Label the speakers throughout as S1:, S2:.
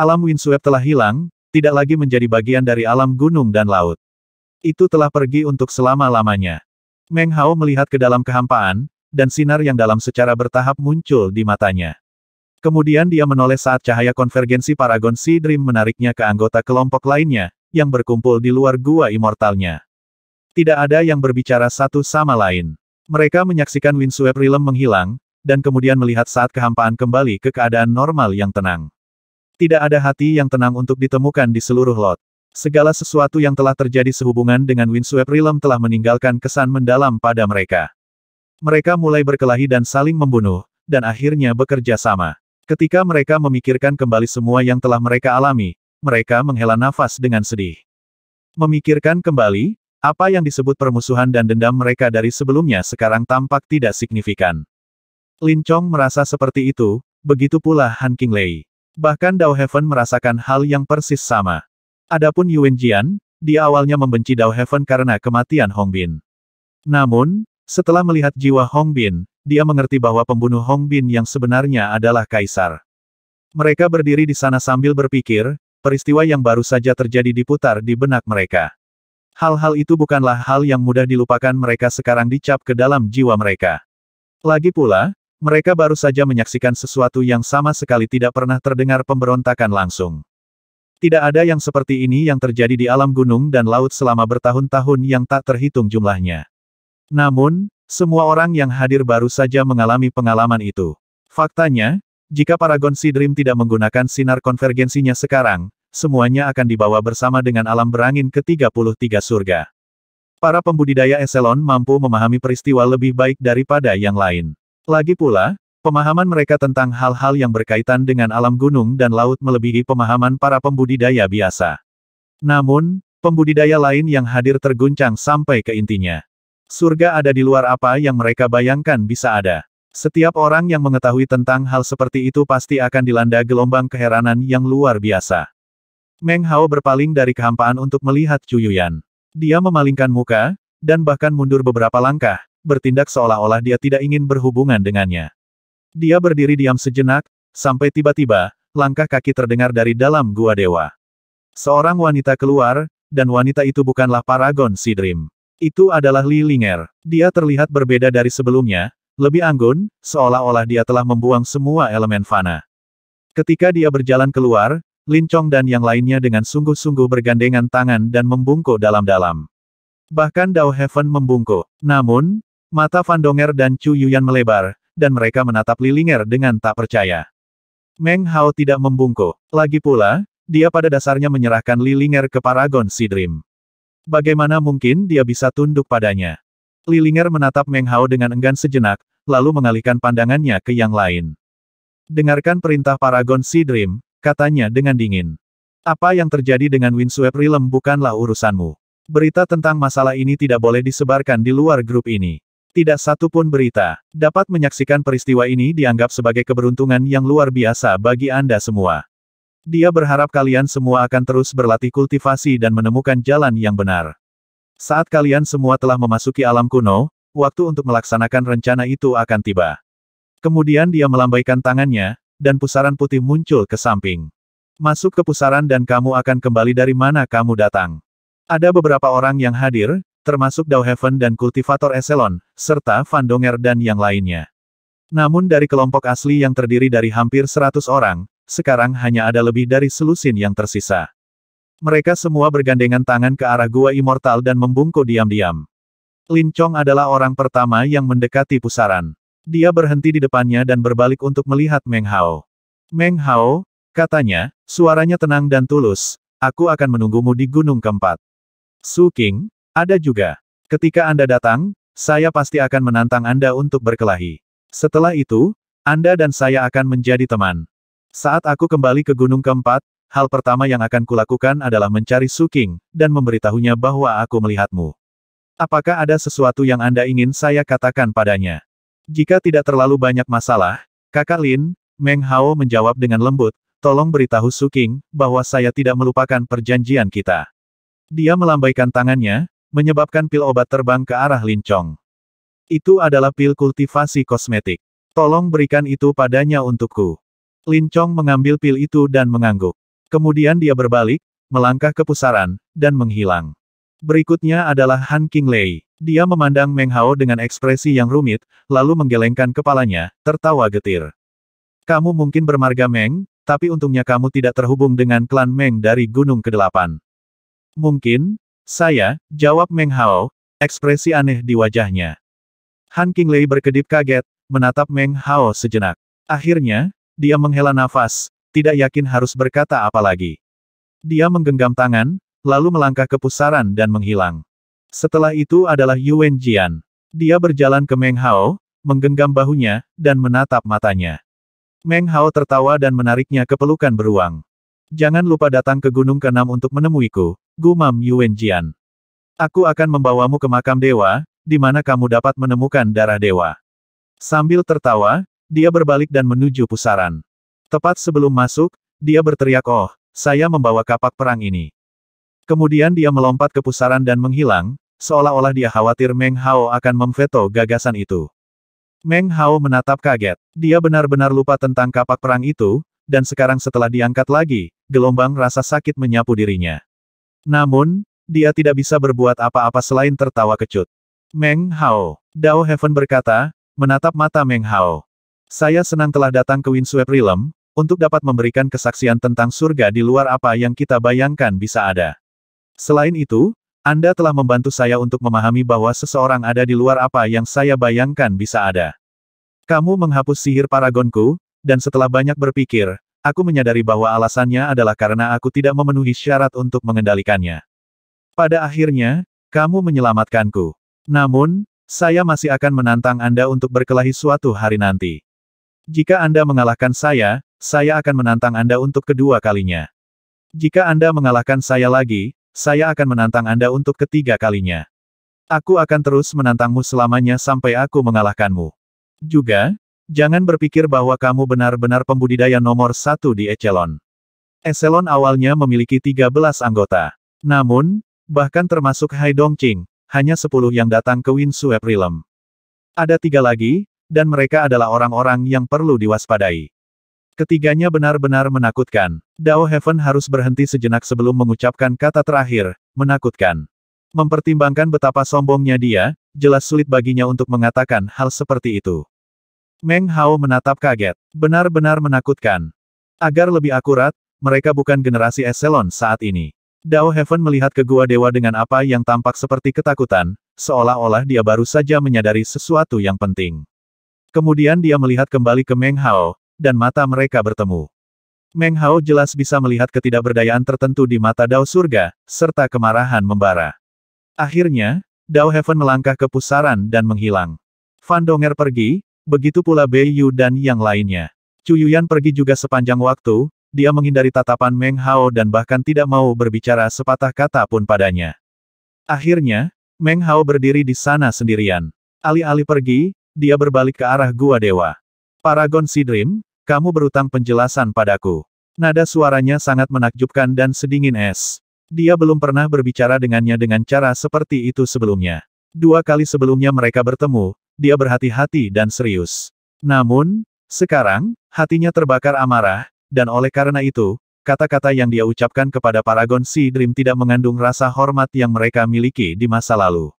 S1: Alam Windswept telah hilang, tidak lagi menjadi bagian dari alam gunung dan laut. Itu telah pergi untuk selama-lamanya. Meng Hao melihat ke dalam kehampaan, dan sinar yang dalam secara bertahap muncul di matanya. Kemudian dia menoleh saat cahaya konvergensi Paragon Sea Dream menariknya ke anggota kelompok lainnya, yang berkumpul di luar gua immortalnya. Tidak ada yang berbicara satu sama lain. Mereka menyaksikan Windswept Realm menghilang, dan kemudian melihat saat kehampaan kembali ke keadaan normal yang tenang. Tidak ada hati yang tenang untuk ditemukan di seluruh lot. Segala sesuatu yang telah terjadi sehubungan dengan Windswept Realm telah meninggalkan kesan mendalam pada mereka. Mereka mulai berkelahi dan saling membunuh, dan akhirnya bekerja sama. Ketika mereka memikirkan kembali semua yang telah mereka alami, mereka menghela nafas dengan sedih. Memikirkan kembali, apa yang disebut permusuhan dan dendam mereka dari sebelumnya sekarang tampak tidak signifikan. Lin Chong merasa seperti itu, begitu pula Han Lei. Bahkan Dao Heaven merasakan hal yang persis sama. Adapun Yuan Jian, dia awalnya membenci Dao Heaven karena kematian Hong Bin. Namun, setelah melihat jiwa Hong Bin, dia mengerti bahwa pembunuh Hong Bin yang sebenarnya adalah Kaisar. Mereka berdiri di sana sambil berpikir, peristiwa yang baru saja terjadi diputar di benak mereka. Hal-hal itu bukanlah hal yang mudah dilupakan mereka sekarang dicap ke dalam jiwa mereka. Lagi pula, mereka baru saja menyaksikan sesuatu yang sama sekali tidak pernah terdengar pemberontakan langsung. Tidak ada yang seperti ini yang terjadi di alam gunung dan laut selama bertahun-tahun yang tak terhitung jumlahnya. Namun, semua orang yang hadir baru saja mengalami pengalaman itu. Faktanya, jika Paragon Sea Dream tidak menggunakan sinar konvergensinya sekarang, semuanya akan dibawa bersama dengan alam berangin ke-33 surga. Para pembudidaya eselon mampu memahami peristiwa lebih baik daripada yang lain. Lagi pula, pemahaman mereka tentang hal-hal yang berkaitan dengan alam gunung dan laut melebihi pemahaman para pembudidaya biasa. Namun, pembudidaya lain yang hadir terguncang sampai ke intinya. Surga ada di luar apa yang mereka bayangkan bisa ada. Setiap orang yang mengetahui tentang hal seperti itu pasti akan dilanda gelombang keheranan yang luar biasa. Meng Hao berpaling dari kehampaan untuk melihat Cuyuyan. Dia memalingkan muka, dan bahkan mundur beberapa langkah, bertindak seolah-olah dia tidak ingin berhubungan dengannya. Dia berdiri diam sejenak, sampai tiba-tiba, langkah kaki terdengar dari dalam gua dewa. Seorang wanita keluar, dan wanita itu bukanlah Paragon Sidrim. Itu adalah Li Linger. Dia terlihat berbeda dari sebelumnya, lebih anggun, seolah-olah dia telah membuang semua elemen fana. Ketika dia berjalan keluar, Lin Chong dan yang lainnya dengan sungguh-sungguh bergandengan tangan dan membungkuk dalam-dalam. Bahkan Dao Heaven membungkuk. Namun, Mata Van Donger dan Chu Yuyan melebar, dan mereka menatap Lilinger dengan tak percaya. Meng Hao tidak membungkuk. Lagi pula, dia pada dasarnya menyerahkan Lilinger ke Paragon Sidrim. Bagaimana mungkin dia bisa tunduk padanya? Lilinger menatap Meng Hao dengan enggan sejenak, lalu mengalihkan pandangannya ke yang lain. Dengarkan perintah Paragon Sidrim, katanya dengan dingin. Apa yang terjadi dengan Windswept Realm bukanlah urusanmu. Berita tentang masalah ini tidak boleh disebarkan di luar grup ini. Tidak satu pun berita. Dapat menyaksikan peristiwa ini dianggap sebagai keberuntungan yang luar biasa bagi Anda semua. Dia berharap kalian semua akan terus berlatih kultivasi dan menemukan jalan yang benar. Saat kalian semua telah memasuki alam kuno, waktu untuk melaksanakan rencana itu akan tiba. Kemudian dia melambaikan tangannya, dan pusaran putih muncul ke samping. Masuk ke pusaran dan kamu akan kembali dari mana kamu datang. Ada beberapa orang yang hadir, termasuk Dao Heaven dan kultivator Eselon, serta Van Donger dan yang lainnya. Namun dari kelompok asli yang terdiri dari hampir 100 orang, sekarang hanya ada lebih dari selusin yang tersisa. Mereka semua bergandengan tangan ke arah gua immortal dan membungkuk diam-diam. Lin Chong adalah orang pertama yang mendekati pusaran. Dia berhenti di depannya dan berbalik untuk melihat Meng Hao. Meng Hao, katanya, suaranya tenang dan tulus, aku akan menunggumu di gunung keempat. Su King, ada juga. Ketika Anda datang, saya pasti akan menantang Anda untuk berkelahi. Setelah itu, Anda dan saya akan menjadi teman. Saat aku kembali ke gunung keempat, hal pertama yang akan kulakukan adalah mencari Su Suking, dan memberitahunya bahwa aku melihatmu. Apakah ada sesuatu yang Anda ingin saya katakan padanya? Jika tidak terlalu banyak masalah, kakak Lin, Meng Hao menjawab dengan lembut, tolong beritahu Su Suking, bahwa saya tidak melupakan perjanjian kita. Dia melambaikan tangannya, menyebabkan pil obat terbang ke arah Lincong. Itu adalah pil kultivasi kosmetik. Tolong berikan itu padanya untukku. Lin Chong mengambil pil itu dan mengangguk. Kemudian dia berbalik, melangkah ke pusaran, dan menghilang. Berikutnya adalah Han King Lei. Dia memandang Meng Hao dengan ekspresi yang rumit, lalu menggelengkan kepalanya, tertawa getir. Kamu mungkin bermarga Meng, tapi untungnya kamu tidak terhubung dengan klan Meng dari Gunung Kedelapan. Mungkin, saya, jawab Meng Hao, ekspresi aneh di wajahnya. Han Qinglei berkedip kaget, menatap Meng Hao sejenak. Akhirnya, dia menghela nafas, tidak yakin harus berkata apa lagi. Dia menggenggam tangan, lalu melangkah ke pusaran dan menghilang. Setelah itu adalah Yuan Jian. Dia berjalan ke Meng Hao, menggenggam bahunya, dan menatap matanya. Meng Hao tertawa dan menariknya ke pelukan beruang. Jangan lupa datang ke Gunung Kenam untuk menemuiku, gumam Yuenjian. Aku akan membawamu ke makam dewa, di mana kamu dapat menemukan darah dewa. Sambil tertawa, dia berbalik dan menuju pusaran. Tepat sebelum masuk, dia berteriak oh, saya membawa kapak perang ini. Kemudian dia melompat ke pusaran dan menghilang, seolah-olah dia khawatir Meng Hao akan memveto gagasan itu. Meng Hao menatap kaget. Dia benar-benar lupa tentang kapak perang itu, dan sekarang setelah diangkat lagi, gelombang rasa sakit menyapu dirinya. Namun, dia tidak bisa berbuat apa-apa selain tertawa kecut. Meng Hao, Dao Heaven berkata, menatap mata Meng Hao. Saya senang telah datang ke Windswept Realm, untuk dapat memberikan kesaksian tentang surga di luar apa yang kita bayangkan bisa ada. Selain itu, Anda telah membantu saya untuk memahami bahwa seseorang ada di luar apa yang saya bayangkan bisa ada. Kamu menghapus sihir paragonku, dan setelah banyak berpikir, aku menyadari bahwa alasannya adalah karena aku tidak memenuhi syarat untuk mengendalikannya. Pada akhirnya, kamu menyelamatkanku. Namun, saya masih akan menantang Anda untuk berkelahi suatu hari nanti. Jika Anda mengalahkan saya, saya akan menantang Anda untuk kedua kalinya. Jika Anda mengalahkan saya lagi, saya akan menantang Anda untuk ketiga kalinya. Aku akan terus menantangmu selamanya sampai aku mengalahkanmu. Juga, Jangan berpikir bahwa kamu benar-benar pembudidaya nomor satu di Echelon. Echelon awalnya memiliki 13 anggota. Namun, bahkan termasuk Hai Dongqing, hanya 10 yang datang ke Winsu Aprilem. Ada tiga lagi, dan mereka adalah orang-orang yang perlu diwaspadai. Ketiganya benar-benar menakutkan. Dao Heaven harus berhenti sejenak sebelum mengucapkan kata terakhir, menakutkan. Mempertimbangkan betapa sombongnya dia, jelas sulit baginya untuk mengatakan hal seperti itu. Meng Hao menatap kaget. Benar-benar menakutkan. Agar lebih akurat, mereka bukan generasi eselon saat ini. Dao Heaven melihat ke gua dewa dengan apa yang tampak seperti ketakutan, seolah-olah dia baru saja menyadari sesuatu yang penting. Kemudian dia melihat kembali ke Meng Hao, dan mata mereka bertemu. Meng Hao jelas bisa melihat ketidakberdayaan tertentu di mata Dao Surga, serta kemarahan membara. Akhirnya, Dao Heaven melangkah ke pusaran dan menghilang. Van Donger pergi, Begitu pula Bei Yu dan yang lainnya. Yuyan pergi juga sepanjang waktu, dia menghindari tatapan Meng Hao dan bahkan tidak mau berbicara sepatah kata pun padanya. Akhirnya, Meng Hao berdiri di sana sendirian. Alih-alih pergi, dia berbalik ke arah Gua Dewa. Paragon Sidrim, kamu berutang penjelasan padaku. Nada suaranya sangat menakjubkan dan sedingin es. Dia belum pernah berbicara dengannya dengan cara seperti itu sebelumnya. Dua kali sebelumnya mereka bertemu, dia berhati-hati dan serius. Namun, sekarang, hatinya terbakar amarah, dan oleh karena itu, kata-kata yang dia ucapkan kepada Paragon Sea Dream tidak mengandung rasa hormat yang mereka miliki di masa lalu.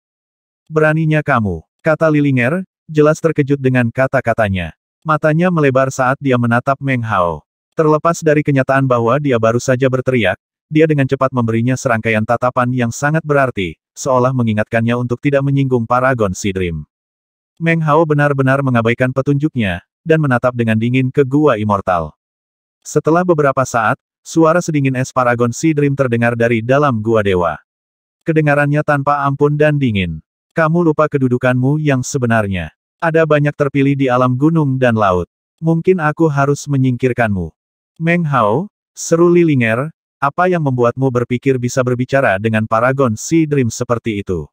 S1: Beraninya kamu, kata Lilinger, jelas terkejut dengan kata-katanya. Matanya melebar saat dia menatap Meng Hao. Terlepas dari kenyataan bahwa dia baru saja berteriak, dia dengan cepat memberinya serangkaian tatapan yang sangat berarti, seolah mengingatkannya untuk tidak menyinggung Paragon Sidrim. Dream. Meng Hao benar-benar mengabaikan petunjuknya, dan menatap dengan dingin ke gua immortal. Setelah beberapa saat, suara sedingin es Paragon Sea Dream terdengar dari dalam gua dewa. Kedengarannya tanpa ampun dan dingin. Kamu lupa kedudukanmu yang sebenarnya. Ada banyak terpilih di alam gunung dan laut. Mungkin aku harus menyingkirkanmu. Meng Hao, seru Lilinger, apa yang membuatmu berpikir bisa berbicara dengan Paragon Sea Dream seperti itu?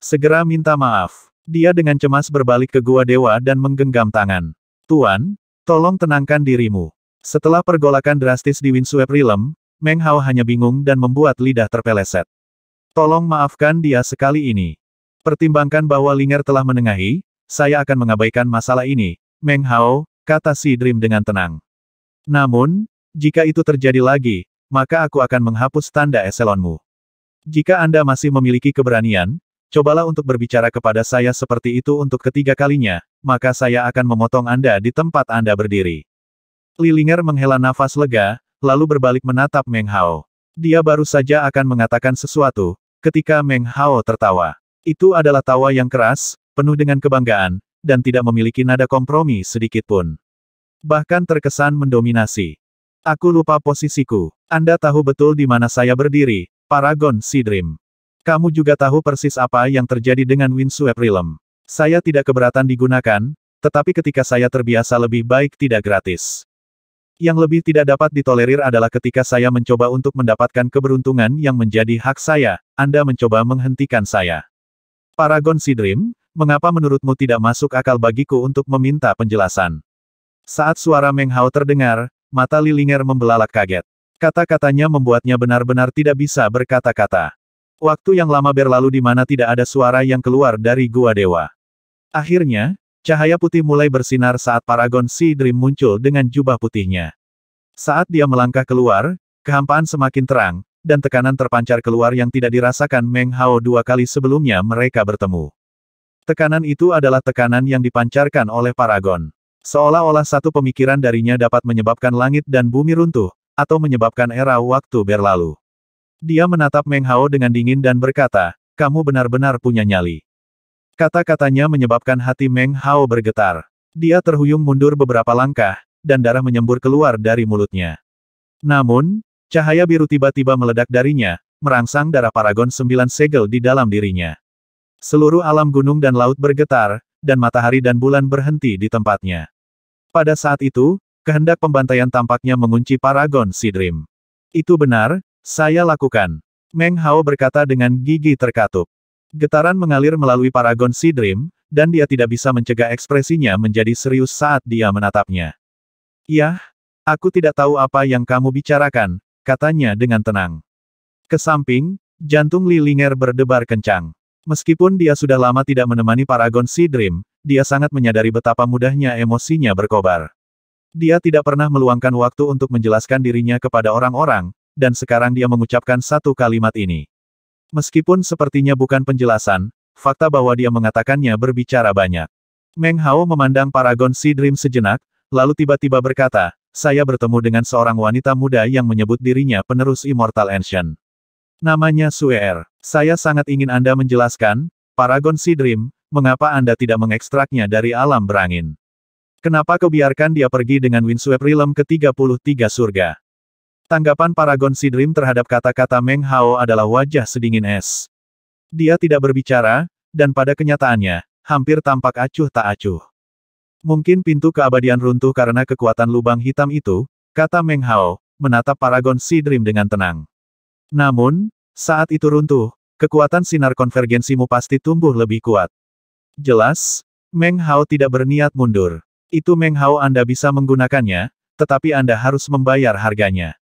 S1: Segera minta maaf. Dia dengan cemas berbalik ke gua dewa dan menggenggam tangan. Tuan, tolong tenangkan dirimu. Setelah pergolakan drastis di Windswept Realm, Meng Hao hanya bingung dan membuat lidah terpeleset. Tolong maafkan dia sekali ini. Pertimbangkan bahwa Linger telah menengahi, saya akan mengabaikan masalah ini, Meng Hao, kata si Dream dengan tenang. Namun, jika itu terjadi lagi, maka aku akan menghapus tanda eselonmu. Jika Anda masih memiliki keberanian, Cobalah untuk berbicara kepada saya seperti itu untuk ketiga kalinya, maka saya akan memotong Anda di tempat Anda berdiri. Lilinger menghela nafas lega, lalu berbalik menatap Meng Hao. Dia baru saja akan mengatakan sesuatu, ketika Meng Hao tertawa. Itu adalah tawa yang keras, penuh dengan kebanggaan, dan tidak memiliki nada kompromi sedikit pun. Bahkan terkesan mendominasi. Aku lupa posisiku. Anda tahu betul di mana saya berdiri, Paragon Sidrim. Kamu juga tahu persis apa yang terjadi dengan Windswept Realm. Saya tidak keberatan digunakan, tetapi ketika saya terbiasa lebih baik tidak gratis. Yang lebih tidak dapat ditolerir adalah ketika saya mencoba untuk mendapatkan keberuntungan yang menjadi hak saya, Anda mencoba menghentikan saya. Paragon Sidrim, mengapa menurutmu tidak masuk akal bagiku untuk meminta penjelasan? Saat suara Meng Hao terdengar, mata Lilinger membelalak kaget. Kata-katanya membuatnya benar-benar tidak bisa berkata-kata. Waktu yang lama berlalu di mana tidak ada suara yang keluar dari gua dewa. Akhirnya, cahaya putih mulai bersinar saat Paragon Sea Dream muncul dengan jubah putihnya. Saat dia melangkah keluar, kehampaan semakin terang, dan tekanan terpancar keluar yang tidak dirasakan Meng Hao dua kali sebelumnya mereka bertemu. Tekanan itu adalah tekanan yang dipancarkan oleh Paragon. Seolah-olah satu pemikiran darinya dapat menyebabkan langit dan bumi runtuh, atau menyebabkan era waktu berlalu. Dia menatap Meng Hao dengan dingin dan berkata, kamu benar-benar punya nyali. Kata-katanya menyebabkan hati Meng Hao bergetar. Dia terhuyung mundur beberapa langkah, dan darah menyembur keluar dari mulutnya. Namun, cahaya biru tiba-tiba meledak darinya, merangsang darah paragon sembilan segel di dalam dirinya. Seluruh alam gunung dan laut bergetar, dan matahari dan bulan berhenti di tempatnya. Pada saat itu, kehendak pembantaian tampaknya mengunci Paragon Sidrim. Itu benar, saya lakukan. Meng Hao berkata dengan gigi terkatup. Getaran mengalir melalui paragon Dream, dan dia tidak bisa mencegah ekspresinya menjadi serius saat dia menatapnya. Yah, aku tidak tahu apa yang kamu bicarakan, katanya dengan tenang. Kesamping, jantung Li Linger berdebar kencang. Meskipun dia sudah lama tidak menemani paragon Dream, dia sangat menyadari betapa mudahnya emosinya berkobar. Dia tidak pernah meluangkan waktu untuk menjelaskan dirinya kepada orang-orang, dan sekarang dia mengucapkan satu kalimat ini. Meskipun sepertinya bukan penjelasan, fakta bahwa dia mengatakannya berbicara banyak. Meng Hao memandang Paragon Si Dream sejenak, lalu tiba-tiba berkata, saya bertemu dengan seorang wanita muda yang menyebut dirinya penerus Immortal Ancient. Namanya Suer. Er. Saya sangat ingin Anda menjelaskan, Paragon Si Dream, mengapa Anda tidak mengekstraknya dari alam berangin. Kenapa kebiarkan dia pergi dengan Windswept Realm ke-33 surga? Tanggapan Paragon Sidrim terhadap kata-kata Meng Hao adalah wajah sedingin es. Dia tidak berbicara, dan pada kenyataannya, hampir tampak acuh tak acuh. Mungkin pintu keabadian runtuh karena kekuatan lubang hitam itu, kata Meng Hao, menatap Paragon Sidrim dengan tenang. Namun, saat itu runtuh, kekuatan sinar konvergensimu pasti tumbuh lebih kuat. Jelas, Meng Hao tidak berniat mundur. Itu Meng Hao Anda bisa menggunakannya, tetapi Anda harus membayar harganya.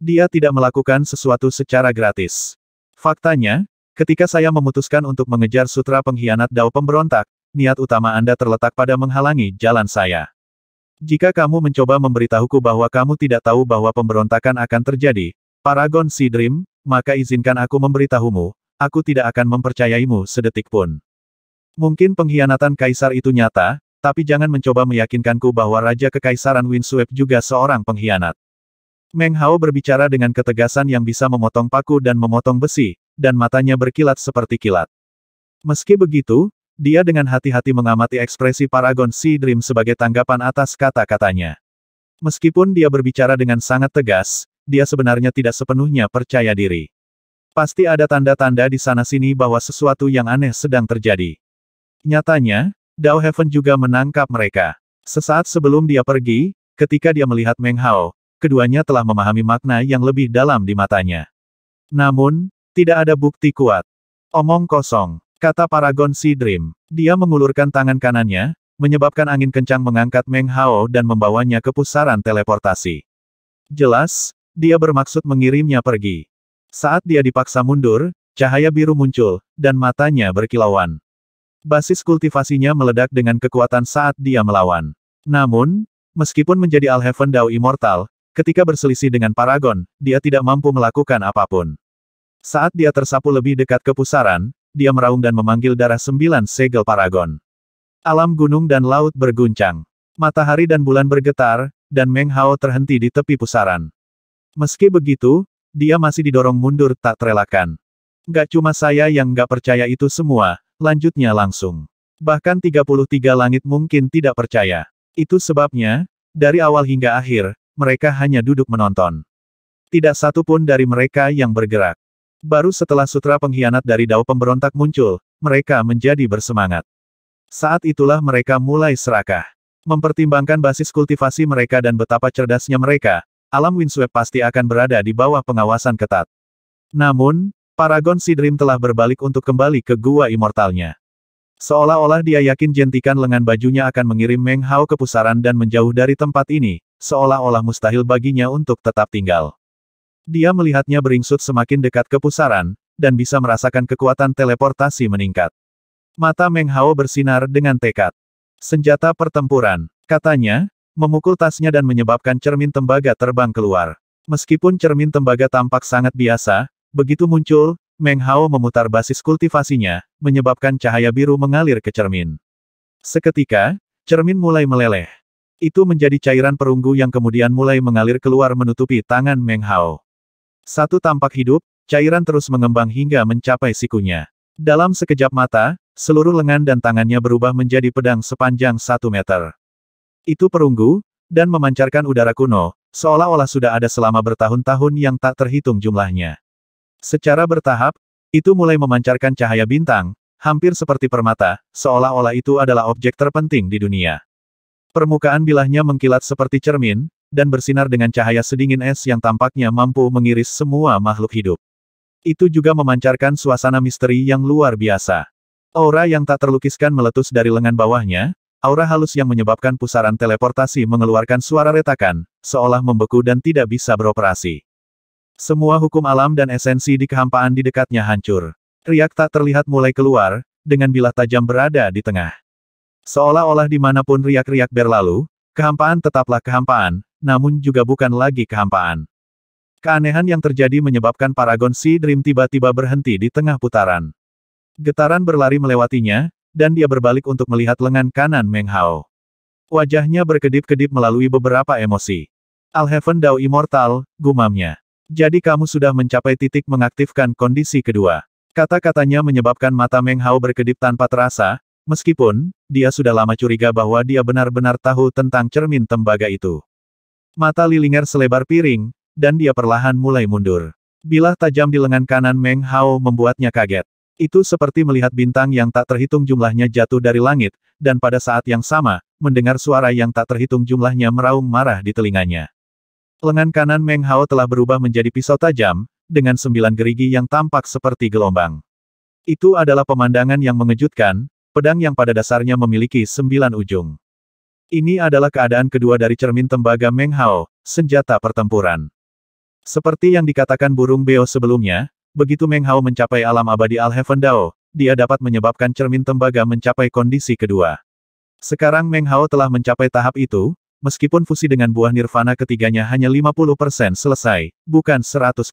S1: Dia tidak melakukan sesuatu secara gratis. Faktanya, ketika saya memutuskan untuk mengejar sutra pengkhianat Dao pemberontak, niat utama Anda terletak pada menghalangi jalan saya. Jika kamu mencoba memberitahuku bahwa kamu tidak tahu bahwa pemberontakan akan terjadi, Paragon Dream, maka izinkan aku memberitahumu, aku tidak akan mempercayaimu sedetik pun. Mungkin pengkhianatan kaisar itu nyata, tapi jangan mencoba meyakinkanku bahwa Raja Kekaisaran Windswept juga seorang pengkhianat. Meng Hao berbicara dengan ketegasan yang bisa memotong paku dan memotong besi, dan matanya berkilat seperti kilat. Meski begitu, dia dengan hati-hati mengamati ekspresi Paragon Sea Dream sebagai tanggapan atas kata-katanya. Meskipun dia berbicara dengan sangat tegas, dia sebenarnya tidak sepenuhnya percaya diri. Pasti ada tanda-tanda di sana-sini bahwa sesuatu yang aneh sedang terjadi. Nyatanya, Dao Heaven juga menangkap mereka. Sesaat sebelum dia pergi, ketika dia melihat Meng Hao, keduanya telah memahami makna yang lebih dalam di matanya. Namun, tidak ada bukti kuat. Omong kosong, kata Paragon Dream. Dia mengulurkan tangan kanannya, menyebabkan angin kencang mengangkat Meng Hao dan membawanya ke pusaran teleportasi. Jelas, dia bermaksud mengirimnya pergi. Saat dia dipaksa mundur, cahaya biru muncul, dan matanya berkilauan. Basis kultivasinya meledak dengan kekuatan saat dia melawan. Namun, meskipun menjadi Alheaven Dao Immortal, Ketika berselisih dengan Paragon, dia tidak mampu melakukan apapun. Saat dia tersapu lebih dekat ke pusaran, dia meraung dan memanggil darah sembilan segel Paragon. Alam gunung dan laut berguncang. Matahari dan bulan bergetar, dan Meng Hao terhenti di tepi pusaran. Meski begitu, dia masih didorong mundur tak terelakkan. Gak cuma saya yang gak percaya itu semua, lanjutnya langsung. Bahkan 33 langit mungkin tidak percaya. Itu sebabnya, dari awal hingga akhir, mereka hanya duduk menonton. Tidak satu pun dari mereka yang bergerak. Baru setelah sutra pengkhianat dari Dao pemberontak muncul, mereka menjadi bersemangat. Saat itulah mereka mulai serakah. Mempertimbangkan basis kultivasi mereka dan betapa cerdasnya mereka, alam Winsweb pasti akan berada di bawah pengawasan ketat. Namun, Paragon Sidrim telah berbalik untuk kembali ke gua immortalnya. Seolah-olah dia yakin jentikan lengan bajunya akan mengirim Meng Hao ke pusaran dan menjauh dari tempat ini, seolah-olah mustahil baginya untuk tetap tinggal. Dia melihatnya beringsut semakin dekat ke pusaran, dan bisa merasakan kekuatan teleportasi meningkat. Mata Meng Hao bersinar dengan tekad. Senjata pertempuran, katanya, memukul tasnya dan menyebabkan cermin tembaga terbang keluar. Meskipun cermin tembaga tampak sangat biasa, begitu muncul, Meng Hao memutar basis kultivasinya, menyebabkan cahaya biru mengalir ke cermin. Seketika, cermin mulai meleleh. Itu menjadi cairan perunggu yang kemudian mulai mengalir keluar menutupi tangan Meng Hao. Satu tampak hidup, cairan terus mengembang hingga mencapai sikunya. Dalam sekejap mata, seluruh lengan dan tangannya berubah menjadi pedang sepanjang satu meter. Itu perunggu, dan memancarkan udara kuno, seolah-olah sudah ada selama bertahun-tahun yang tak terhitung jumlahnya. Secara bertahap, itu mulai memancarkan cahaya bintang, hampir seperti permata, seolah-olah itu adalah objek terpenting di dunia. Permukaan bilahnya mengkilat seperti cermin, dan bersinar dengan cahaya sedingin es yang tampaknya mampu mengiris semua makhluk hidup. Itu juga memancarkan suasana misteri yang luar biasa. Aura yang tak terlukiskan meletus dari lengan bawahnya, aura halus yang menyebabkan pusaran teleportasi mengeluarkan suara retakan, seolah membeku dan tidak bisa beroperasi. Semua hukum alam dan esensi di kehampaan di dekatnya hancur. Riak tak terlihat mulai keluar, dengan bilah tajam berada di tengah. Seolah-olah dimanapun riak-riak berlalu, kehampaan tetaplah kehampaan, namun juga bukan lagi kehampaan. Keanehan yang terjadi menyebabkan Paragon Sea Dream tiba-tiba berhenti di tengah putaran. Getaran berlari melewatinya, dan dia berbalik untuk melihat lengan kanan Meng Hao. Wajahnya berkedip-kedip melalui beberapa emosi. Alheaven Dao Immortal, gumamnya. Jadi kamu sudah mencapai titik mengaktifkan kondisi kedua. Kata-katanya menyebabkan mata Meng Hao berkedip tanpa terasa, meskipun, dia sudah lama curiga bahwa dia benar-benar tahu tentang cermin tembaga itu. Mata Lilinger selebar piring, dan dia perlahan mulai mundur. Bilah tajam di lengan kanan Meng Hao membuatnya kaget. Itu seperti melihat bintang yang tak terhitung jumlahnya jatuh dari langit, dan pada saat yang sama, mendengar suara yang tak terhitung jumlahnya meraung marah di telinganya. Lengan kanan Meng Hao telah berubah menjadi pisau tajam, dengan sembilan gerigi yang tampak seperti gelombang. Itu adalah pemandangan yang mengejutkan, pedang yang pada dasarnya memiliki sembilan ujung. Ini adalah keadaan kedua dari cermin tembaga Meng Hao, senjata pertempuran. Seperti yang dikatakan burung Beo sebelumnya, begitu Meng Hao mencapai alam abadi Al-Heaven Dao, dia dapat menyebabkan cermin tembaga mencapai kondisi kedua. Sekarang Meng Hao telah mencapai tahap itu, meskipun fusi dengan buah nirvana ketiganya hanya 50% selesai, bukan 100%.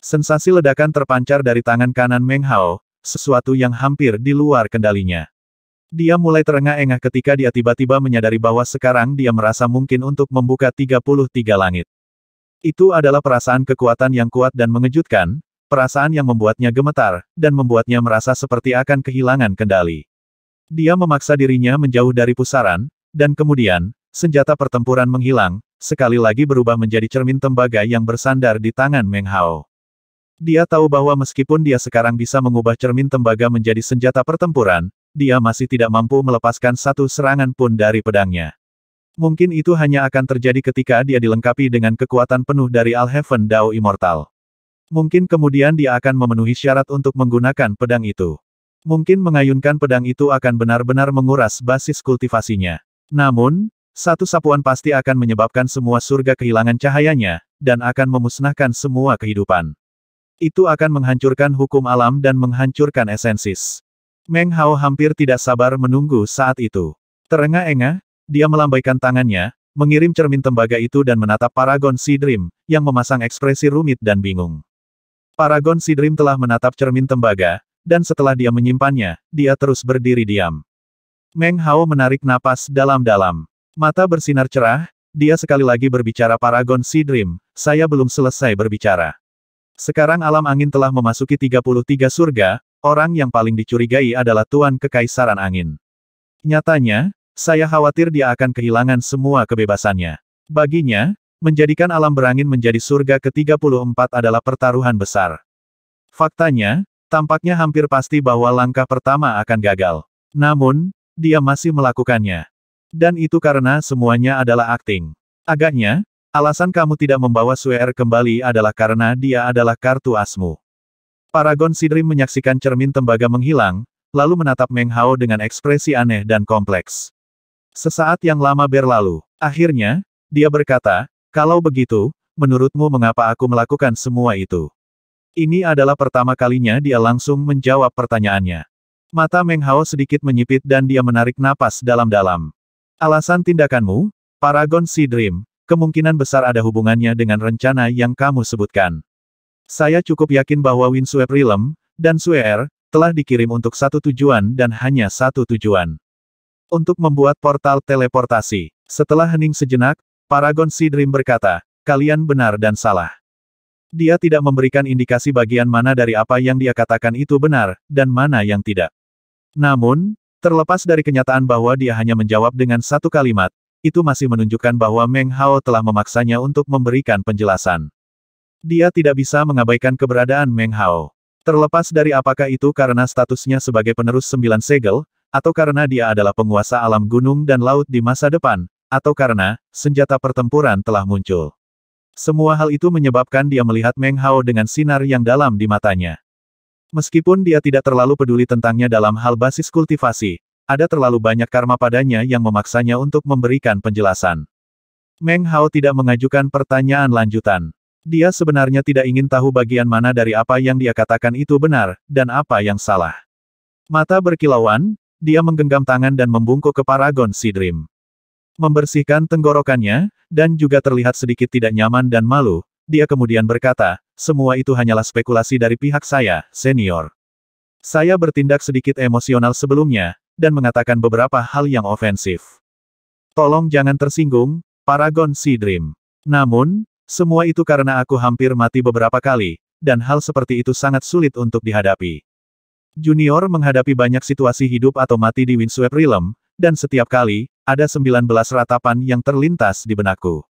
S1: Sensasi ledakan terpancar dari tangan kanan Meng Hao, sesuatu yang hampir di luar kendalinya. Dia mulai terengah-engah ketika dia tiba-tiba menyadari bahwa sekarang dia merasa mungkin untuk membuka 33 langit. Itu adalah perasaan kekuatan yang kuat dan mengejutkan, perasaan yang membuatnya gemetar, dan membuatnya merasa seperti akan kehilangan kendali. Dia memaksa dirinya menjauh dari pusaran, dan kemudian, Senjata pertempuran menghilang, sekali lagi berubah menjadi cermin tembaga yang bersandar di tangan Meng Hao. Dia tahu bahwa meskipun dia sekarang bisa mengubah cermin tembaga menjadi senjata pertempuran, dia masih tidak mampu melepaskan satu serangan pun dari pedangnya. Mungkin itu hanya akan terjadi ketika dia dilengkapi dengan kekuatan penuh dari Alheaven Dao Immortal. Mungkin kemudian dia akan memenuhi syarat untuk menggunakan pedang itu. Mungkin mengayunkan pedang itu akan benar-benar menguras basis kultivasinya. Namun, satu sapuan pasti akan menyebabkan semua surga kehilangan cahayanya, dan akan memusnahkan semua kehidupan. Itu akan menghancurkan hukum alam dan menghancurkan esensis. Meng Hao hampir tidak sabar menunggu saat itu. Terengah-engah, dia melambaikan tangannya, mengirim cermin tembaga itu dan menatap Paragon Sidrim, yang memasang ekspresi rumit dan bingung. Paragon Sidrim telah menatap cermin tembaga, dan setelah dia menyimpannya, dia terus berdiri diam. Meng Hao menarik napas dalam-dalam. Mata bersinar cerah, dia sekali lagi berbicara Paragon Sea Dream, saya belum selesai berbicara. Sekarang alam angin telah memasuki 33 surga, orang yang paling dicurigai adalah Tuan Kekaisaran Angin. Nyatanya, saya khawatir dia akan kehilangan semua kebebasannya. Baginya, menjadikan alam berangin menjadi surga ke-34 adalah pertaruhan besar. Faktanya, tampaknya hampir pasti bahwa langkah pertama akan gagal. Namun, dia masih melakukannya. Dan itu karena semuanya adalah akting. Agaknya, alasan kamu tidak membawa Suer kembali adalah karena dia adalah kartu asmu. Paragon Sidrim menyaksikan cermin tembaga menghilang, lalu menatap Meng Hao dengan ekspresi aneh dan kompleks. Sesaat yang lama berlalu, akhirnya, dia berkata, kalau begitu, menurutmu mengapa aku melakukan semua itu? Ini adalah pertama kalinya dia langsung menjawab pertanyaannya. Mata Meng Hao sedikit menyipit dan dia menarik napas dalam-dalam. Alasan tindakanmu, Paragon Sea Dream, kemungkinan besar ada hubungannya dengan rencana yang kamu sebutkan. Saya cukup yakin bahwa Winsue Prilem, dan Suer, telah dikirim untuk satu tujuan dan hanya satu tujuan. Untuk membuat portal teleportasi. Setelah hening sejenak, Paragon Sea Dream berkata, kalian benar dan salah. Dia tidak memberikan indikasi bagian mana dari apa yang dia katakan itu benar, dan mana yang tidak. Namun, Terlepas dari kenyataan bahwa dia hanya menjawab dengan satu kalimat, itu masih menunjukkan bahwa Meng Hao telah memaksanya untuk memberikan penjelasan. Dia tidak bisa mengabaikan keberadaan Meng Hao. Terlepas dari apakah itu karena statusnya sebagai penerus sembilan segel, atau karena dia adalah penguasa alam gunung dan laut di masa depan, atau karena senjata pertempuran telah muncul. Semua hal itu menyebabkan dia melihat Meng Hao dengan sinar yang dalam di matanya. Meskipun dia tidak terlalu peduli tentangnya dalam hal basis kultivasi, ada terlalu banyak karma padanya yang memaksanya untuk memberikan penjelasan. Meng Hao tidak mengajukan pertanyaan lanjutan. Dia sebenarnya tidak ingin tahu bagian mana dari apa yang dia katakan itu benar, dan apa yang salah. Mata berkilauan, dia menggenggam tangan dan membungkuk ke Paragon Sidrim. Membersihkan tenggorokannya, dan juga terlihat sedikit tidak nyaman dan malu, dia kemudian berkata, semua itu hanyalah spekulasi dari pihak saya, senior. Saya bertindak sedikit emosional sebelumnya, dan mengatakan beberapa hal yang ofensif. Tolong jangan tersinggung, Paragon Sea Dream. Namun, semua itu karena aku hampir mati beberapa kali, dan hal seperti itu sangat sulit untuk dihadapi. Junior menghadapi banyak situasi hidup atau mati di Windswept Realm, dan setiap kali, ada 19 ratapan yang terlintas di benakku.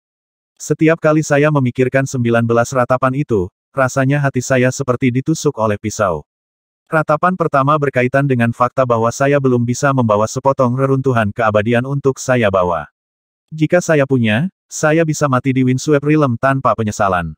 S1: Setiap kali saya memikirkan 19 ratapan itu, rasanya hati saya seperti ditusuk oleh pisau. Ratapan pertama berkaitan dengan fakta bahwa saya belum bisa membawa sepotong reruntuhan keabadian untuk saya bawa. Jika saya punya, saya bisa mati di Windswept Realm tanpa penyesalan.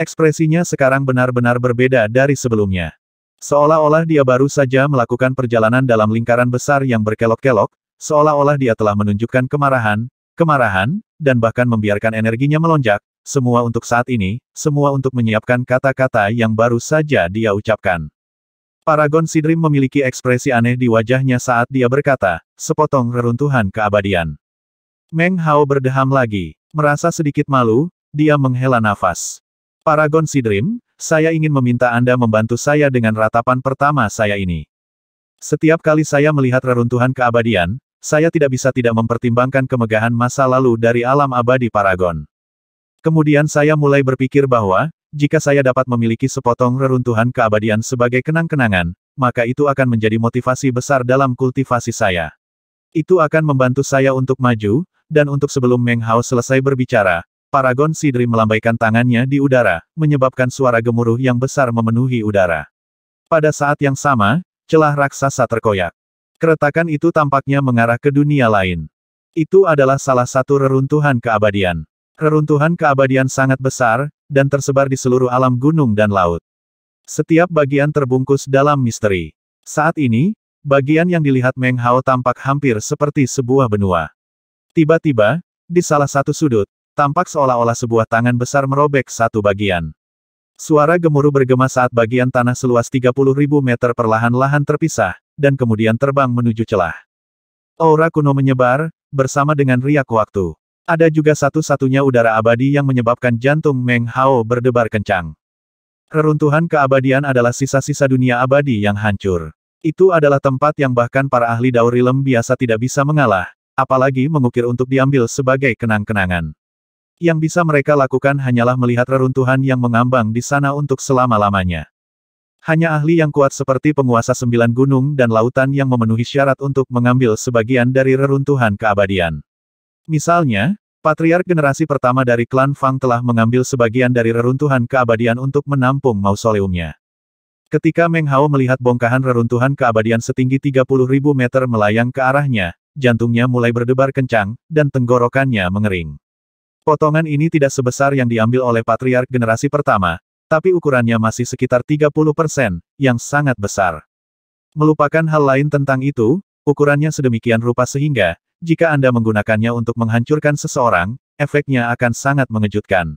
S1: Ekspresinya sekarang benar-benar berbeda dari sebelumnya. Seolah-olah dia baru saja melakukan perjalanan dalam lingkaran besar yang berkelok-kelok, seolah-olah dia telah menunjukkan kemarahan, kemarahan, dan bahkan membiarkan energinya melonjak, semua untuk saat ini, semua untuk menyiapkan kata-kata yang baru saja dia ucapkan. Paragon Sidrim memiliki ekspresi aneh di wajahnya saat dia berkata, sepotong reruntuhan keabadian. Meng Hao berdeham lagi. Merasa sedikit malu, dia menghela nafas. Paragon Sidrim, saya ingin meminta Anda membantu saya dengan ratapan pertama saya ini. Setiap kali saya melihat reruntuhan keabadian, saya tidak bisa tidak mempertimbangkan kemegahan masa lalu dari alam abadi Paragon. Kemudian saya mulai berpikir bahwa, jika saya dapat memiliki sepotong reruntuhan keabadian sebagai kenang-kenangan, maka itu akan menjadi motivasi besar dalam kultivasi saya. Itu akan membantu saya untuk maju, dan untuk sebelum Meng Hao selesai berbicara, Paragon Sidri melambaikan tangannya di udara, menyebabkan suara gemuruh yang besar memenuhi udara. Pada saat yang sama, celah raksasa terkoyak. Keretakan itu tampaknya mengarah ke dunia lain. Itu adalah salah satu reruntuhan keabadian. Reruntuhan keabadian sangat besar, dan tersebar di seluruh alam gunung dan laut. Setiap bagian terbungkus dalam misteri. Saat ini, bagian yang dilihat Meng Hao tampak hampir seperti sebuah benua. Tiba-tiba, di salah satu sudut, tampak seolah-olah sebuah tangan besar merobek satu bagian. Suara gemuruh bergema saat bagian tanah seluas 30.000 meter perlahan-lahan terpisah, dan kemudian terbang menuju celah. Aura kuno menyebar, bersama dengan riak waktu. Ada juga satu-satunya udara abadi yang menyebabkan jantung Meng Hao berdebar kencang. Reruntuhan keabadian adalah sisa-sisa dunia abadi yang hancur. Itu adalah tempat yang bahkan para ahli Daurilem biasa tidak bisa mengalah, apalagi mengukir untuk diambil sebagai kenang-kenangan. Yang bisa mereka lakukan hanyalah melihat reruntuhan yang mengambang di sana untuk selama-lamanya. Hanya ahli yang kuat seperti penguasa sembilan gunung dan lautan yang memenuhi syarat untuk mengambil sebagian dari reruntuhan keabadian. Misalnya, Patriark generasi pertama dari klan Fang telah mengambil sebagian dari reruntuhan keabadian untuk menampung mausoleumnya. Ketika Meng Hao melihat bongkahan reruntuhan keabadian setinggi 30.000 meter melayang ke arahnya, jantungnya mulai berdebar kencang, dan tenggorokannya mengering. Potongan ini tidak sebesar yang diambil oleh patriark generasi pertama, tapi ukurannya masih sekitar 30 persen, yang sangat besar. Melupakan hal lain tentang itu, ukurannya sedemikian rupa sehingga, jika Anda menggunakannya untuk menghancurkan seseorang, efeknya akan sangat mengejutkan.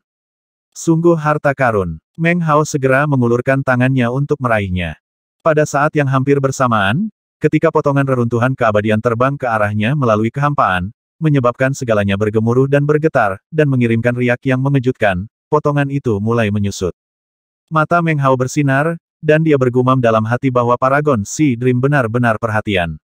S1: Sungguh harta karun. Meng Hao segera mengulurkan tangannya untuk meraihnya. Pada saat yang hampir bersamaan, ketika potongan reruntuhan keabadian terbang ke arahnya melalui kehampaan, menyebabkan segalanya bergemuruh dan bergetar, dan mengirimkan riak yang mengejutkan, potongan itu mulai menyusut. Mata Meng Hao bersinar, dan dia bergumam dalam hati bahwa Paragon Si Dream benar-benar perhatian.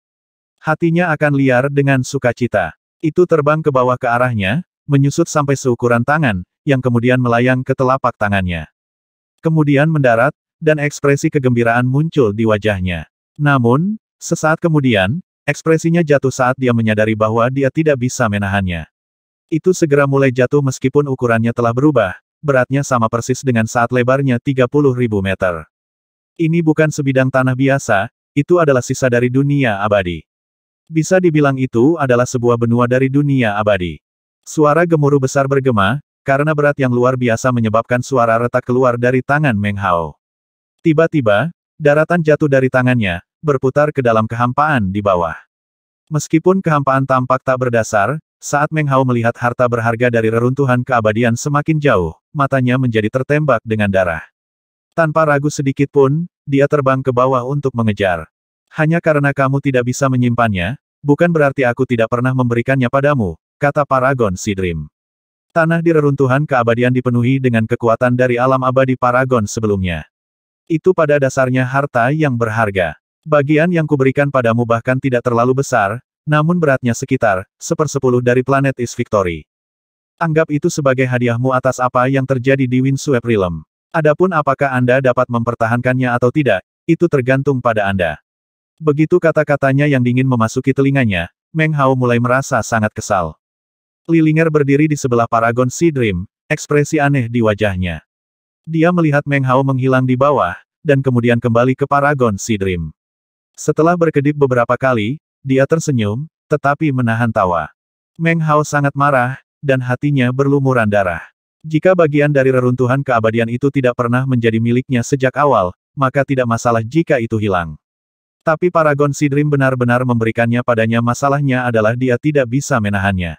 S1: Hatinya akan liar dengan sukacita. Itu terbang ke bawah ke arahnya, menyusut sampai seukuran tangan, yang kemudian melayang ke telapak tangannya. Kemudian mendarat, dan ekspresi kegembiraan muncul di wajahnya. Namun, sesaat kemudian, ekspresinya jatuh saat dia menyadari bahwa dia tidak bisa menahannya. Itu segera mulai jatuh meskipun ukurannya telah berubah, beratnya sama persis dengan saat lebarnya 30.000 meter. Ini bukan sebidang tanah biasa, itu adalah sisa dari dunia abadi. Bisa dibilang itu adalah sebuah benua dari dunia abadi. Suara gemuruh besar bergema, karena berat yang luar biasa menyebabkan suara retak keluar dari tangan Meng Hao. Tiba-tiba, daratan jatuh dari tangannya, berputar ke dalam kehampaan di bawah. Meskipun kehampaan tampak tak berdasar, saat Meng Hao melihat harta berharga dari reruntuhan keabadian semakin jauh, matanya menjadi tertembak dengan darah. Tanpa ragu sedikit pun, dia terbang ke bawah untuk mengejar. Hanya karena kamu tidak bisa menyimpannya, bukan berarti aku tidak pernah memberikannya padamu, kata Paragon Sidrim. Tanah di reruntuhan keabadian dipenuhi dengan kekuatan dari alam abadi Paragon sebelumnya. Itu pada dasarnya harta yang berharga. Bagian yang kuberikan padamu bahkan tidak terlalu besar, namun beratnya sekitar sepersepuluh dari planet Is Victory. Anggap itu sebagai hadiahmu atas apa yang terjadi di Windswept Realm. Adapun apakah Anda dapat mempertahankannya atau tidak, itu tergantung pada Anda. Begitu kata-katanya yang dingin memasuki telinganya, Meng Hao mulai merasa sangat kesal. Lilinger berdiri di sebelah Paragon Sea Dream, ekspresi aneh di wajahnya. Dia melihat Meng Hao menghilang di bawah, dan kemudian kembali ke Paragon Sea Dream. Setelah berkedip beberapa kali, dia tersenyum, tetapi menahan tawa. Meng Hao sangat marah, dan hatinya berlumuran darah. Jika bagian dari reruntuhan keabadian itu tidak pernah menjadi miliknya sejak awal, maka tidak masalah jika itu hilang. Tapi Paragon Sidrim benar-benar memberikannya padanya masalahnya adalah dia tidak bisa menahannya.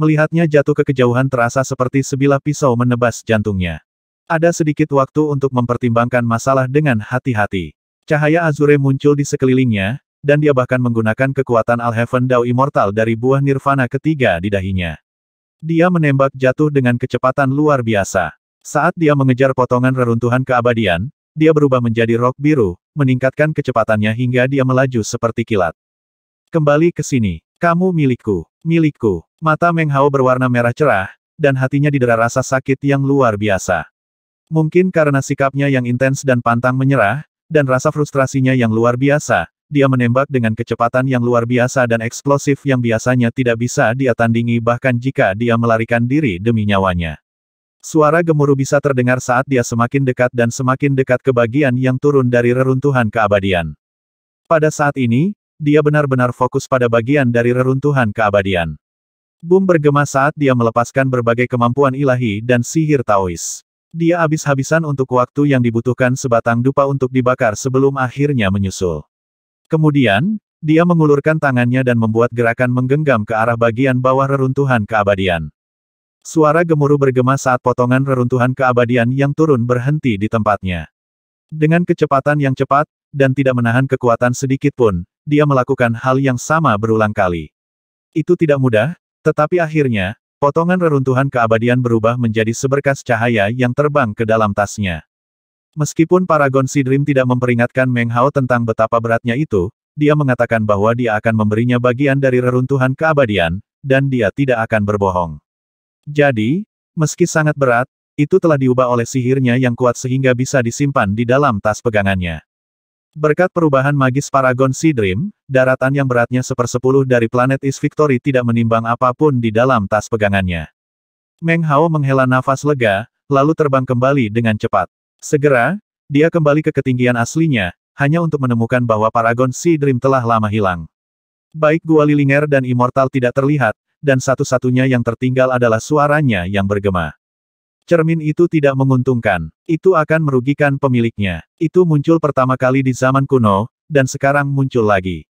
S1: Melihatnya jatuh ke kejauhan terasa seperti sebilah pisau menebas jantungnya. Ada sedikit waktu untuk mempertimbangkan masalah dengan hati-hati. Cahaya Azure muncul di sekelilingnya, dan dia bahkan menggunakan kekuatan Alheaven Dao Immortal dari buah nirvana ketiga di dahinya. Dia menembak jatuh dengan kecepatan luar biasa. Saat dia mengejar potongan reruntuhan keabadian, dia berubah menjadi rok biru, meningkatkan kecepatannya hingga dia melaju seperti kilat. Kembali ke sini, kamu milikku, milikku. Mata Meng Hao berwarna merah cerah, dan hatinya didera rasa sakit yang luar biasa. Mungkin karena sikapnya yang intens dan pantang menyerah, dan rasa frustrasinya yang luar biasa, dia menembak dengan kecepatan yang luar biasa dan eksplosif yang biasanya tidak bisa dia tandingi bahkan jika dia melarikan diri demi nyawanya. Suara gemuruh bisa terdengar saat dia semakin dekat dan semakin dekat ke bagian yang turun dari reruntuhan keabadian. Pada saat ini, dia benar-benar fokus pada bagian dari reruntuhan keabadian. Bum bergema saat dia melepaskan berbagai kemampuan ilahi dan sihir Taois. Dia habis-habisan untuk waktu yang dibutuhkan sebatang dupa untuk dibakar sebelum akhirnya menyusul. Kemudian, dia mengulurkan tangannya dan membuat gerakan menggenggam ke arah bagian bawah reruntuhan keabadian. Suara gemuruh bergema saat potongan reruntuhan keabadian yang turun berhenti di tempatnya. Dengan kecepatan yang cepat, dan tidak menahan kekuatan sedikit pun, dia melakukan hal yang sama berulang kali. Itu tidak mudah, tetapi akhirnya, potongan reruntuhan keabadian berubah menjadi seberkas cahaya yang terbang ke dalam tasnya. Meskipun Paragon Sidrim tidak memperingatkan Meng Hao tentang betapa beratnya itu, dia mengatakan bahwa dia akan memberinya bagian dari reruntuhan keabadian, dan dia tidak akan berbohong. Jadi, meski sangat berat, itu telah diubah oleh sihirnya yang kuat sehingga bisa disimpan di dalam tas pegangannya. Berkat perubahan magis Paragon Sea Dream, daratan yang beratnya sepersepuluh dari planet East Victory tidak menimbang apapun di dalam tas pegangannya. Meng Hao menghela nafas lega, lalu terbang kembali dengan cepat. Segera, dia kembali ke ketinggian aslinya, hanya untuk menemukan bahwa Paragon Sea Dream telah lama hilang. Baik Gua Lilinger dan Immortal tidak terlihat, dan satu-satunya yang tertinggal adalah suaranya yang bergema. Cermin itu tidak menguntungkan, itu akan merugikan pemiliknya. Itu muncul pertama kali di zaman kuno, dan sekarang muncul lagi.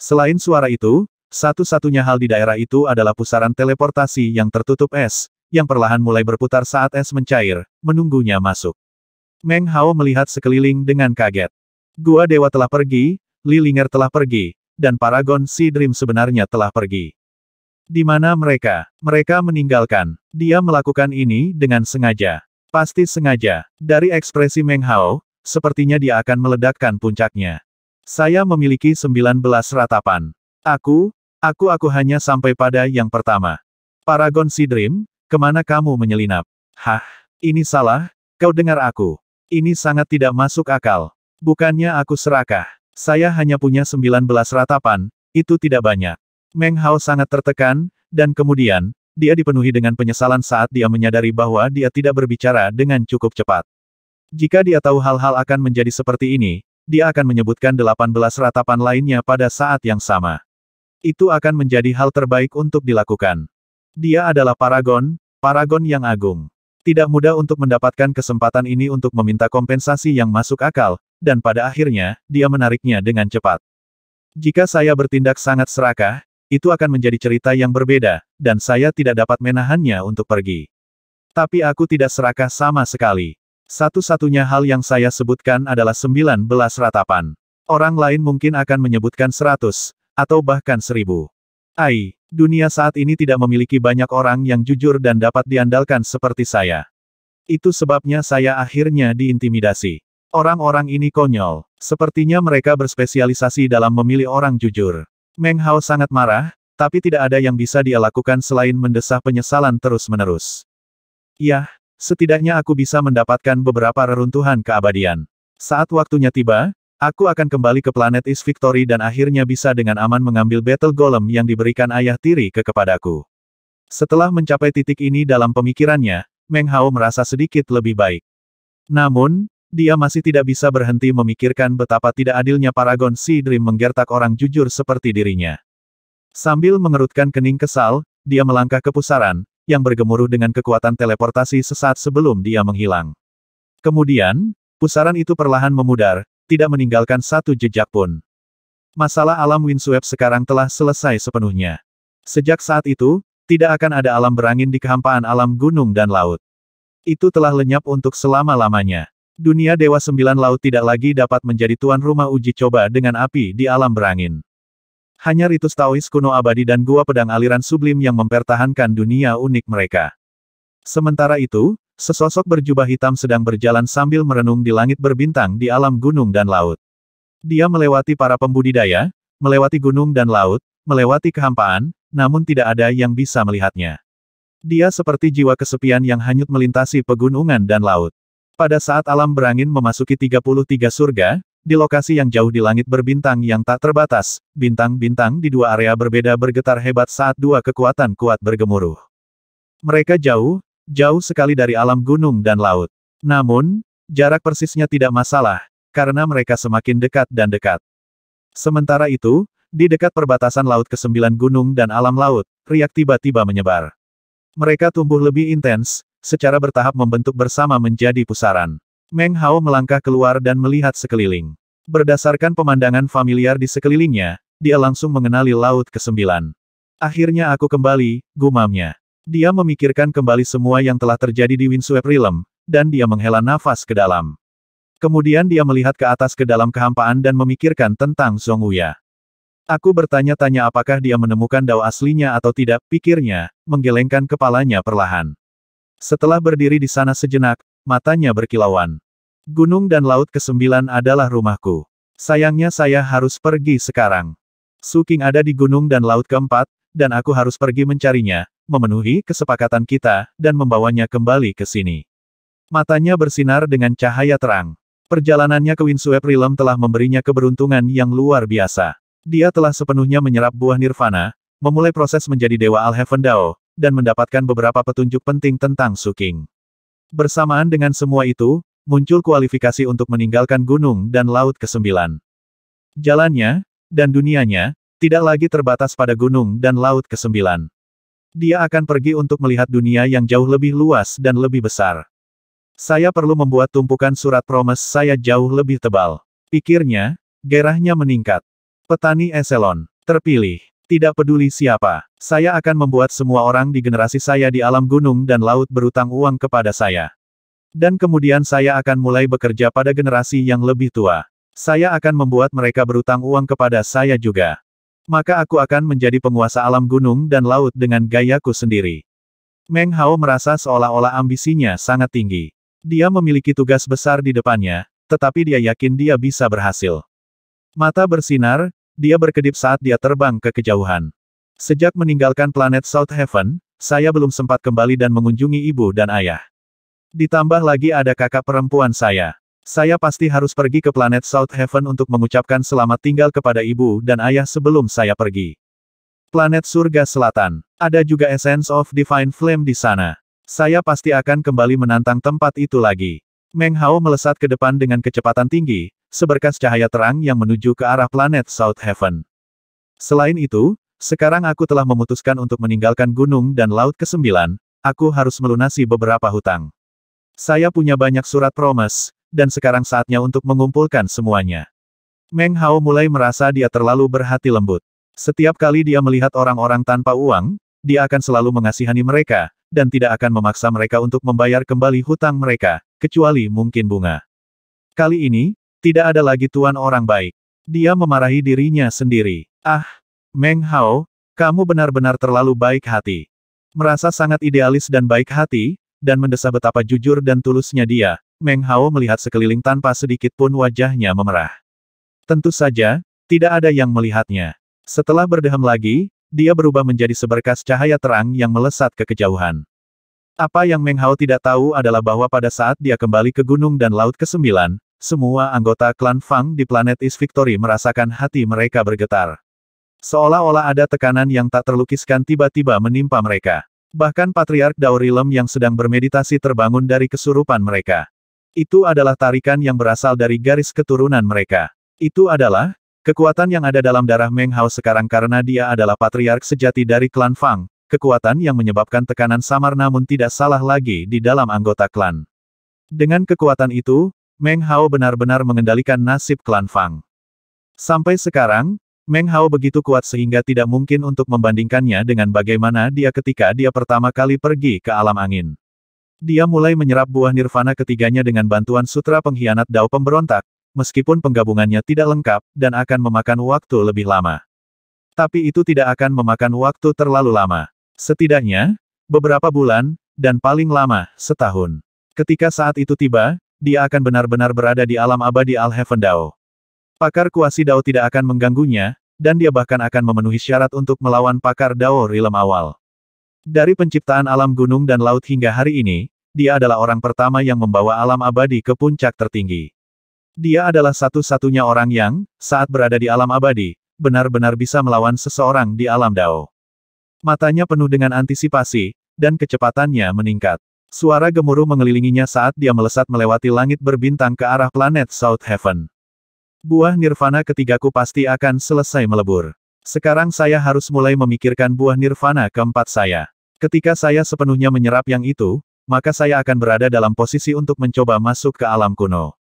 S1: Selain suara itu, satu-satunya hal di daerah itu adalah pusaran teleportasi yang tertutup es, yang perlahan mulai berputar saat es mencair, menunggunya masuk. Meng Hao melihat sekeliling dengan kaget. Gua Dewa telah pergi, Lilinger telah pergi, dan Paragon Si Dream sebenarnya telah pergi. Di mana mereka? Mereka meninggalkan. Dia melakukan ini dengan sengaja. Pasti sengaja. Dari ekspresi Meng Hao, sepertinya dia akan meledakkan puncaknya. Saya memiliki 19 ratapan. Aku, aku aku hanya sampai pada yang pertama. Paragon Sidrim, kemana kamu menyelinap? Hah, ini salah, kau dengar aku. Ini sangat tidak masuk akal. Bukannya aku serakah. Saya hanya punya 19 ratapan, itu tidak banyak. Meng Hao sangat tertekan, dan kemudian, dia dipenuhi dengan penyesalan saat dia menyadari bahwa dia tidak berbicara dengan cukup cepat. Jika dia tahu hal-hal akan menjadi seperti ini, dia akan menyebutkan 18 ratapan lainnya pada saat yang sama. Itu akan menjadi hal terbaik untuk dilakukan. Dia adalah paragon, paragon yang agung. Tidak mudah untuk mendapatkan kesempatan ini untuk meminta kompensasi yang masuk akal, dan pada akhirnya, dia menariknya dengan cepat. Jika saya bertindak sangat serakah, itu akan menjadi cerita yang berbeda, dan saya tidak dapat menahannya untuk pergi. Tapi aku tidak serakah sama sekali. Satu-satunya hal yang saya sebutkan adalah 19 ratapan. Orang lain mungkin akan menyebutkan 100, atau bahkan 1000. Ai, dunia saat ini tidak memiliki banyak orang yang jujur dan dapat diandalkan seperti saya. Itu sebabnya saya akhirnya diintimidasi. Orang-orang ini konyol. Sepertinya mereka berspesialisasi dalam memilih orang jujur. Meng Hao sangat marah, tapi tidak ada yang bisa dia lakukan selain mendesah penyesalan terus-menerus. Yah, setidaknya aku bisa mendapatkan beberapa reruntuhan keabadian. Saat waktunya tiba, aku akan kembali ke planet Is Victory dan akhirnya bisa dengan aman mengambil Battle Golem yang diberikan ayah tiri ke kepadaku. Setelah mencapai titik ini dalam pemikirannya, Meng Hao merasa sedikit lebih baik. Namun, dia masih tidak bisa berhenti memikirkan betapa tidak adilnya Paragon Si Dream menggertak orang jujur seperti dirinya. Sambil mengerutkan kening kesal, dia melangkah ke pusaran, yang bergemuruh dengan kekuatan teleportasi sesaat sebelum dia menghilang. Kemudian, pusaran itu perlahan memudar, tidak meninggalkan satu jejak pun. Masalah alam Windsweb sekarang telah selesai sepenuhnya. Sejak saat itu, tidak akan ada alam berangin di kehampaan alam gunung dan laut. Itu telah lenyap untuk selama-lamanya. Dunia Dewa Sembilan Laut tidak lagi dapat menjadi tuan rumah uji coba dengan api di alam berangin. Hanya ritus Taois kuno abadi dan gua pedang aliran sublim yang mempertahankan dunia unik mereka. Sementara itu, sesosok berjubah hitam sedang berjalan sambil merenung di langit berbintang di alam gunung dan laut. Dia melewati para pembudidaya, melewati gunung dan laut, melewati kehampaan, namun tidak ada yang bisa melihatnya. Dia seperti jiwa kesepian yang hanyut melintasi pegunungan dan laut. Pada saat alam berangin memasuki 33 surga, di lokasi yang jauh di langit berbintang yang tak terbatas, bintang-bintang di dua area berbeda bergetar hebat saat dua kekuatan kuat bergemuruh. Mereka jauh, jauh sekali dari alam gunung dan laut. Namun, jarak persisnya tidak masalah, karena mereka semakin dekat dan dekat. Sementara itu, di dekat perbatasan laut ke-9 gunung dan alam laut, riak tiba-tiba menyebar. Mereka tumbuh lebih intens, secara bertahap membentuk bersama menjadi pusaran. Meng Hao melangkah keluar dan melihat sekeliling. Berdasarkan pemandangan familiar di sekelilingnya, dia langsung mengenali Laut Kesembilan. Akhirnya aku kembali, gumamnya. Dia memikirkan kembali semua yang telah terjadi di Winsweep Realm, dan dia menghela nafas ke dalam. Kemudian dia melihat ke atas ke dalam kehampaan dan memikirkan tentang Zhong Uya. Aku bertanya-tanya apakah dia menemukan dao aslinya atau tidak, pikirnya, menggelengkan kepalanya perlahan. Setelah berdiri di sana sejenak, matanya berkilauan. Gunung dan laut kesembilan adalah rumahku. Sayangnya saya harus pergi sekarang. Suking ada di gunung dan laut keempat, dan aku harus pergi mencarinya, memenuhi kesepakatan kita, dan membawanya kembali ke sini. Matanya bersinar dengan cahaya terang. Perjalanannya ke Winsue Prilem telah memberinya keberuntungan yang luar biasa. Dia telah sepenuhnya menyerap buah nirvana, memulai proses menjadi Dewa Alheaven Dao, dan mendapatkan beberapa petunjuk penting tentang Suking. Bersamaan dengan semua itu, muncul kualifikasi untuk meninggalkan gunung dan laut ke-9. Jalannya, dan dunianya, tidak lagi terbatas pada gunung dan laut ke-9. Dia akan pergi untuk melihat dunia yang jauh lebih luas dan lebih besar. Saya perlu membuat tumpukan surat promes saya jauh lebih tebal. Pikirnya, gerahnya meningkat. Petani Eselon, terpilih. Tidak peduli siapa, saya akan membuat semua orang di generasi saya di alam gunung dan laut berutang uang kepada saya. Dan kemudian saya akan mulai bekerja pada generasi yang lebih tua. Saya akan membuat mereka berutang uang kepada saya juga. Maka aku akan menjadi penguasa alam gunung dan laut dengan gayaku sendiri. Meng Hao merasa seolah-olah ambisinya sangat tinggi. Dia memiliki tugas besar di depannya, tetapi dia yakin dia bisa berhasil. Mata bersinar, dia berkedip saat dia terbang ke kejauhan. Sejak meninggalkan planet South Heaven, saya belum sempat kembali dan mengunjungi ibu dan ayah. Ditambah lagi ada kakak perempuan saya. Saya pasti harus pergi ke planet South Heaven untuk mengucapkan selamat tinggal kepada ibu dan ayah sebelum saya pergi. Planet Surga Selatan. Ada juga Essence of Divine Flame di sana. Saya pasti akan kembali menantang tempat itu lagi. Meng Hao melesat ke depan dengan kecepatan tinggi, seberkas cahaya terang yang menuju ke arah planet South Heaven. Selain itu, sekarang aku telah memutuskan untuk meninggalkan gunung dan laut ke-9, aku harus melunasi beberapa hutang. Saya punya banyak surat promes, dan sekarang saatnya untuk mengumpulkan semuanya. Meng Hao mulai merasa dia terlalu berhati lembut. Setiap kali dia melihat orang-orang tanpa uang, dia akan selalu mengasihani mereka, dan tidak akan memaksa mereka untuk membayar kembali hutang mereka, kecuali mungkin bunga. Kali ini, tidak ada lagi tuan orang baik. Dia memarahi dirinya sendiri. Ah, Meng Hao, kamu benar-benar terlalu baik hati. Merasa sangat idealis dan baik hati, dan mendesah betapa jujur dan tulusnya dia, Meng Hao melihat sekeliling tanpa sedikit pun wajahnya memerah. Tentu saja, tidak ada yang melihatnya. Setelah berdehem lagi, dia berubah menjadi seberkas cahaya terang yang melesat ke kejauhan. Apa yang Meng Hao tidak tahu adalah bahwa pada saat dia kembali ke Gunung dan Laut ke-9, semua anggota klan Fang di planet East Victory merasakan hati mereka bergetar. Seolah-olah ada tekanan yang tak terlukiskan tiba-tiba menimpa mereka. Bahkan Patriark Daurilem yang sedang bermeditasi terbangun dari kesurupan mereka. Itu adalah tarikan yang berasal dari garis keturunan mereka. Itu adalah, Kekuatan yang ada dalam darah Meng Hao sekarang karena dia adalah patriark sejati dari klan Fang, kekuatan yang menyebabkan tekanan samar namun tidak salah lagi di dalam anggota klan. Dengan kekuatan itu, Meng Hao benar-benar mengendalikan nasib klan Fang. Sampai sekarang, Meng Hao begitu kuat sehingga tidak mungkin untuk membandingkannya dengan bagaimana dia ketika dia pertama kali pergi ke alam angin. Dia mulai menyerap buah nirvana ketiganya dengan bantuan sutra pengkhianat Dao pemberontak, meskipun penggabungannya tidak lengkap, dan akan memakan waktu lebih lama. Tapi itu tidak akan memakan waktu terlalu lama. Setidaknya, beberapa bulan, dan paling lama, setahun. Ketika saat itu tiba, dia akan benar-benar berada di alam abadi Al-Heaven Dao. Pakar kuasi Dao tidak akan mengganggunya, dan dia bahkan akan memenuhi syarat untuk melawan pakar Dao Rilem awal. Dari penciptaan alam gunung dan laut hingga hari ini, dia adalah orang pertama yang membawa alam abadi ke puncak tertinggi. Dia adalah satu-satunya orang yang, saat berada di alam abadi, benar-benar bisa melawan seseorang di alam Dao. Matanya penuh dengan antisipasi, dan kecepatannya meningkat. Suara gemuruh mengelilinginya saat dia melesat melewati langit berbintang ke arah planet South Heaven. Buah nirvana ketigaku pasti akan selesai melebur. Sekarang saya harus mulai memikirkan buah nirvana keempat saya. Ketika saya sepenuhnya menyerap yang itu, maka saya akan berada dalam posisi untuk mencoba masuk ke alam kuno.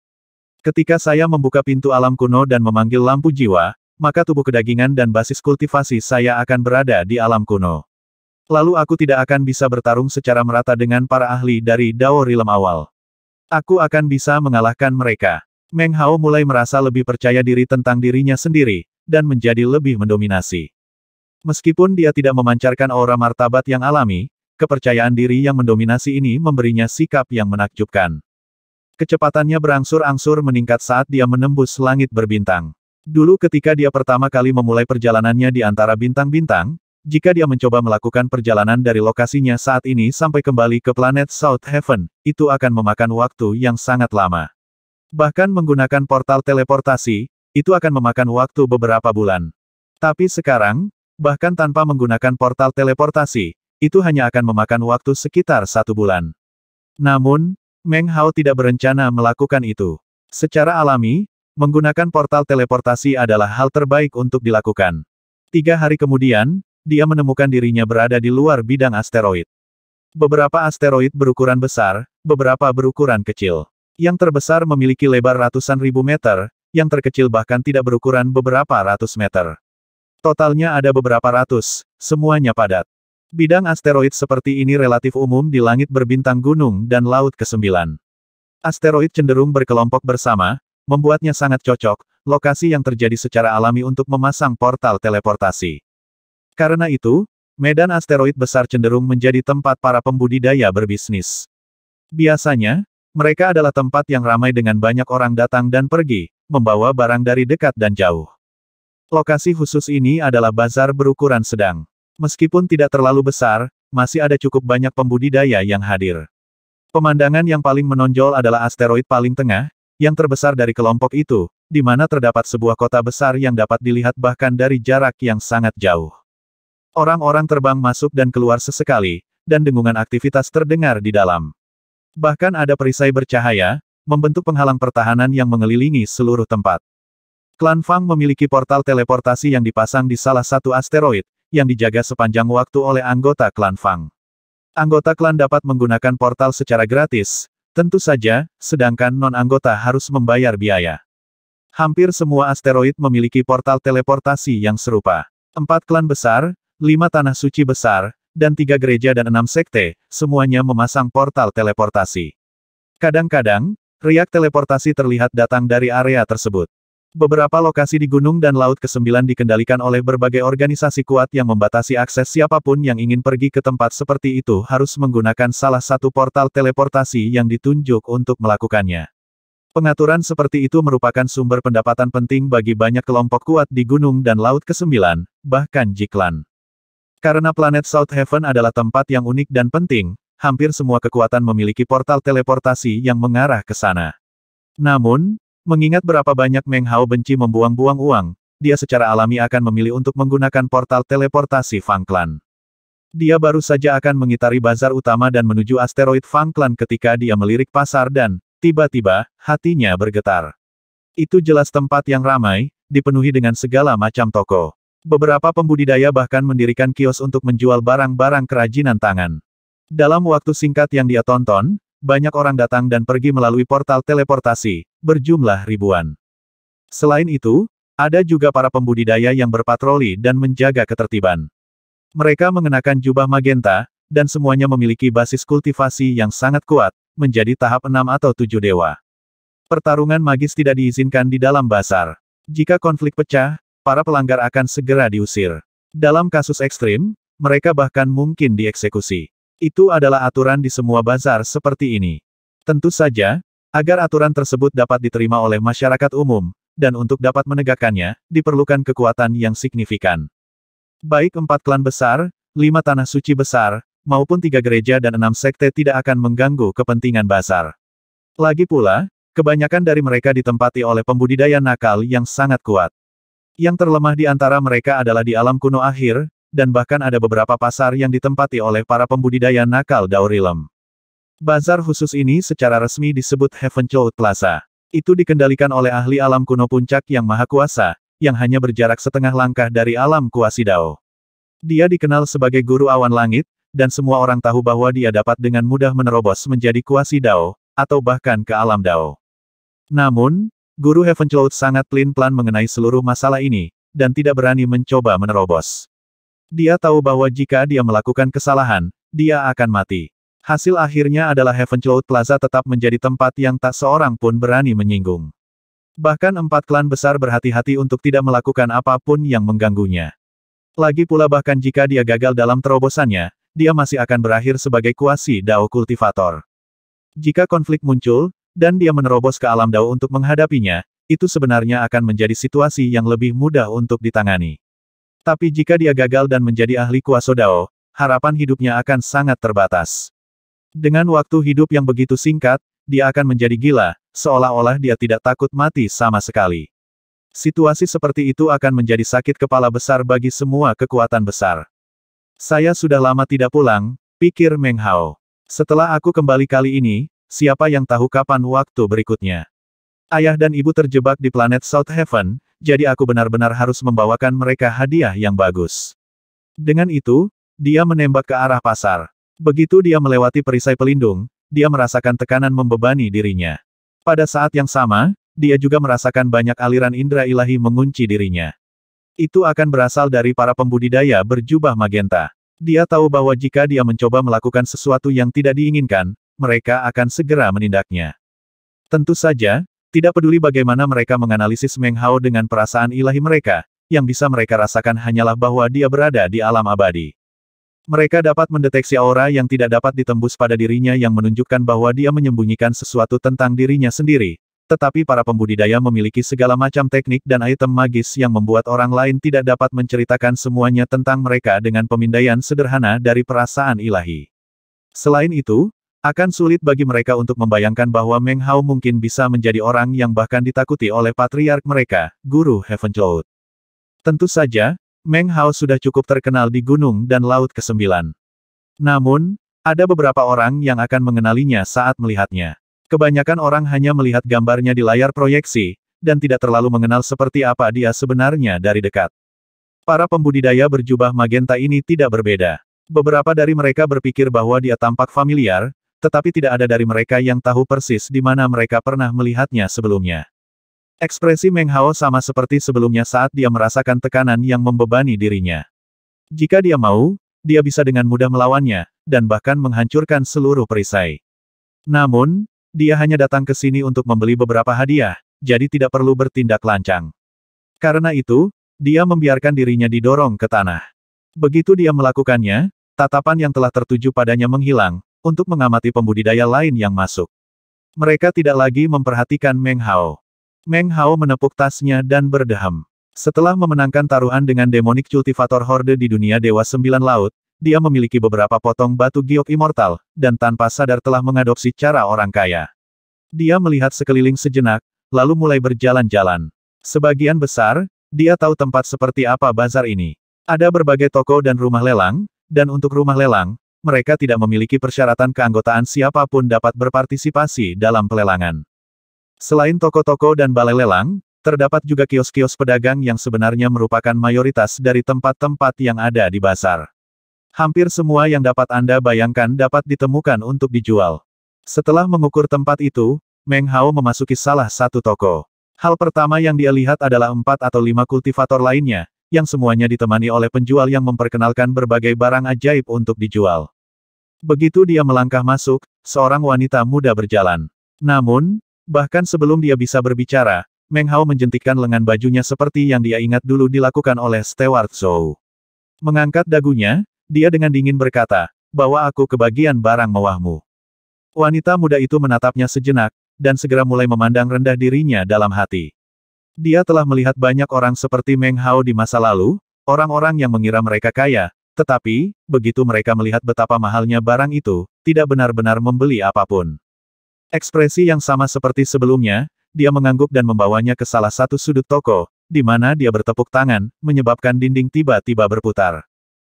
S1: Ketika saya membuka pintu alam kuno dan memanggil lampu jiwa, maka tubuh kedagingan dan basis kultivasi saya akan berada di alam kuno. Lalu aku tidak akan bisa bertarung secara merata dengan para ahli dari Dao Rilem awal. Aku akan bisa mengalahkan mereka. Meng Hao mulai merasa lebih percaya diri tentang dirinya sendiri, dan menjadi lebih mendominasi. Meskipun dia tidak memancarkan aura martabat yang alami, kepercayaan diri yang mendominasi ini memberinya sikap yang menakjubkan. Kecepatannya berangsur-angsur meningkat saat dia menembus langit berbintang. Dulu ketika dia pertama kali memulai perjalanannya di antara bintang-bintang, jika dia mencoba melakukan perjalanan dari lokasinya saat ini sampai kembali ke planet South Heaven, itu akan memakan waktu yang sangat lama. Bahkan menggunakan portal teleportasi, itu akan memakan waktu beberapa bulan. Tapi sekarang, bahkan tanpa menggunakan portal teleportasi, itu hanya akan memakan waktu sekitar satu bulan. Namun, Meng Hao tidak berencana melakukan itu. Secara alami, menggunakan portal teleportasi adalah hal terbaik untuk dilakukan. Tiga hari kemudian, dia menemukan dirinya berada di luar bidang asteroid. Beberapa asteroid berukuran besar, beberapa berukuran kecil. Yang terbesar memiliki lebar ratusan ribu meter, yang terkecil bahkan tidak berukuran beberapa ratus meter. Totalnya ada beberapa ratus, semuanya padat. Bidang asteroid seperti ini relatif umum di langit berbintang gunung dan laut ke-9. Asteroid cenderung berkelompok bersama, membuatnya sangat cocok, lokasi yang terjadi secara alami untuk memasang portal teleportasi. Karena itu, medan asteroid besar cenderung menjadi tempat para pembudidaya berbisnis. Biasanya, mereka adalah tempat yang ramai dengan banyak orang datang dan pergi, membawa barang dari dekat dan jauh. Lokasi khusus ini adalah bazar berukuran sedang. Meskipun tidak terlalu besar, masih ada cukup banyak pembudidaya yang hadir. Pemandangan yang paling menonjol adalah asteroid paling tengah, yang terbesar dari kelompok itu, di mana terdapat sebuah kota besar yang dapat dilihat bahkan dari jarak yang sangat jauh. Orang-orang terbang masuk dan keluar sesekali, dan dengungan aktivitas terdengar di dalam. Bahkan ada perisai bercahaya, membentuk penghalang pertahanan yang mengelilingi seluruh tempat. Klan Fang memiliki portal teleportasi yang dipasang di salah satu asteroid, yang dijaga sepanjang waktu oleh anggota klan Fang. Anggota klan dapat menggunakan portal secara gratis, tentu saja, sedangkan non-anggota harus membayar biaya. Hampir semua asteroid memiliki portal teleportasi yang serupa. Empat klan besar, lima tanah suci besar, dan tiga gereja dan enam sekte, semuanya memasang portal teleportasi. Kadang-kadang, riak teleportasi terlihat datang dari area tersebut. Beberapa lokasi di gunung dan laut kesembilan dikendalikan oleh berbagai organisasi kuat yang membatasi akses siapapun yang ingin pergi ke tempat seperti itu harus menggunakan salah satu portal teleportasi yang ditunjuk untuk melakukannya. Pengaturan seperti itu merupakan sumber pendapatan penting bagi banyak kelompok kuat di gunung dan laut kesembilan, bahkan Jiklan. Karena planet South Heaven adalah tempat yang unik dan penting, hampir semua kekuatan memiliki portal teleportasi yang mengarah ke sana. Namun, Mengingat berapa banyak Meng Hao benci membuang-buang uang, dia secara alami akan memilih untuk menggunakan portal teleportasi Fang Clan. Dia baru saja akan mengitari bazar utama dan menuju asteroid Fang Clan ketika dia melirik pasar dan, tiba-tiba, hatinya bergetar. Itu jelas tempat yang ramai, dipenuhi dengan segala macam toko. Beberapa pembudidaya bahkan mendirikan kios untuk menjual barang-barang kerajinan tangan. Dalam waktu singkat yang dia tonton, banyak orang datang dan pergi melalui portal teleportasi, berjumlah ribuan. Selain itu, ada juga para pembudidaya yang berpatroli dan menjaga ketertiban. Mereka mengenakan jubah magenta, dan semuanya memiliki basis kultivasi yang sangat kuat, menjadi tahap enam atau tujuh dewa. Pertarungan magis tidak diizinkan di dalam basar. Jika konflik pecah, para pelanggar akan segera diusir. Dalam kasus ekstrim, mereka bahkan mungkin dieksekusi. Itu adalah aturan di semua bazar seperti ini. Tentu saja, agar aturan tersebut dapat diterima oleh masyarakat umum, dan untuk dapat menegakkannya, diperlukan kekuatan yang signifikan. Baik empat klan besar, lima tanah suci besar, maupun tiga gereja dan enam sekte tidak akan mengganggu kepentingan bazar. Lagi pula, kebanyakan dari mereka ditempati oleh pembudidaya nakal yang sangat kuat. Yang terlemah di antara mereka adalah di alam kuno akhir, dan bahkan ada beberapa pasar yang ditempati oleh para pembudidaya nakal Daurilem. Bazar khusus ini secara resmi disebut Heaven Chow Plaza. Itu dikendalikan oleh ahli alam kuno puncak yang maha kuasa, yang hanya berjarak setengah langkah dari alam Kuasidao. Dia dikenal sebagai guru awan langit, dan semua orang tahu bahwa dia dapat dengan mudah menerobos menjadi Kuasidao, atau bahkan ke alam Dao. Namun, Guru Heaven Cloud sangat pelin-pelan mengenai seluruh masalah ini, dan tidak berani mencoba menerobos. Dia tahu bahwa jika dia melakukan kesalahan, dia akan mati. Hasil akhirnya adalah Heaven Cloud Plaza tetap menjadi tempat yang tak seorang pun berani menyinggung. Bahkan empat klan besar berhati-hati untuk tidak melakukan apapun yang mengganggunya. Lagi pula bahkan jika dia gagal dalam terobosannya, dia masih akan berakhir sebagai kuasi Dao Kultivator. Jika konflik muncul, dan dia menerobos ke alam Dao untuk menghadapinya, itu sebenarnya akan menjadi situasi yang lebih mudah untuk ditangani. Tapi jika dia gagal dan menjadi ahli kuasodao, harapan hidupnya akan sangat terbatas. Dengan waktu hidup yang begitu singkat, dia akan menjadi gila, seolah-olah dia tidak takut mati sama sekali. Situasi seperti itu akan menjadi sakit kepala besar bagi semua kekuatan besar. Saya sudah lama tidak pulang, pikir Meng Hao. Setelah aku kembali kali ini, siapa yang tahu kapan waktu berikutnya? Ayah dan ibu terjebak di planet South Heaven, jadi aku benar-benar harus membawakan mereka hadiah yang bagus. Dengan itu, dia menembak ke arah pasar. Begitu dia melewati perisai pelindung, dia merasakan tekanan membebani dirinya. Pada saat yang sama, dia juga merasakan banyak aliran indera ilahi mengunci dirinya. Itu akan berasal dari para pembudidaya berjubah magenta. Dia tahu bahwa jika dia mencoba melakukan sesuatu yang tidak diinginkan, mereka akan segera menindaknya. Tentu saja, tidak peduli bagaimana mereka menganalisis Meng Hao dengan perasaan ilahi mereka, yang bisa mereka rasakan hanyalah bahwa dia berada di alam abadi. Mereka dapat mendeteksi aura yang tidak dapat ditembus pada dirinya yang menunjukkan bahwa dia menyembunyikan sesuatu tentang dirinya sendiri, tetapi para pembudidaya memiliki segala macam teknik dan item magis yang membuat orang lain tidak dapat menceritakan semuanya tentang mereka dengan pemindaian sederhana dari perasaan ilahi. Selain itu, akan sulit bagi mereka untuk membayangkan bahwa Meng Hao mungkin bisa menjadi orang yang bahkan ditakuti oleh patriark mereka, Guru Heaven Cloud. Tentu saja, Meng Hao sudah cukup terkenal di gunung dan laut kesembilan. Namun, ada beberapa orang yang akan mengenalinya saat melihatnya. Kebanyakan orang hanya melihat gambarnya di layar proyeksi, dan tidak terlalu mengenal seperti apa dia sebenarnya dari dekat. Para pembudidaya berjubah magenta ini tidak berbeda. Beberapa dari mereka berpikir bahwa dia tampak familiar, tetapi tidak ada dari mereka yang tahu persis di mana mereka pernah melihatnya sebelumnya. Ekspresi Meng Hao sama seperti sebelumnya saat dia merasakan tekanan yang membebani dirinya. Jika dia mau, dia bisa dengan mudah melawannya, dan bahkan menghancurkan seluruh perisai. Namun, dia hanya datang ke sini untuk membeli beberapa hadiah, jadi tidak perlu bertindak lancang. Karena itu, dia membiarkan dirinya didorong ke tanah. Begitu dia melakukannya, tatapan yang telah tertuju padanya menghilang, untuk mengamati pembudidaya lain yang masuk. Mereka tidak lagi memperhatikan Meng Hao. Meng Hao menepuk tasnya dan berdeham. Setelah memenangkan taruhan dengan demonik cultivator horde di dunia Dewa Sembilan Laut, dia memiliki beberapa potong batu giok immortal, dan tanpa sadar telah mengadopsi cara orang kaya. Dia melihat sekeliling sejenak, lalu mulai berjalan-jalan. Sebagian besar, dia tahu tempat seperti apa bazar ini. Ada berbagai toko dan rumah lelang, dan untuk rumah lelang, mereka tidak memiliki persyaratan keanggotaan siapapun dapat berpartisipasi dalam pelelangan. Selain toko-toko dan balai lelang, terdapat juga kios-kios pedagang yang sebenarnya merupakan mayoritas dari tempat-tempat yang ada di pasar. Hampir semua yang dapat Anda bayangkan dapat ditemukan untuk dijual. Setelah mengukur tempat itu, Meng Hao memasuki salah satu toko. Hal pertama yang dia lihat adalah empat atau lima kultivator lainnya, yang semuanya ditemani oleh penjual yang memperkenalkan berbagai barang ajaib untuk dijual. Begitu dia melangkah masuk, seorang wanita muda berjalan. Namun, bahkan sebelum dia bisa berbicara, Meng Hao menjentikkan lengan bajunya seperti yang dia ingat dulu dilakukan oleh Stewart Zhou. Mengangkat dagunya, dia dengan dingin berkata, bawa aku ke bagian barang mewahmu. Wanita muda itu menatapnya sejenak, dan segera mulai memandang rendah dirinya dalam hati. Dia telah melihat banyak orang seperti Meng Hao di masa lalu, orang-orang yang mengira mereka kaya, tetapi, begitu mereka melihat betapa mahalnya barang itu, tidak benar-benar membeli apapun. Ekspresi yang sama seperti sebelumnya, dia mengangguk dan membawanya ke salah satu sudut toko, di mana dia bertepuk tangan, menyebabkan dinding tiba-tiba berputar.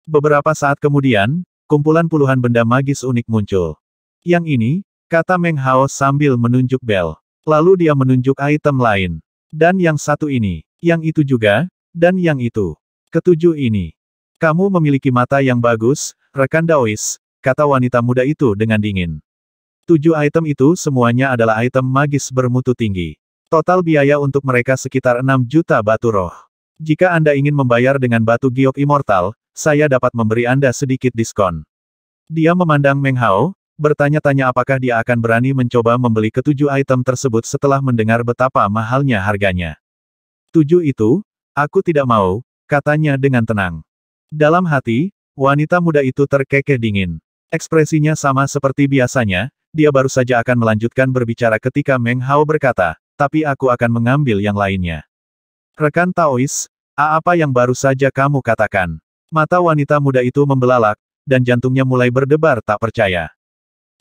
S1: Beberapa saat kemudian, kumpulan puluhan benda magis unik muncul. Yang ini, kata Meng Hao sambil menunjuk bel. Lalu dia menunjuk item lain. Dan yang satu ini, yang itu juga, dan yang itu. Ketujuh ini, kamu memiliki mata yang bagus, rekan Daois, kata wanita muda itu dengan dingin. Tujuh item itu semuanya adalah item magis bermutu tinggi. Total biaya untuk mereka sekitar 6 juta batu roh. Jika Anda ingin membayar dengan batu giok immortal, saya dapat memberi Anda sedikit diskon. Dia memandang Meng Hao, bertanya-tanya apakah dia akan berani mencoba membeli ketujuh item tersebut setelah mendengar betapa mahalnya harganya. Tujuh itu, aku tidak mau, katanya dengan tenang. Dalam hati, wanita muda itu terkekeh dingin. Ekspresinya sama seperti biasanya, dia baru saja akan melanjutkan berbicara ketika Meng Hao berkata, tapi aku akan mengambil yang lainnya. Rekan Taois, A apa yang baru saja kamu katakan? Mata wanita muda itu membelalak, dan jantungnya mulai berdebar tak percaya.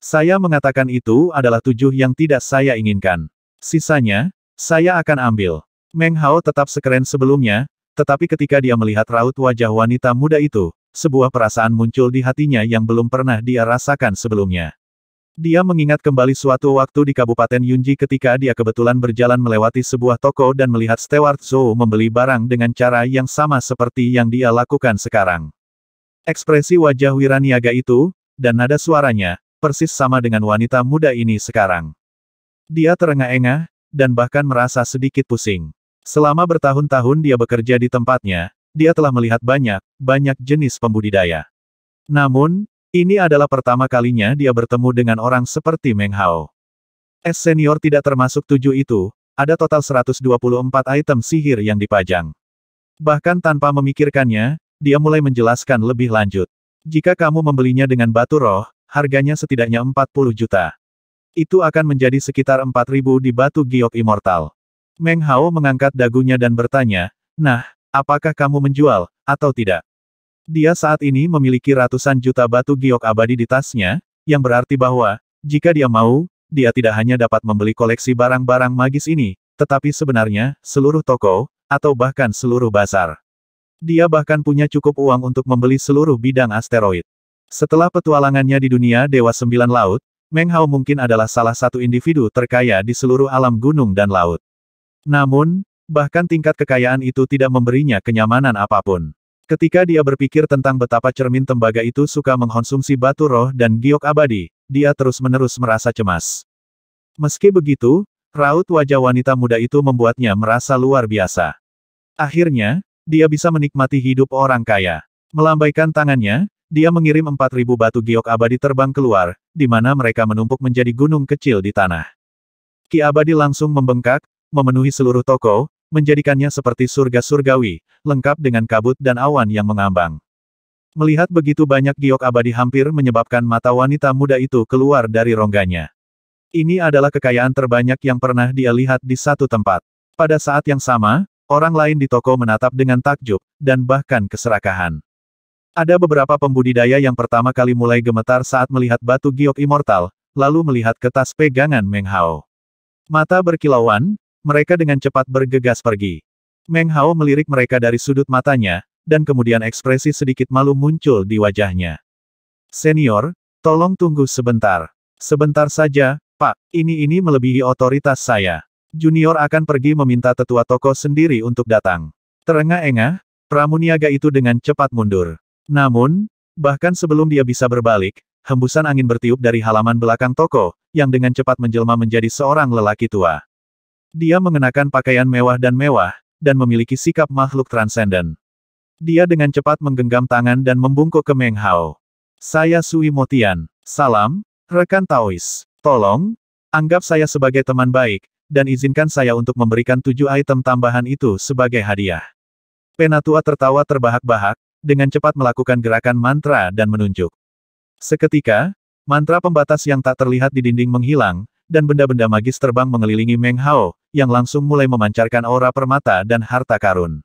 S1: Saya mengatakan itu adalah tujuh yang tidak saya inginkan. Sisanya, saya akan ambil. Meng Hao tetap sekeren sebelumnya, tetapi ketika dia melihat raut wajah wanita muda itu, sebuah perasaan muncul di hatinya yang belum pernah dia rasakan sebelumnya. Dia mengingat kembali suatu waktu di Kabupaten Yunji ketika dia kebetulan berjalan melewati sebuah toko dan melihat Stewart Zhou membeli barang dengan cara yang sama seperti yang dia lakukan sekarang. Ekspresi wajah Wiraniaga itu, dan nada suaranya, persis sama dengan wanita muda ini sekarang. Dia terengah-engah, dan bahkan merasa sedikit pusing. Selama bertahun-tahun dia bekerja di tempatnya, dia telah melihat banyak, banyak jenis pembudidaya. Namun, ini adalah pertama kalinya dia bertemu dengan orang seperti Meng Hao. S senior tidak termasuk tujuh itu, ada total 124 item sihir yang dipajang. Bahkan tanpa memikirkannya, dia mulai menjelaskan lebih lanjut. Jika kamu membelinya dengan batu roh, harganya setidaknya 40 juta. Itu akan menjadi sekitar 4000 di batu giok immortal. Meng Hao mengangkat dagunya dan bertanya, Nah, apakah kamu menjual, atau tidak? Dia saat ini memiliki ratusan juta batu giok abadi di tasnya, yang berarti bahwa, jika dia mau, dia tidak hanya dapat membeli koleksi barang-barang magis ini, tetapi sebenarnya, seluruh toko, atau bahkan seluruh bazar. Dia bahkan punya cukup uang untuk membeli seluruh bidang asteroid. Setelah petualangannya di dunia Dewa Sembilan Laut, Meng Hao mungkin adalah salah satu individu terkaya di seluruh alam gunung dan laut. Namun, bahkan tingkat kekayaan itu tidak memberinya kenyamanan apapun. Ketika dia berpikir tentang betapa cermin tembaga itu suka mengkonsumsi batu roh dan giok abadi, dia terus-menerus merasa cemas. Meski begitu, raut wajah wanita muda itu membuatnya merasa luar biasa. Akhirnya, dia bisa menikmati hidup orang kaya. Melambaikan tangannya, dia mengirim 4.000 batu giok abadi terbang keluar, di mana mereka menumpuk menjadi gunung kecil di tanah. Ki abadi langsung membengkak, memenuhi seluruh toko, menjadikannya seperti surga surgawi, lengkap dengan kabut dan awan yang mengambang. Melihat begitu banyak giok abadi hampir menyebabkan mata wanita muda itu keluar dari rongganya. Ini adalah kekayaan terbanyak yang pernah dia lihat di satu tempat. Pada saat yang sama, orang lain di toko menatap dengan takjub, dan bahkan keserakahan. Ada beberapa pembudidaya yang pertama kali mulai gemetar saat melihat batu giok immortal, lalu melihat kertas pegangan Meng Hao. Mata berkilauan, mereka dengan cepat bergegas pergi. Meng Hao melirik mereka dari sudut matanya, dan kemudian ekspresi sedikit malu muncul di wajahnya. Senior, tolong tunggu sebentar. Sebentar saja, Pak, ini-ini melebihi otoritas saya. Junior akan pergi meminta tetua toko sendiri untuk datang. Terengah-engah, pramuniaga itu dengan cepat mundur. Namun, bahkan sebelum dia bisa berbalik, hembusan angin bertiup dari halaman belakang toko, yang dengan cepat menjelma menjadi seorang lelaki tua. Dia mengenakan pakaian mewah dan mewah, dan memiliki sikap makhluk transenden. Dia dengan cepat menggenggam tangan dan membungkuk ke Meng Hao. Saya Sui Motian. Salam, rekan Taois. Tolong, anggap saya sebagai teman baik, dan izinkan saya untuk memberikan tujuh item tambahan itu sebagai hadiah. Penatua tertawa terbahak-bahak, dengan cepat melakukan gerakan mantra dan menunjuk. Seketika, mantra pembatas yang tak terlihat di dinding menghilang, dan benda-benda magis terbang mengelilingi Meng Hao, yang langsung mulai memancarkan aura permata dan harta karun.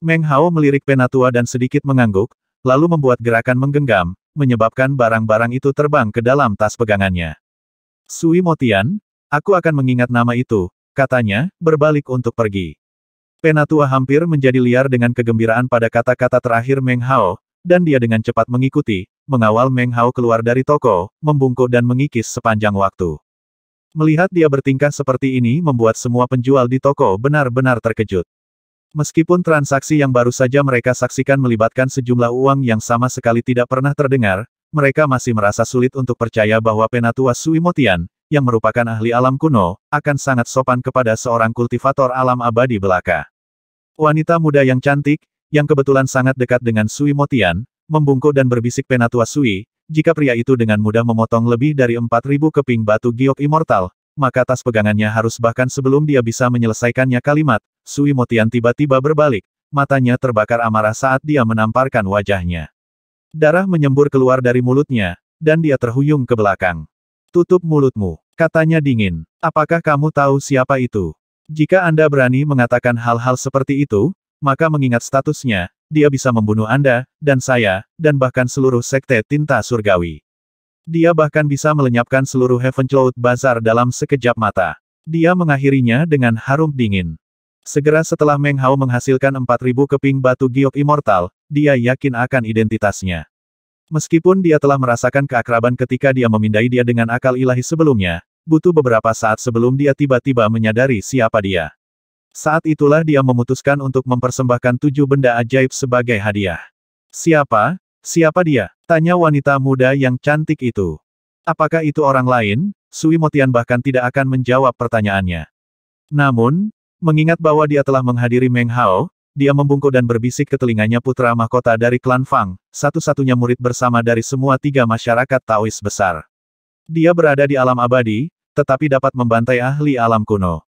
S1: Meng Hao melirik Penatua dan sedikit mengangguk, lalu membuat gerakan menggenggam, menyebabkan barang-barang itu terbang ke dalam tas pegangannya. Sui Motian, aku akan mengingat nama itu, katanya, berbalik untuk pergi. Penatua hampir menjadi liar dengan kegembiraan pada kata-kata terakhir Meng Hao, dan dia dengan cepat mengikuti, mengawal Meng Hao keluar dari toko, membungkuk dan mengikis sepanjang waktu. Melihat dia bertingkah seperti ini membuat semua penjual di toko benar-benar terkejut. Meskipun transaksi yang baru saja mereka saksikan melibatkan sejumlah uang yang sama sekali tidak pernah terdengar, mereka masih merasa sulit untuk percaya bahwa penatua Suimotian, yang merupakan ahli alam kuno, akan sangat sopan kepada seorang kultivator alam abadi belaka. Wanita muda yang cantik, yang kebetulan sangat dekat dengan Suimotian, membungkuk dan berbisik Penatua Sui, jika pria itu dengan mudah memotong lebih dari 4.000 keping batu giok immortal, maka tas pegangannya harus bahkan sebelum dia bisa menyelesaikannya kalimat, Sui Motian tiba-tiba berbalik, matanya terbakar amarah saat dia menamparkan wajahnya. Darah menyembur keluar dari mulutnya, dan dia terhuyung ke belakang. Tutup mulutmu, katanya dingin. Apakah kamu tahu siapa itu? Jika Anda berani mengatakan hal-hal seperti itu, maka mengingat statusnya, dia bisa membunuh Anda, dan saya, dan bahkan seluruh sekte tinta surgawi. Dia bahkan bisa melenyapkan seluruh Heaven Cloud Bazar dalam sekejap mata. Dia mengakhirinya dengan harum dingin. Segera setelah Meng Hao menghasilkan 4.000 keping batu giok immortal, dia yakin akan identitasnya. Meskipun dia telah merasakan keakraban ketika dia memindai dia dengan akal ilahi sebelumnya, butuh beberapa saat sebelum dia tiba-tiba menyadari siapa dia. Saat itulah dia memutuskan untuk mempersembahkan tujuh benda ajaib sebagai hadiah. Siapa? Siapa dia? Tanya wanita muda yang cantik itu. Apakah itu orang lain? Sui Motian bahkan tidak akan menjawab pertanyaannya. Namun, mengingat bahwa dia telah menghadiri Meng Hao, dia membungkuk dan berbisik ke telinganya putra mahkota dari klan Fang, satu-satunya murid bersama dari semua tiga masyarakat Taois besar. Dia berada di alam abadi, tetapi dapat membantai ahli alam kuno.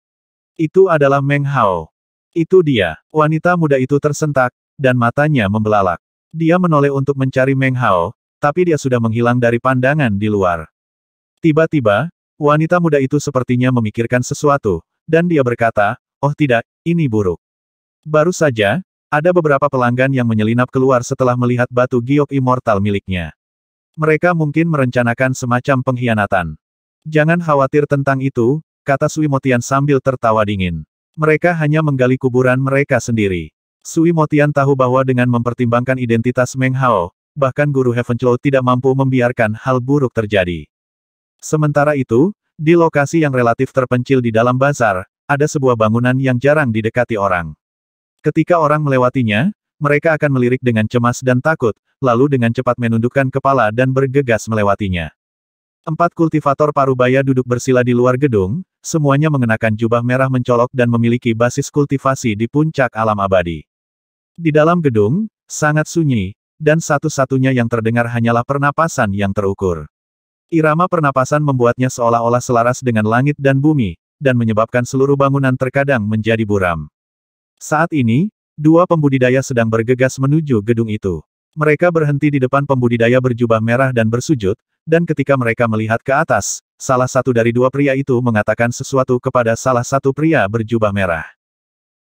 S1: Itu adalah Meng Hao. Itu dia. Wanita muda itu tersentak, dan matanya membelalak. Dia menoleh untuk mencari Meng Hao, tapi dia sudah menghilang dari pandangan di luar. Tiba-tiba, wanita muda itu sepertinya memikirkan sesuatu, dan dia berkata, Oh tidak, ini buruk. Baru saja, ada beberapa pelanggan yang menyelinap keluar setelah melihat batu giok immortal miliknya. Mereka mungkin merencanakan semacam pengkhianatan. Jangan khawatir tentang itu, kata Sui Motian sambil tertawa dingin. Mereka hanya menggali kuburan mereka sendiri. Sui Motian tahu bahwa dengan mempertimbangkan identitas Meng Hao, bahkan guru Heaven Chow tidak mampu membiarkan hal buruk terjadi. Sementara itu, di lokasi yang relatif terpencil di dalam bazar, ada sebuah bangunan yang jarang didekati orang. Ketika orang melewatinya, mereka akan melirik dengan cemas dan takut, lalu dengan cepat menundukkan kepala dan bergegas melewatinya. Empat kultivator parubaya duduk bersila di luar gedung, semuanya mengenakan jubah merah mencolok dan memiliki basis kultivasi di puncak alam abadi. Di dalam gedung, sangat sunyi, dan satu-satunya yang terdengar hanyalah pernapasan yang terukur. Irama pernapasan membuatnya seolah-olah selaras dengan langit dan bumi, dan menyebabkan seluruh bangunan terkadang menjadi buram. Saat ini, dua pembudidaya sedang bergegas menuju gedung itu. Mereka berhenti di depan pembudidaya berjubah merah dan bersujud, dan ketika mereka melihat ke atas, salah satu dari dua pria itu mengatakan sesuatu kepada salah satu pria berjubah merah.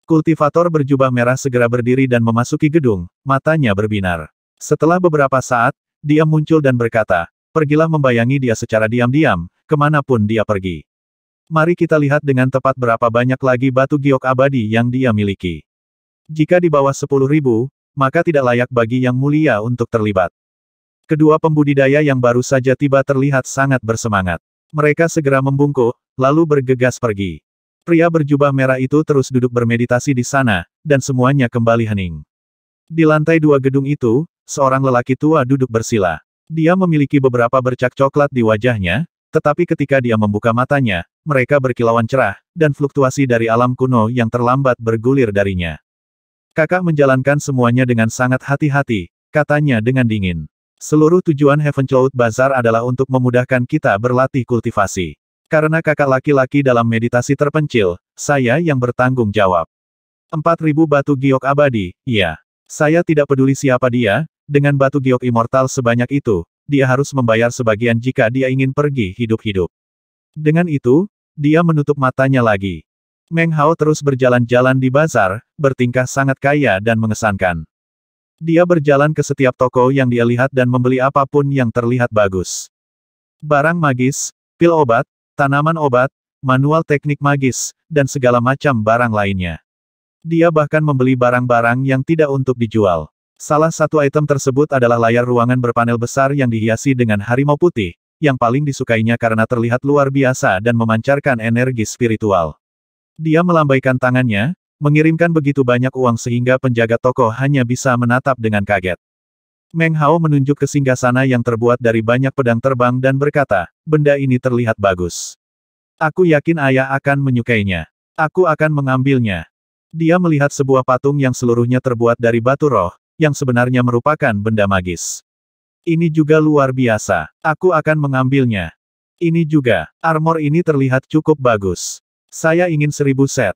S1: Kultivator berjubah merah segera berdiri dan memasuki gedung, matanya berbinar. Setelah beberapa saat, dia muncul dan berkata, pergilah membayangi dia secara diam-diam, kemanapun dia pergi. Mari kita lihat dengan tepat berapa banyak lagi batu giok abadi yang dia miliki. Jika di bawah sepuluh ribu, maka tidak layak bagi yang mulia untuk terlibat. Kedua pembudidaya yang baru saja tiba terlihat sangat bersemangat. Mereka segera membungkuk, lalu bergegas pergi. Pria berjubah merah itu terus duduk bermeditasi di sana, dan semuanya kembali hening. Di lantai dua gedung itu, seorang lelaki tua duduk bersila. Dia memiliki beberapa bercak coklat di wajahnya, tetapi ketika dia membuka matanya, mereka berkilauan cerah, dan fluktuasi dari alam kuno yang terlambat bergulir darinya. Kakak menjalankan semuanya dengan sangat hati-hati, katanya dengan dingin. Seluruh tujuan Heaven Cloud Bazar adalah untuk memudahkan kita berlatih kultivasi. Karena kakak laki-laki dalam meditasi terpencil, saya yang bertanggung jawab. 4000 batu giok abadi, iya. Saya tidak peduli siapa dia, dengan batu giok immortal sebanyak itu, dia harus membayar sebagian jika dia ingin pergi hidup-hidup. Dengan itu, dia menutup matanya lagi. Meng Hao terus berjalan-jalan di bazar, bertingkah sangat kaya dan mengesankan. Dia berjalan ke setiap toko yang dia lihat dan membeli apapun yang terlihat bagus. Barang magis, pil obat, tanaman obat, manual teknik magis, dan segala macam barang lainnya. Dia bahkan membeli barang-barang yang tidak untuk dijual. Salah satu item tersebut adalah layar ruangan berpanel besar yang dihiasi dengan harimau putih, yang paling disukainya karena terlihat luar biasa dan memancarkan energi spiritual. Dia melambaikan tangannya, Mengirimkan begitu banyak uang sehingga penjaga toko hanya bisa menatap dengan kaget. Meng Hao menunjuk ke singgah sana yang terbuat dari banyak pedang terbang dan berkata, benda ini terlihat bagus. Aku yakin ayah akan menyukainya. Aku akan mengambilnya. Dia melihat sebuah patung yang seluruhnya terbuat dari batu roh, yang sebenarnya merupakan benda magis. Ini juga luar biasa. Aku akan mengambilnya. Ini juga, armor ini terlihat cukup bagus. Saya ingin seribu set.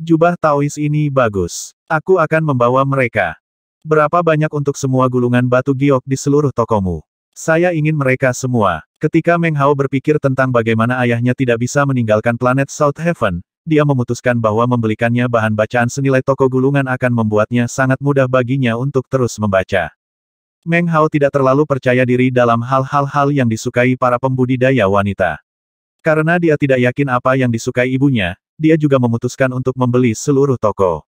S1: Jubah Taois ini bagus. Aku akan membawa mereka. Berapa banyak untuk semua gulungan batu giok di seluruh tokomu? Saya ingin mereka semua. Ketika Meng Hao berpikir tentang bagaimana ayahnya tidak bisa meninggalkan planet South Heaven, dia memutuskan bahwa membelikannya bahan bacaan senilai toko gulungan akan membuatnya sangat mudah baginya untuk terus membaca. Meng Hao tidak terlalu percaya diri dalam hal-hal hal yang disukai para pembudidaya wanita. Karena dia tidak yakin apa yang disukai ibunya, dia juga memutuskan untuk membeli seluruh toko.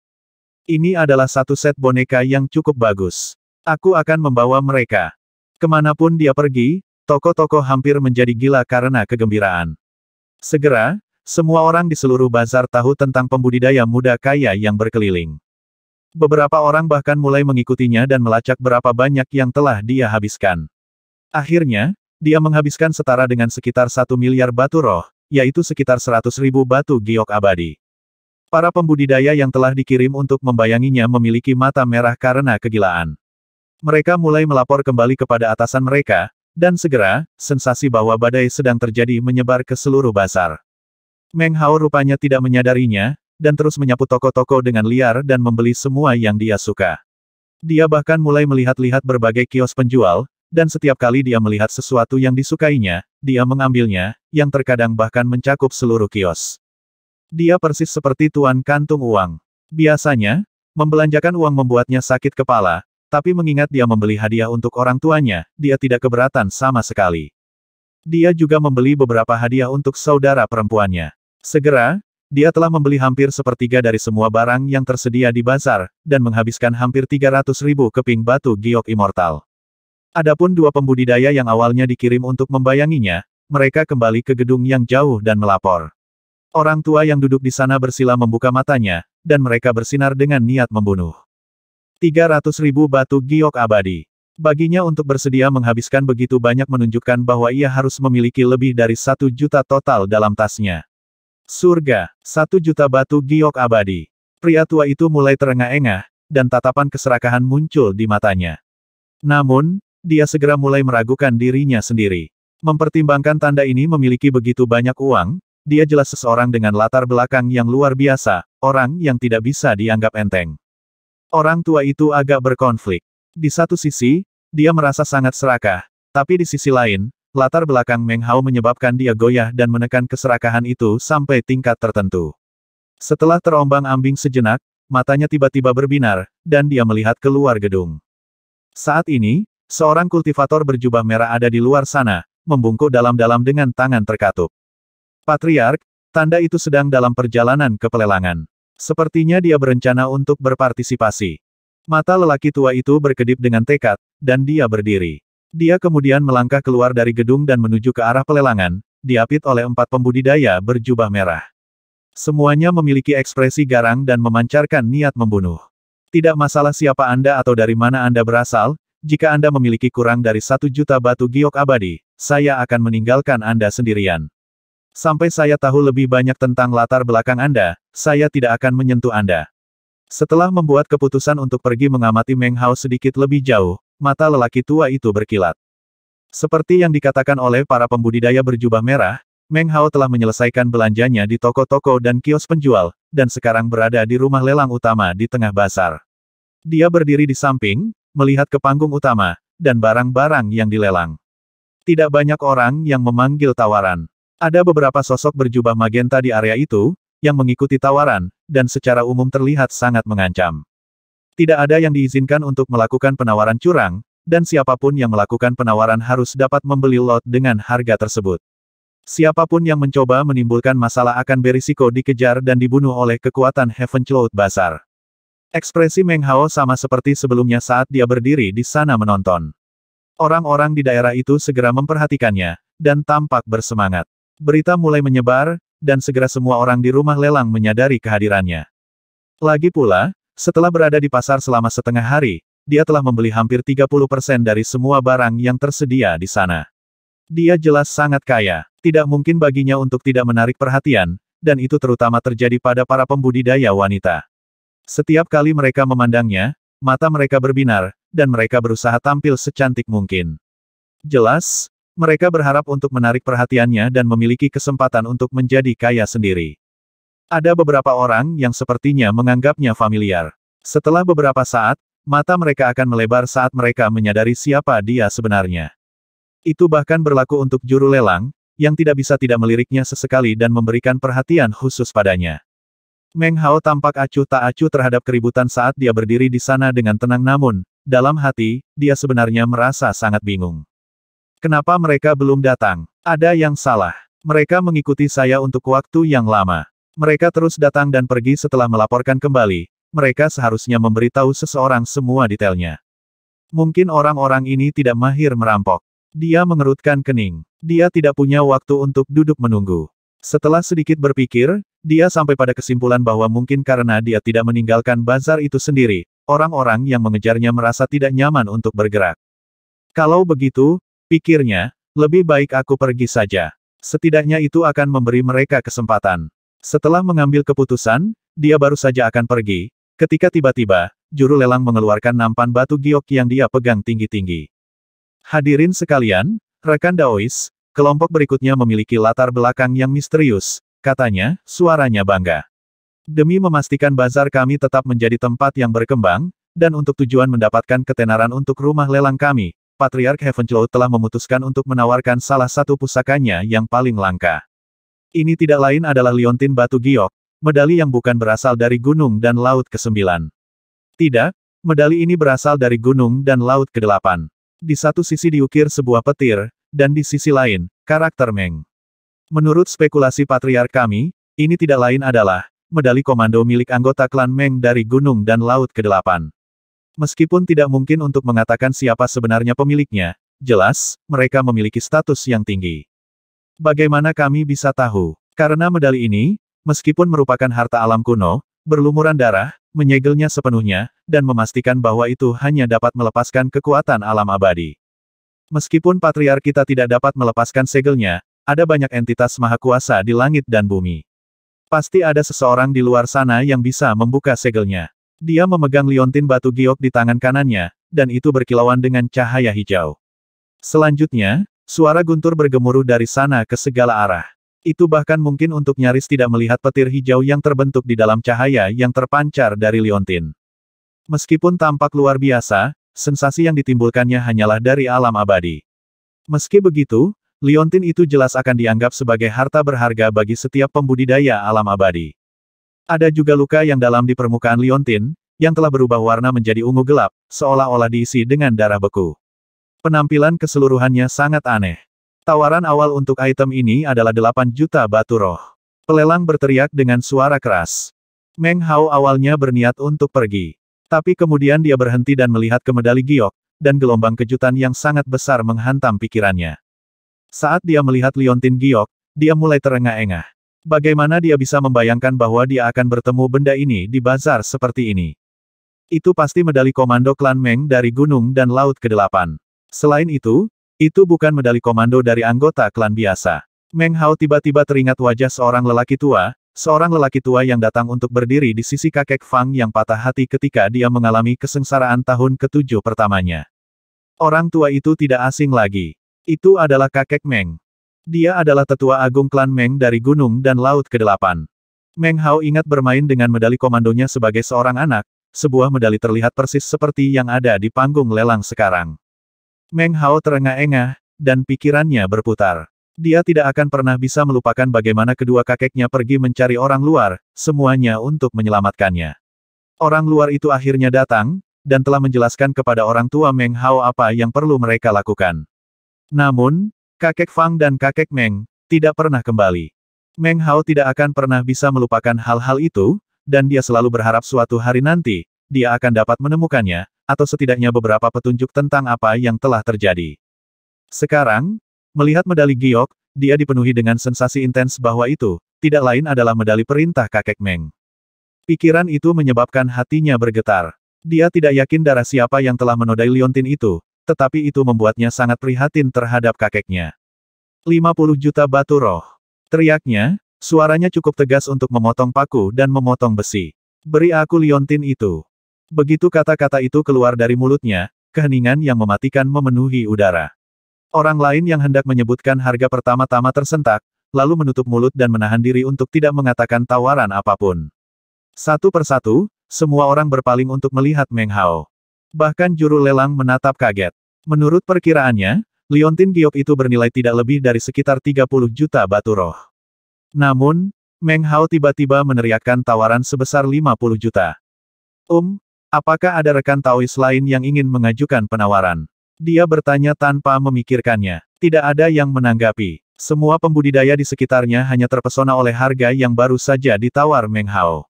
S1: Ini adalah satu set boneka yang cukup bagus. Aku akan membawa mereka. Kemanapun dia pergi, toko-toko hampir menjadi gila karena kegembiraan. Segera, semua orang di seluruh bazar tahu tentang pembudidaya muda kaya yang berkeliling. Beberapa orang bahkan mulai mengikutinya dan melacak berapa banyak yang telah dia habiskan. Akhirnya, dia menghabiskan setara dengan sekitar satu miliar batu roh, yaitu sekitar 100.000 batu giok abadi. Para pembudidaya yang telah dikirim untuk membayanginya memiliki mata merah karena kegilaan. Mereka mulai melapor kembali kepada atasan mereka, dan segera, sensasi bahwa badai sedang terjadi menyebar ke seluruh basar. Meng Hao rupanya tidak menyadarinya, dan terus menyapu toko-toko dengan liar dan membeli semua yang dia suka. Dia bahkan mulai melihat-lihat berbagai kios penjual, dan setiap kali dia melihat sesuatu yang disukainya, dia mengambilnya, yang terkadang bahkan mencakup seluruh kios. Dia persis seperti tuan kantung uang. Biasanya, membelanjakan uang membuatnya sakit kepala, tapi mengingat dia membeli hadiah untuk orang tuanya, dia tidak keberatan sama sekali. Dia juga membeli beberapa hadiah untuk saudara perempuannya. Segera, dia telah membeli hampir sepertiga dari semua barang yang tersedia di bazar, dan menghabiskan hampir 300 ribu keping batu giok immortal. Adapun dua pembudidaya yang awalnya dikirim untuk membayanginya, mereka kembali ke gedung yang jauh dan melapor. Orang tua yang duduk di sana bersila membuka matanya, dan mereka bersinar dengan niat membunuh. 300 ribu batu giok abadi. Baginya untuk bersedia menghabiskan begitu banyak menunjukkan bahwa ia harus memiliki lebih dari satu juta total dalam tasnya. Surga, satu juta batu giok abadi. Pria tua itu mulai terengah-engah, dan tatapan keserakahan muncul di matanya. Namun, dia segera mulai meragukan dirinya sendiri. Mempertimbangkan tanda ini memiliki begitu banyak uang, dia jelas seseorang dengan latar belakang yang luar biasa, orang yang tidak bisa dianggap enteng. Orang tua itu agak berkonflik. Di satu sisi, dia merasa sangat serakah, tapi di sisi lain, latar belakang Meng Hao menyebabkan dia goyah dan menekan keserakahan itu sampai tingkat tertentu. Setelah terombang-ambing sejenak, matanya tiba-tiba berbinar, dan dia melihat keluar gedung. Saat ini, Seorang kultivator berjubah merah ada di luar sana, membungkuk dalam-dalam dengan tangan terkatup. Patriark, tanda itu sedang dalam perjalanan ke pelelangan. Sepertinya dia berencana untuk berpartisipasi. Mata lelaki tua itu berkedip dengan tekad, dan dia berdiri. Dia kemudian melangkah keluar dari gedung dan menuju ke arah pelelangan, diapit oleh empat pembudidaya berjubah merah. Semuanya memiliki ekspresi garang dan memancarkan niat membunuh. Tidak masalah siapa Anda atau dari mana Anda berasal, jika Anda memiliki kurang dari satu juta batu giok abadi, saya akan meninggalkan Anda sendirian. Sampai saya tahu lebih banyak tentang latar belakang Anda, saya tidak akan menyentuh Anda. Setelah membuat keputusan untuk pergi mengamati Meng Hao sedikit lebih jauh, mata lelaki tua itu berkilat. Seperti yang dikatakan oleh para pembudidaya berjubah merah, Meng Hao telah menyelesaikan belanjanya di toko-toko dan kios penjual, dan sekarang berada di rumah lelang utama di tengah pasar. Dia berdiri di samping, melihat ke panggung utama, dan barang-barang yang dilelang. Tidak banyak orang yang memanggil tawaran. Ada beberapa sosok berjubah magenta di area itu, yang mengikuti tawaran, dan secara umum terlihat sangat mengancam. Tidak ada yang diizinkan untuk melakukan penawaran curang, dan siapapun yang melakukan penawaran harus dapat membeli lot dengan harga tersebut. Siapapun yang mencoba menimbulkan masalah akan berisiko dikejar dan dibunuh oleh kekuatan Heaven Cloud Basar. Ekspresi Meng Hao sama seperti sebelumnya saat dia berdiri di sana menonton. Orang-orang di daerah itu segera memperhatikannya, dan tampak bersemangat. Berita mulai menyebar, dan segera semua orang di rumah lelang menyadari kehadirannya. Lagi pula, setelah berada di pasar selama setengah hari, dia telah membeli hampir 30% dari semua barang yang tersedia di sana. Dia jelas sangat kaya, tidak mungkin baginya untuk tidak menarik perhatian, dan itu terutama terjadi pada para pembudidaya wanita. Setiap kali mereka memandangnya, mata mereka berbinar, dan mereka berusaha tampil secantik mungkin. Jelas, mereka berharap untuk menarik perhatiannya dan memiliki kesempatan untuk menjadi kaya sendiri. Ada beberapa orang yang sepertinya menganggapnya familiar. Setelah beberapa saat, mata mereka akan melebar saat mereka menyadari siapa dia sebenarnya. Itu bahkan berlaku untuk juru lelang, yang tidak bisa tidak meliriknya sesekali dan memberikan perhatian khusus padanya. Meng Hao tampak acuh tak acuh terhadap keributan saat dia berdiri di sana dengan tenang namun, dalam hati, dia sebenarnya merasa sangat bingung. Kenapa mereka belum datang? Ada yang salah. Mereka mengikuti saya untuk waktu yang lama. Mereka terus datang dan pergi setelah melaporkan kembali. Mereka seharusnya memberitahu seseorang semua detailnya. Mungkin orang-orang ini tidak mahir merampok. Dia mengerutkan kening. Dia tidak punya waktu untuk duduk menunggu. Setelah sedikit berpikir, dia sampai pada kesimpulan bahwa mungkin karena dia tidak meninggalkan bazar itu sendiri, orang-orang yang mengejarnya merasa tidak nyaman untuk bergerak. Kalau begitu, pikirnya, lebih baik aku pergi saja. Setidaknya itu akan memberi mereka kesempatan. Setelah mengambil keputusan, dia baru saja akan pergi, ketika tiba-tiba, juru lelang mengeluarkan nampan batu giok yang dia pegang tinggi-tinggi. Hadirin sekalian, rekan Daois, kelompok berikutnya memiliki latar belakang yang misterius, Katanya, suaranya bangga. Demi memastikan bazar kami tetap menjadi tempat yang berkembang, dan untuk tujuan mendapatkan ketenaran untuk rumah lelang kami, Patriark Heavenclaw telah memutuskan untuk menawarkan salah satu pusakanya yang paling langka. Ini tidak lain adalah Liontin Batu Giok, medali yang bukan berasal dari gunung dan laut ke-9. Tidak, medali ini berasal dari gunung dan laut ke-8. Di satu sisi diukir sebuah petir, dan di sisi lain, karakter Meng. Menurut spekulasi patriark kami, ini tidak lain adalah medali komando milik anggota klan Meng dari Gunung dan Laut ke-8. Meskipun tidak mungkin untuk mengatakan siapa sebenarnya pemiliknya, jelas, mereka memiliki status yang tinggi. Bagaimana kami bisa tahu? Karena medali ini, meskipun merupakan harta alam kuno, berlumuran darah, menyegelnya sepenuhnya, dan memastikan bahwa itu hanya dapat melepaskan kekuatan alam abadi. Meskipun patriark kita tidak dapat melepaskan segelnya, ada banyak entitas maha kuasa di langit dan bumi. Pasti ada seseorang di luar sana yang bisa membuka segelnya. Dia memegang liontin batu giok di tangan kanannya, dan itu berkilauan dengan cahaya hijau. Selanjutnya, suara guntur bergemuruh dari sana ke segala arah. Itu bahkan mungkin untuk nyaris tidak melihat petir hijau yang terbentuk di dalam cahaya yang terpancar dari liontin. Meskipun tampak luar biasa, sensasi yang ditimbulkannya hanyalah dari alam abadi. Meski begitu, Liontin itu jelas akan dianggap sebagai harta berharga bagi setiap pembudidaya alam abadi. Ada juga luka yang dalam di permukaan liontin, yang telah berubah warna menjadi ungu gelap, seolah-olah diisi dengan darah beku. Penampilan keseluruhannya sangat aneh. Tawaran awal untuk item ini adalah 8 juta batu roh. Pelelang berteriak dengan suara keras. Meng Hao awalnya berniat untuk pergi. Tapi kemudian dia berhenti dan melihat ke medali giok, dan gelombang kejutan yang sangat besar menghantam pikirannya. Saat dia melihat Liontin Giok, dia mulai terengah-engah. Bagaimana dia bisa membayangkan bahwa dia akan bertemu benda ini di bazar seperti ini? Itu pasti medali komando klan Meng dari Gunung dan Laut Kedelapan. Selain itu, itu bukan medali komando dari anggota klan biasa. Meng Hao tiba-tiba teringat wajah seorang lelaki tua, Seorang lelaki tua yang datang untuk berdiri di sisi kakek Fang yang patah hati ketika dia mengalami kesengsaraan tahun ketujuh pertamanya. Orang tua itu tidak asing lagi. Itu adalah kakek Meng. Dia adalah tetua agung klan Meng dari Gunung dan Laut ke-8. Meng Hao ingat bermain dengan medali komandonya sebagai seorang anak, sebuah medali terlihat persis seperti yang ada di panggung lelang sekarang. Meng Hao terengah-engah, dan pikirannya berputar. Dia tidak akan pernah bisa melupakan bagaimana kedua kakeknya pergi mencari orang luar, semuanya untuk menyelamatkannya. Orang luar itu akhirnya datang, dan telah menjelaskan kepada orang tua Meng Hao apa yang perlu mereka lakukan. Namun, kakek Fang dan kakek Meng, tidak pernah kembali. Meng Hao tidak akan pernah bisa melupakan hal-hal itu, dan dia selalu berharap suatu hari nanti, dia akan dapat menemukannya, atau setidaknya beberapa petunjuk tentang apa yang telah terjadi. Sekarang, melihat medali giok, dia dipenuhi dengan sensasi intens bahwa itu, tidak lain adalah medali perintah kakek Meng. Pikiran itu menyebabkan hatinya bergetar. Dia tidak yakin darah siapa yang telah menodai Liontin itu, tetapi itu membuatnya sangat prihatin terhadap kakeknya. 50 juta batu roh. Teriaknya, suaranya cukup tegas untuk memotong paku dan memotong besi. Beri aku liontin itu. Begitu kata-kata itu keluar dari mulutnya, keheningan yang mematikan memenuhi udara. Orang lain yang hendak menyebutkan harga pertama-tama tersentak, lalu menutup mulut dan menahan diri untuk tidak mengatakan tawaran apapun. Satu persatu, semua orang berpaling untuk melihat Meng Hao. Bahkan juru lelang menatap kaget. Menurut perkiraannya, liontin giok itu bernilai tidak lebih dari sekitar 30 juta batu roh. Namun, Meng Hao tiba-tiba meneriakkan tawaran sebesar 50 juta. Um, apakah ada rekan Taois lain yang ingin mengajukan penawaran? Dia bertanya tanpa memikirkannya. Tidak ada yang menanggapi. Semua pembudidaya di sekitarnya hanya terpesona oleh harga yang baru saja ditawar Meng Hao.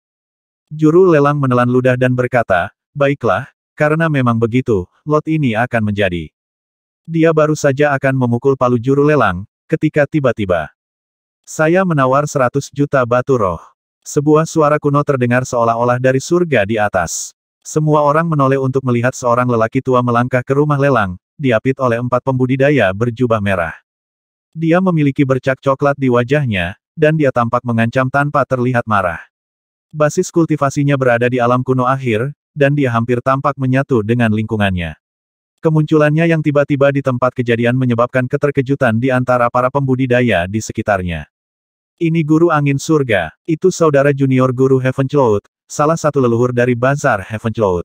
S1: Juru lelang menelan ludah dan berkata, Baiklah, karena memang begitu, lot ini akan menjadi. Dia baru saja akan memukul palu juru lelang, ketika tiba-tiba. Saya menawar 100 juta batu roh. Sebuah suara kuno terdengar seolah-olah dari surga di atas. Semua orang menoleh untuk melihat seorang lelaki tua melangkah ke rumah lelang, diapit oleh empat pembudidaya berjubah merah. Dia memiliki bercak coklat di wajahnya, dan dia tampak mengancam tanpa terlihat marah. Basis kultivasinya berada di alam kuno akhir, dan dia hampir tampak menyatu dengan lingkungannya. Kemunculannya yang tiba-tiba di tempat kejadian menyebabkan keterkejutan di antara para pembudidaya di sekitarnya. Ini guru angin surga, itu saudara junior guru Heaven Cloud, salah satu leluhur dari bazar Heaven Cloud.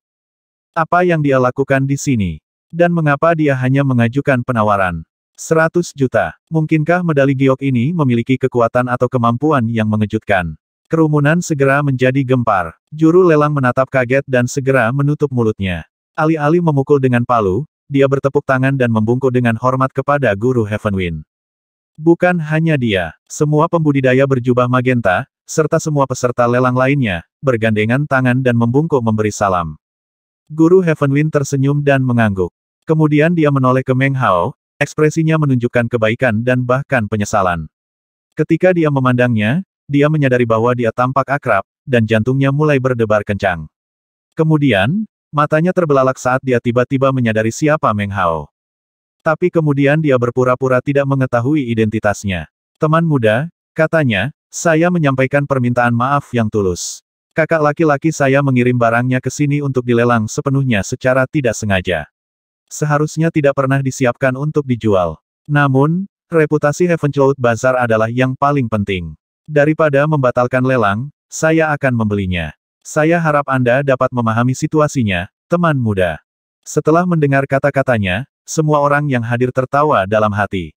S1: Apa yang dia lakukan di sini? Dan mengapa dia hanya mengajukan penawaran? 100 juta. Mungkinkah medali giok ini memiliki kekuatan atau kemampuan yang mengejutkan? Kerumunan segera menjadi gempar. Juru lelang menatap kaget dan segera menutup mulutnya. Alih-alih memukul dengan palu, dia bertepuk tangan dan membungkuk dengan hormat kepada Guru Heavenwind. Bukan hanya dia, semua pembudidaya berjubah magenta, serta semua peserta lelang lainnya, bergandengan tangan dan membungkuk memberi salam. Guru Heavenwind tersenyum dan mengangguk. Kemudian dia menoleh ke Meng Hao, ekspresinya menunjukkan kebaikan dan bahkan penyesalan. Ketika dia memandangnya, dia menyadari bahwa dia tampak akrab, dan jantungnya mulai berdebar kencang. Kemudian, matanya terbelalak saat dia tiba-tiba menyadari siapa Meng Hao. Tapi kemudian dia berpura-pura tidak mengetahui identitasnya. Teman muda, katanya, saya menyampaikan permintaan maaf yang tulus. Kakak laki-laki saya mengirim barangnya ke sini untuk dilelang sepenuhnya secara tidak sengaja. Seharusnya tidak pernah disiapkan untuk dijual. Namun, reputasi Heaven Cloud Bazar adalah yang paling penting. Daripada membatalkan lelang, saya akan membelinya. Saya harap Anda dapat memahami situasinya, teman muda. Setelah mendengar kata-katanya, semua orang yang hadir tertawa dalam hati.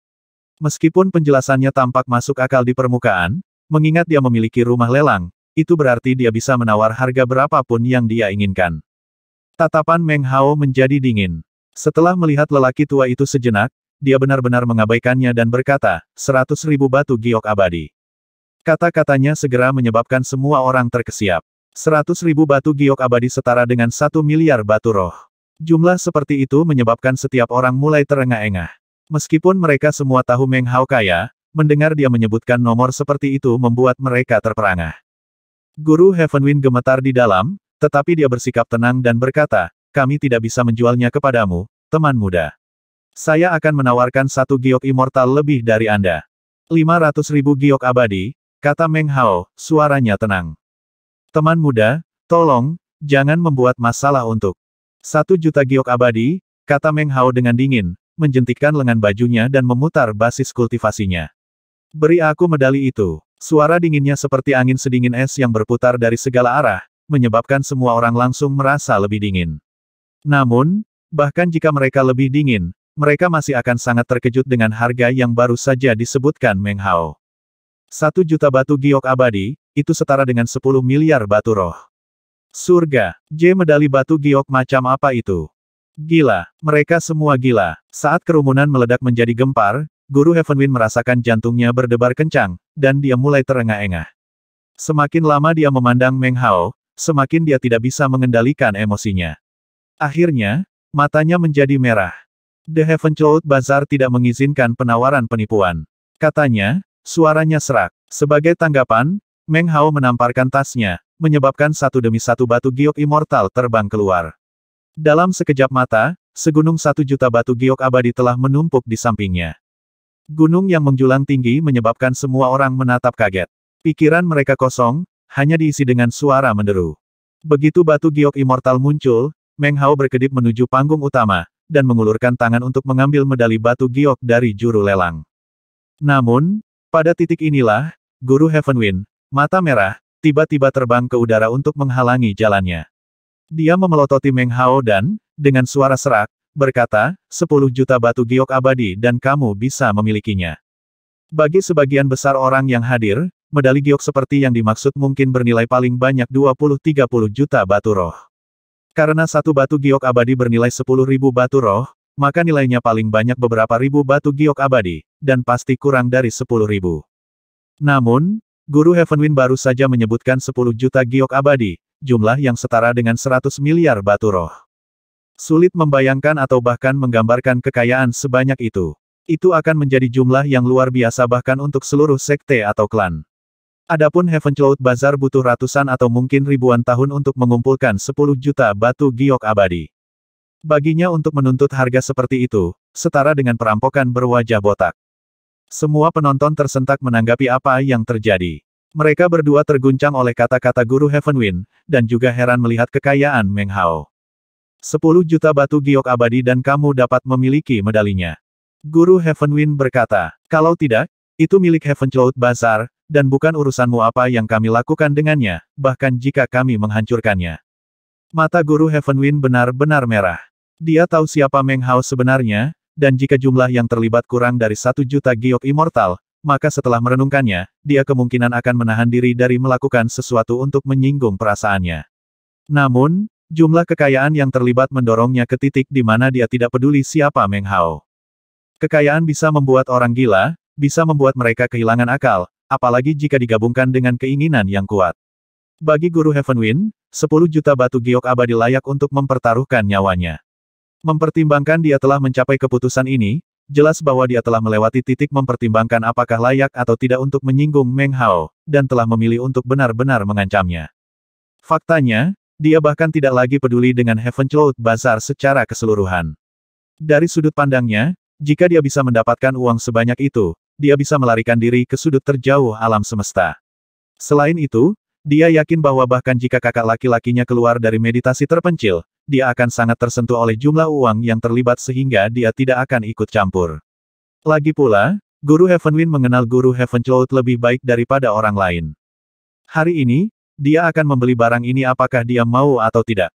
S1: Meskipun penjelasannya tampak masuk akal di permukaan, mengingat dia memiliki rumah lelang, itu berarti dia bisa menawar harga berapapun yang dia inginkan. Tatapan Meng Hao menjadi dingin. Setelah melihat lelaki tua itu sejenak, dia benar-benar mengabaikannya dan berkata, seratus ribu batu giok abadi. Kata-katanya segera menyebabkan semua orang terkesiap. Seratus ribu batu giok abadi setara dengan satu miliar batu roh. Jumlah seperti itu menyebabkan setiap orang mulai terengah-engah. Meskipun mereka semua tahu Meng Hao kaya, mendengar dia menyebutkan nomor seperti itu membuat mereka terperangah. Guru Heavenwind gemetar di dalam, tetapi dia bersikap tenang dan berkata, kami tidak bisa menjualnya kepadamu, teman muda. Saya akan menawarkan satu giok immortal lebih dari Anda. 500 ribu giok abadi, Kata Meng Hao, suaranya tenang. Teman muda, tolong, jangan membuat masalah untuk. Satu juta giok abadi, kata Meng Hao dengan dingin, menjentikkan lengan bajunya dan memutar basis kultivasinya. Beri aku medali itu. Suara dinginnya seperti angin sedingin es yang berputar dari segala arah, menyebabkan semua orang langsung merasa lebih dingin. Namun, bahkan jika mereka lebih dingin, mereka masih akan sangat terkejut dengan harga yang baru saja disebutkan Meng Hao. Satu juta batu giok abadi, itu setara dengan sepuluh miliar batu roh. Surga, J medali batu giok macam apa itu? Gila, mereka semua gila. Saat kerumunan meledak menjadi gempar, Guru Heavenwind merasakan jantungnya berdebar kencang, dan dia mulai terengah-engah. Semakin lama dia memandang Meng Hao, semakin dia tidak bisa mengendalikan emosinya. Akhirnya, matanya menjadi merah. The Heaven Cloud Bazaar tidak mengizinkan penawaran penipuan. Katanya, Suaranya serak. Sebagai tanggapan, Meng Hao menamparkan tasnya, menyebabkan satu demi satu batu giok immortal terbang keluar. Dalam sekejap mata, segunung satu juta batu giok abadi telah menumpuk di sampingnya. Gunung yang menjulang tinggi menyebabkan semua orang menatap kaget. Pikiran mereka kosong, hanya diisi dengan suara menderu. Begitu batu giok immortal muncul, Meng Hao berkedip menuju panggung utama, dan mengulurkan tangan untuk mengambil medali batu giok dari juru lelang. Namun, pada titik inilah, Guru Heavenwind, mata merah, tiba-tiba terbang ke udara untuk menghalangi jalannya. Dia memelototi Meng Hao dan, dengan suara serak, berkata, 10 juta batu giok abadi dan kamu bisa memilikinya. Bagi sebagian besar orang yang hadir, medali giok seperti yang dimaksud mungkin bernilai paling banyak 20-30 juta batu roh. Karena satu batu giok abadi bernilai ribu batu roh, maka nilainya paling banyak beberapa ribu batu giok abadi, dan pasti kurang dari sepuluh ribu. Namun, Guru Heavenwind baru saja menyebutkan sepuluh juta giok abadi, jumlah yang setara dengan 100 miliar batu roh. Sulit membayangkan atau bahkan menggambarkan kekayaan sebanyak itu. Itu akan menjadi jumlah yang luar biasa bahkan untuk seluruh sekte atau klan. Adapun Heaven Cloud Bazar butuh ratusan atau mungkin ribuan tahun untuk mengumpulkan 10 juta batu giok abadi. Baginya untuk menuntut harga seperti itu, setara dengan perampokan berwajah botak. Semua penonton tersentak menanggapi apa yang terjadi. Mereka berdua terguncang oleh kata-kata Guru Heavenwind, dan juga heran melihat kekayaan Meng Hao. Sepuluh juta batu giok abadi dan kamu dapat memiliki medalinya. Guru Heavenwind berkata, kalau tidak, itu milik Heaven Cloud Bazaar, dan bukan urusanmu apa yang kami lakukan dengannya, bahkan jika kami menghancurkannya. Mata guru Heavenwind benar-benar merah. Dia tahu siapa Meng Hao sebenarnya, dan jika jumlah yang terlibat kurang dari satu juta giok immortal, maka setelah merenungkannya, dia kemungkinan akan menahan diri dari melakukan sesuatu untuk menyinggung perasaannya. Namun, jumlah kekayaan yang terlibat mendorongnya ke titik di mana dia tidak peduli siapa Meng Hao. Kekayaan bisa membuat orang gila, bisa membuat mereka kehilangan akal, apalagi jika digabungkan dengan keinginan yang kuat. Bagi guru Heavenwind, 10 juta batu giok abadi layak untuk mempertaruhkan nyawanya. Mempertimbangkan dia telah mencapai keputusan ini, jelas bahwa dia telah melewati titik mempertimbangkan apakah layak atau tidak untuk menyinggung Meng Hao, dan telah memilih untuk benar-benar mengancamnya. Faktanya, dia bahkan tidak lagi peduli dengan Heaven Cloud Bazaar secara keseluruhan. Dari sudut pandangnya, jika dia bisa mendapatkan uang sebanyak itu, dia bisa melarikan diri ke sudut terjauh alam semesta. Selain itu, dia yakin bahwa bahkan jika kakak laki-lakinya keluar dari meditasi terpencil, dia akan sangat tersentuh oleh jumlah uang yang terlibat sehingga dia tidak akan ikut campur. Lagi pula, Guru Heaven Wind mengenal Guru Heaven Cloud lebih baik daripada orang lain. Hari ini, dia akan membeli barang ini apakah dia mau atau tidak.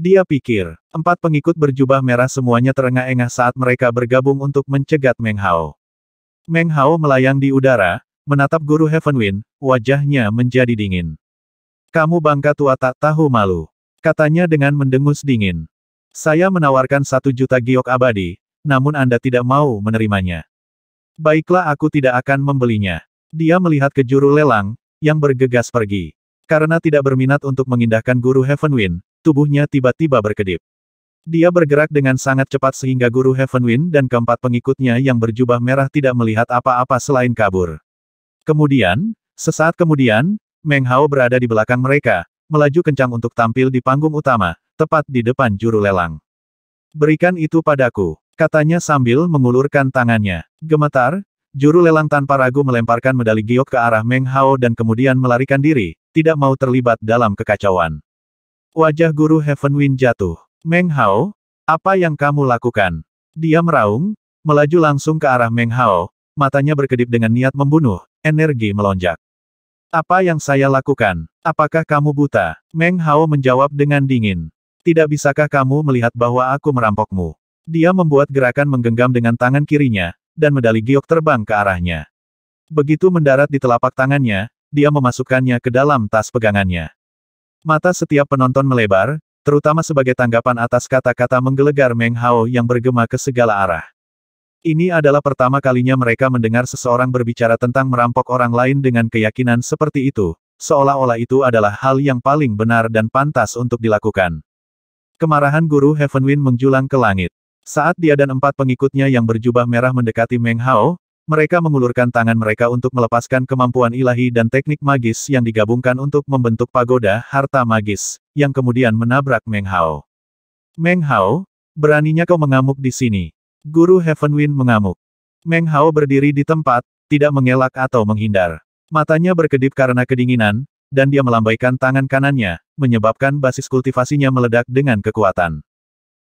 S1: Dia pikir, empat pengikut berjubah merah semuanya terengah-engah saat mereka bergabung untuk mencegat Meng Hao. Meng Hao melayang di udara, Menatap guru Heavenwind, wajahnya menjadi dingin. Kamu bangka tua tak tahu malu. Katanya dengan mendengus dingin. Saya menawarkan satu juta giok abadi, namun Anda tidak mau menerimanya. Baiklah aku tidak akan membelinya. Dia melihat ke juru lelang, yang bergegas pergi. Karena tidak berminat untuk mengindahkan guru Heavenwind, tubuhnya tiba-tiba berkedip. Dia bergerak dengan sangat cepat sehingga guru Heavenwind dan keempat pengikutnya yang berjubah merah tidak melihat apa-apa selain kabur. Kemudian, sesaat kemudian, Meng Hao berada di belakang mereka, melaju kencang untuk tampil di panggung utama, tepat di depan juru lelang. Berikan itu padaku, katanya sambil mengulurkan tangannya. Gemetar, juru lelang tanpa ragu melemparkan medali giok ke arah Meng Hao dan kemudian melarikan diri, tidak mau terlibat dalam kekacauan. Wajah guru Heaven Wind jatuh. Meng Hao, apa yang kamu lakukan? Dia meraung, melaju langsung ke arah Meng Hao, matanya berkedip dengan niat membunuh, energi melonjak. Apa yang saya lakukan? Apakah kamu buta? Meng Hao menjawab dengan dingin. Tidak bisakah kamu melihat bahwa aku merampokmu? Dia membuat gerakan menggenggam dengan tangan kirinya, dan medali giok terbang ke arahnya. Begitu mendarat di telapak tangannya, dia memasukkannya ke dalam tas pegangannya. Mata setiap penonton melebar, terutama sebagai tanggapan atas kata-kata menggelegar Meng Hao yang bergema ke segala arah. Ini adalah pertama kalinya mereka mendengar seseorang berbicara tentang merampok orang lain dengan keyakinan seperti itu, seolah-olah itu adalah hal yang paling benar dan pantas untuk dilakukan. Kemarahan Guru Heavenwind menjulang ke langit. Saat dia dan empat pengikutnya yang berjubah merah mendekati Meng Hao, mereka mengulurkan tangan mereka untuk melepaskan kemampuan ilahi dan teknik magis yang digabungkan untuk membentuk pagoda harta magis, yang kemudian menabrak Meng Hao. Meng Hao, beraninya kau mengamuk di sini. Guru Heaven Wind mengamuk. Meng Hao berdiri di tempat, tidak mengelak atau menghindar. Matanya berkedip karena kedinginan, dan dia melambaikan tangan kanannya, menyebabkan basis kultivasinya meledak dengan kekuatan.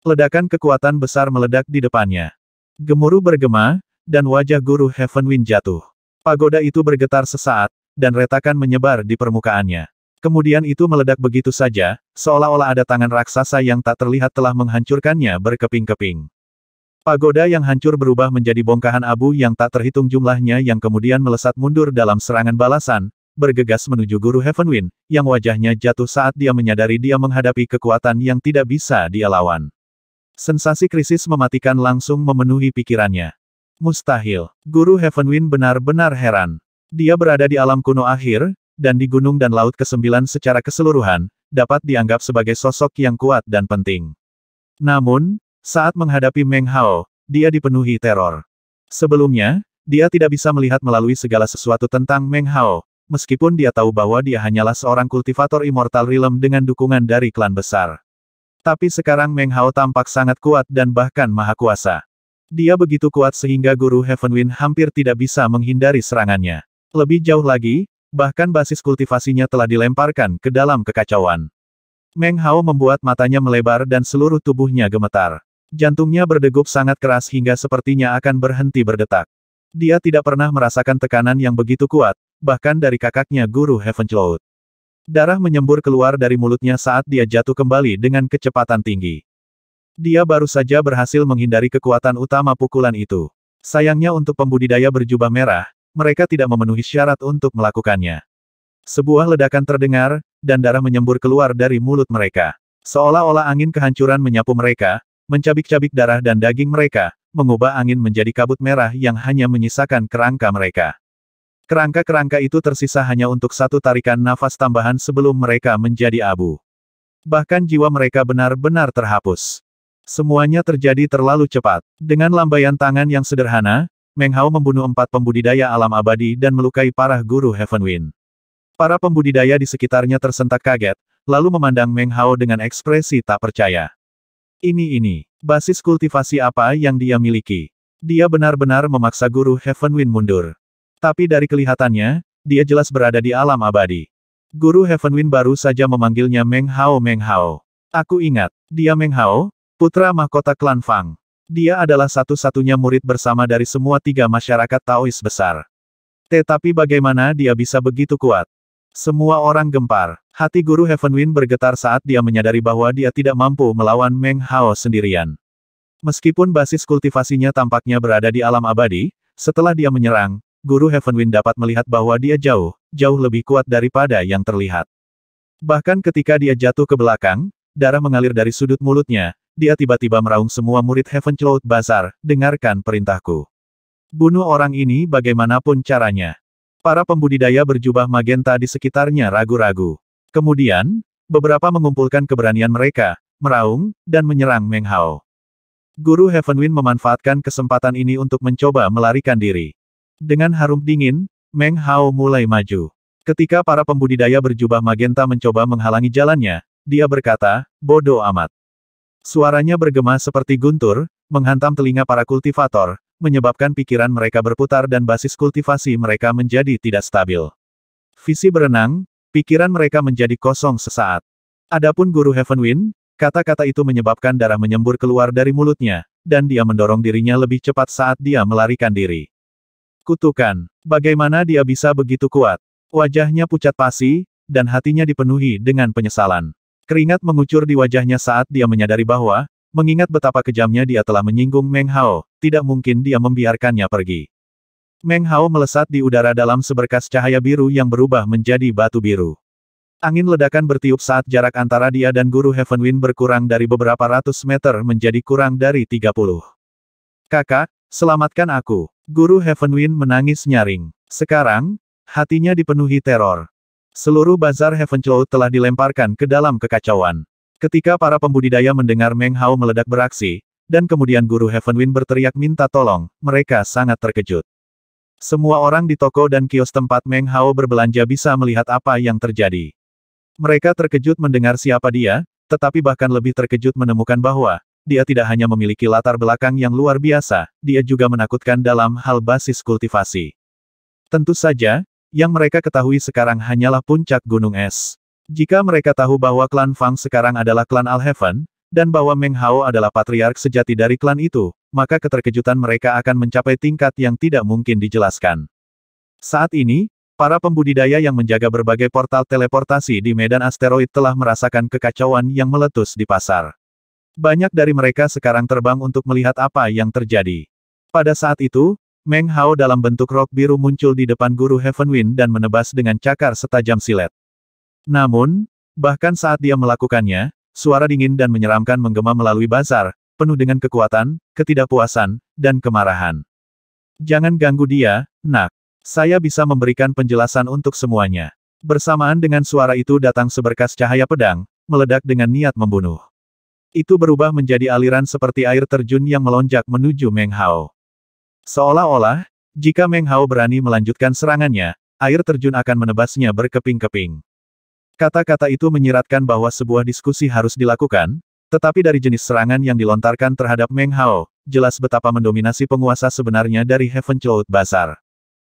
S1: Ledakan kekuatan besar meledak di depannya. Gemuruh bergema, dan wajah guru Heaven Wind jatuh. Pagoda itu bergetar sesaat, dan retakan menyebar di permukaannya. Kemudian itu meledak begitu saja, seolah-olah ada tangan raksasa yang tak terlihat telah menghancurkannya berkeping-keping. Pagoda yang hancur berubah menjadi bongkahan abu yang tak terhitung jumlahnya yang kemudian melesat mundur dalam serangan balasan, bergegas menuju guru Heavenwind, yang wajahnya jatuh saat dia menyadari dia menghadapi kekuatan yang tidak bisa dia lawan. Sensasi krisis mematikan langsung memenuhi pikirannya. Mustahil, guru Heavenwind benar-benar heran. Dia berada di alam kuno akhir, dan di gunung dan laut kesembilan secara keseluruhan, dapat dianggap sebagai sosok yang kuat dan penting. Namun, saat menghadapi Meng Hao, dia dipenuhi teror. Sebelumnya, dia tidak bisa melihat melalui segala sesuatu tentang Meng Hao, meskipun dia tahu bahwa dia hanyalah seorang kultivator Immortal Realm dengan dukungan dari klan besar. Tapi sekarang Meng Hao tampak sangat kuat dan bahkan maha kuasa. Dia begitu kuat sehingga guru Heaven Wind hampir tidak bisa menghindari serangannya. Lebih jauh lagi, bahkan basis kultivasinya telah dilemparkan ke dalam kekacauan. Meng Hao membuat matanya melebar dan seluruh tubuhnya gemetar. Jantungnya berdegup sangat keras hingga sepertinya akan berhenti berdetak. Dia tidak pernah merasakan tekanan yang begitu kuat, bahkan dari kakaknya Guru Heaven Cloud. Darah menyembur keluar dari mulutnya saat dia jatuh kembali dengan kecepatan tinggi. Dia baru saja berhasil menghindari kekuatan utama pukulan itu. Sayangnya untuk pembudidaya berjubah merah, mereka tidak memenuhi syarat untuk melakukannya. Sebuah ledakan terdengar, dan darah menyembur keluar dari mulut mereka. Seolah-olah angin kehancuran menyapu mereka, mencabik-cabik darah dan daging mereka, mengubah angin menjadi kabut merah yang hanya menyisakan kerangka mereka. Kerangka-kerangka itu tersisa hanya untuk satu tarikan nafas tambahan sebelum mereka menjadi abu. Bahkan jiwa mereka benar-benar terhapus. Semuanya terjadi terlalu cepat. Dengan lambaian tangan yang sederhana, Meng Hao membunuh empat pembudidaya alam abadi dan melukai parah guru Heaven Wind. Para pembudidaya di sekitarnya tersentak kaget, lalu memandang Meng Hao dengan ekspresi tak percaya. Ini ini, basis kultivasi apa yang dia miliki. Dia benar-benar memaksa guru Heaven Wind mundur. Tapi dari kelihatannya, dia jelas berada di alam abadi. Guru Heaven Wind baru saja memanggilnya Meng Hao Meng Hao. Aku ingat, dia Meng Hao, putra mahkota klan Fang. Dia adalah satu-satunya murid bersama dari semua tiga masyarakat Taois besar. Tetapi bagaimana dia bisa begitu kuat? Semua orang gempar. Hati Guru Heaven Wind bergetar saat dia menyadari bahwa dia tidak mampu melawan Meng Hao sendirian. Meskipun basis kultivasinya tampaknya berada di alam abadi, setelah dia menyerang, Guru Heaven Wind dapat melihat bahwa dia jauh, jauh lebih kuat daripada yang terlihat. Bahkan ketika dia jatuh ke belakang, darah mengalir dari sudut mulutnya, dia tiba-tiba meraung semua murid Heaven Cloud Bazar, dengarkan perintahku. Bunuh orang ini bagaimanapun caranya. Para pembudidaya berjubah magenta di sekitarnya ragu-ragu. Kemudian, beberapa mengumpulkan keberanian mereka, meraung, dan menyerang Meng Hao. Guru Wind memanfaatkan kesempatan ini untuk mencoba melarikan diri. Dengan harum dingin, Meng Hao mulai maju. Ketika para pembudidaya berjubah magenta mencoba menghalangi jalannya, dia berkata, bodoh amat. Suaranya bergema seperti guntur, menghantam telinga para kultivator, menyebabkan pikiran mereka berputar dan basis kultivasi mereka menjadi tidak stabil. Visi berenang, pikiran mereka menjadi kosong sesaat. Adapun guru Heaven Wind, kata-kata itu menyebabkan darah menyembur keluar dari mulutnya, dan dia mendorong dirinya lebih cepat saat dia melarikan diri. Kutukan, bagaimana dia bisa begitu kuat? Wajahnya pucat pasi, dan hatinya dipenuhi dengan penyesalan. Keringat mengucur di wajahnya saat dia menyadari bahwa, mengingat betapa kejamnya dia telah menyinggung Meng Hao, tidak mungkin dia membiarkannya pergi. Meng Hao melesat di udara dalam seberkas cahaya biru yang berubah menjadi batu biru. Angin ledakan bertiup saat jarak antara dia dan guru Heaven Wind berkurang dari beberapa ratus meter menjadi kurang dari 30. Kakak, selamatkan aku. Guru Heaven Wind menangis nyaring. Sekarang, hatinya dipenuhi teror. Seluruh bazar Heaven Cloud telah dilemparkan ke dalam kekacauan. Ketika para pembudidaya mendengar Meng Hao meledak beraksi, dan kemudian Guru Wind berteriak minta tolong, mereka sangat terkejut. Semua orang di toko dan kios tempat Meng Hao berbelanja bisa melihat apa yang terjadi. Mereka terkejut mendengar siapa dia, tetapi bahkan lebih terkejut menemukan bahwa, dia tidak hanya memiliki latar belakang yang luar biasa, dia juga menakutkan dalam hal basis kultivasi. Tentu saja, yang mereka ketahui sekarang hanyalah puncak gunung es. Jika mereka tahu bahwa klan Fang sekarang adalah klan Alheaven, dan bahwa Meng Hao adalah patriark sejati dari klan itu, maka keterkejutan mereka akan mencapai tingkat yang tidak mungkin dijelaskan. Saat ini, para pembudidaya yang menjaga berbagai portal teleportasi di medan asteroid telah merasakan kekacauan yang meletus di pasar. Banyak dari mereka sekarang terbang untuk melihat apa yang terjadi. Pada saat itu, Meng Hao dalam bentuk rok biru muncul di depan guru Heaven Wind dan menebas dengan cakar setajam silet. Namun, bahkan saat dia melakukannya, Suara dingin dan menyeramkan menggema melalui bazar, penuh dengan kekuatan, ketidakpuasan, dan kemarahan. Jangan ganggu dia, nak. Saya bisa memberikan penjelasan untuk semuanya. Bersamaan dengan suara itu datang seberkas cahaya pedang, meledak dengan niat membunuh. Itu berubah menjadi aliran seperti air terjun yang melonjak menuju Meng Hao. Seolah-olah, jika Meng Hao berani melanjutkan serangannya, air terjun akan menebasnya berkeping-keping. Kata-kata itu menyiratkan bahwa sebuah diskusi harus dilakukan, tetapi dari jenis serangan yang dilontarkan terhadap Meng Hao, jelas betapa mendominasi penguasa sebenarnya dari Heaven Cloud Basar.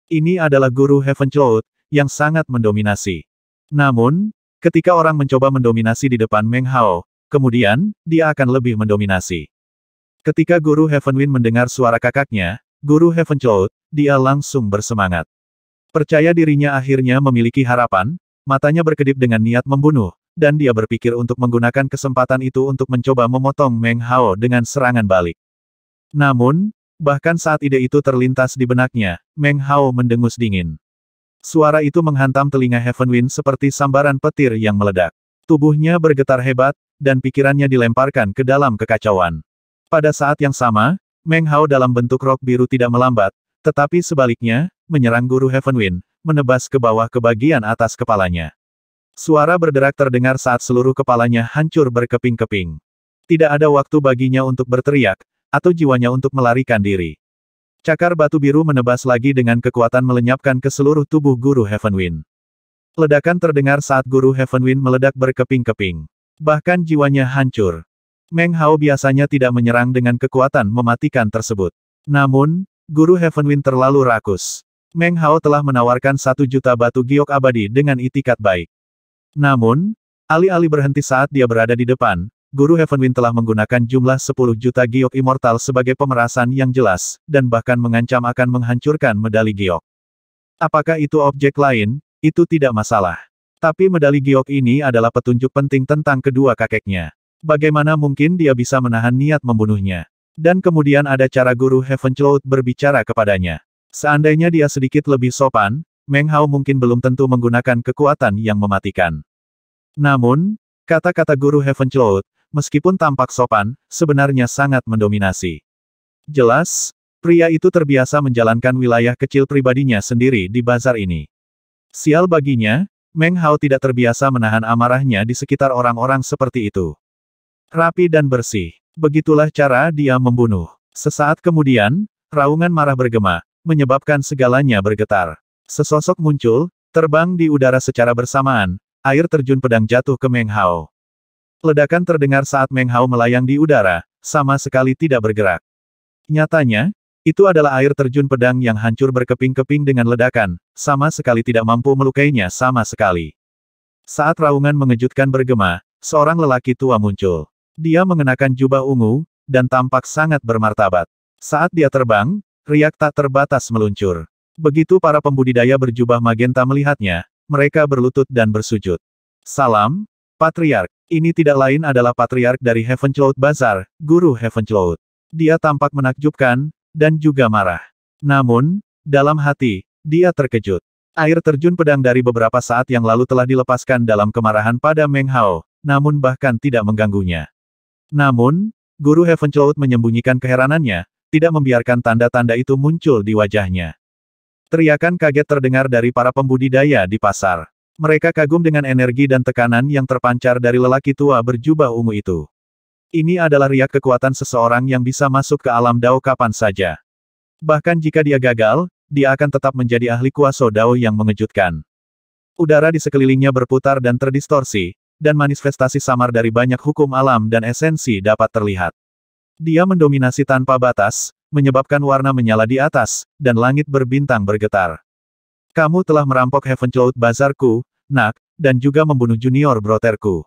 S1: Ini adalah guru Heaven Cloud, yang sangat mendominasi. Namun, ketika orang mencoba mendominasi di depan Meng Hao, kemudian, dia akan lebih mendominasi. Ketika guru Heaven Wind mendengar suara kakaknya, guru Heaven Cloud, dia langsung bersemangat. Percaya dirinya akhirnya memiliki harapan, Matanya berkedip dengan niat membunuh, dan dia berpikir untuk menggunakan kesempatan itu untuk mencoba memotong Meng Hao dengan serangan balik. Namun, bahkan saat ide itu terlintas di benaknya, Meng Hao mendengus dingin. Suara itu menghantam telinga Heaven Wind seperti sambaran petir yang meledak. Tubuhnya bergetar hebat, dan pikirannya dilemparkan ke dalam kekacauan. Pada saat yang sama, Meng Hao dalam bentuk rok biru tidak melambat, tetapi sebaliknya, menyerang guru Heaven Wind, menebas ke bawah ke bagian atas kepalanya. Suara berderak terdengar saat seluruh kepalanya hancur berkeping-keping. Tidak ada waktu baginya untuk berteriak, atau jiwanya untuk melarikan diri. Cakar batu biru menebas lagi dengan kekuatan melenyapkan ke seluruh tubuh Guru Heavenwind. Ledakan terdengar saat Guru Heavenwind meledak berkeping-keping. Bahkan jiwanya hancur. Meng Hao biasanya tidak menyerang dengan kekuatan mematikan tersebut. Namun, Guru Heavenwind terlalu rakus. Meng Hao telah menawarkan satu juta batu giok abadi dengan itikat baik. Namun, alih-alih berhenti saat dia berada di depan, Guru Heavenwind telah menggunakan jumlah 10 juta giok immortal sebagai pemerasan yang jelas, dan bahkan mengancam akan menghancurkan medali giok. Apakah itu objek lain, itu tidak masalah. Tapi medali giok ini adalah petunjuk penting tentang kedua kakeknya. Bagaimana mungkin dia bisa menahan niat membunuhnya? Dan kemudian ada cara Guru Heaven Cloud berbicara kepadanya. Seandainya dia sedikit lebih sopan, Meng Hao mungkin belum tentu menggunakan kekuatan yang mematikan. Namun, kata-kata guru Heaven Cloud, meskipun tampak sopan, sebenarnya sangat mendominasi. Jelas, pria itu terbiasa menjalankan wilayah kecil pribadinya sendiri di bazar ini. Sial baginya, Meng Hao tidak terbiasa menahan amarahnya di sekitar orang-orang seperti itu. Rapi dan bersih, begitulah cara dia membunuh. Sesaat kemudian, raungan marah bergema, menyebabkan segalanya bergetar. Sesosok muncul, terbang di udara secara bersamaan, air terjun pedang jatuh ke Meng Hao. Ledakan terdengar saat Meng Hao melayang di udara, sama sekali tidak bergerak. Nyatanya, itu adalah air terjun pedang yang hancur berkeping-keping dengan ledakan, sama sekali tidak mampu melukainya sama sekali. Saat raungan mengejutkan bergema, seorang lelaki tua muncul. Dia mengenakan jubah ungu, dan tampak sangat bermartabat. Saat dia terbang, riak tak terbatas meluncur. Begitu para pembudidaya berjubah magenta melihatnya, mereka berlutut dan bersujud. Salam, Patriark. Ini tidak lain adalah Patriark dari Heaven Cloud Bazar, Guru Heaven Cloud. Dia tampak menakjubkan, dan juga marah. Namun, dalam hati, dia terkejut. Air terjun pedang dari beberapa saat yang lalu telah dilepaskan dalam kemarahan pada Meng Hao, namun bahkan tidak mengganggunya. Namun, Guru Heaven Cloud menyembunyikan keheranannya, tidak membiarkan tanda-tanda itu muncul di wajahnya. Teriakan kaget terdengar dari para pembudidaya di pasar. Mereka kagum dengan energi dan tekanan yang terpancar dari lelaki tua berjubah ungu itu. Ini adalah riak kekuatan seseorang yang bisa masuk ke alam dao kapan saja. Bahkan jika dia gagal, dia akan tetap menjadi ahli kuasa dao yang mengejutkan. Udara di sekelilingnya berputar dan terdistorsi, dan manifestasi samar dari banyak hukum alam dan esensi dapat terlihat. Dia mendominasi tanpa batas, menyebabkan warna menyala di atas, dan langit berbintang bergetar. Kamu telah merampok Heaven Cloud Bazarku, Nak, dan juga membunuh junior broterku.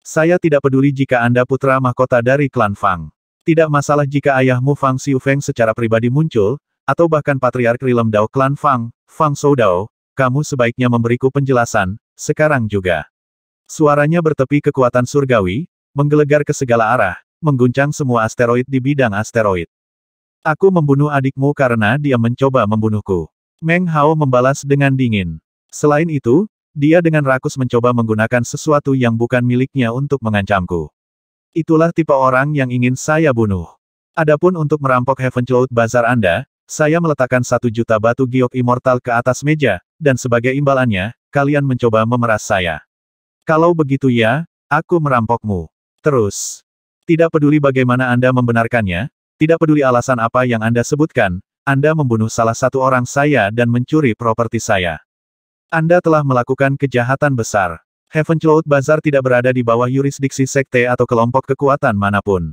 S1: Saya tidak peduli jika Anda putra mahkota dari klan Fang. Tidak masalah jika ayahmu Fang Feng secara pribadi muncul, atau bahkan Patriark Rilem Dao klan Fang, Fang Soudao, kamu sebaiknya memberiku penjelasan, sekarang juga. Suaranya bertepi kekuatan surgawi, menggelegar ke segala arah, mengguncang semua asteroid di bidang asteroid. Aku membunuh adikmu karena dia mencoba membunuhku. Meng Hao membalas dengan dingin. Selain itu, dia dengan rakus mencoba menggunakan sesuatu yang bukan miliknya untuk mengancamku. Itulah tipe orang yang ingin saya bunuh. Adapun untuk merampok Heaven Cloud Bazar Anda, saya meletakkan satu juta batu giok immortal ke atas meja, dan sebagai imbalannya, kalian mencoba memeras saya. Kalau begitu ya, aku merampokmu. Terus, tidak peduli bagaimana Anda membenarkannya, tidak peduli alasan apa yang Anda sebutkan, Anda membunuh salah satu orang saya dan mencuri properti saya. Anda telah melakukan kejahatan besar. Heaven Cloud Bazar tidak berada di bawah yurisdiksi sekte atau kelompok kekuatan manapun.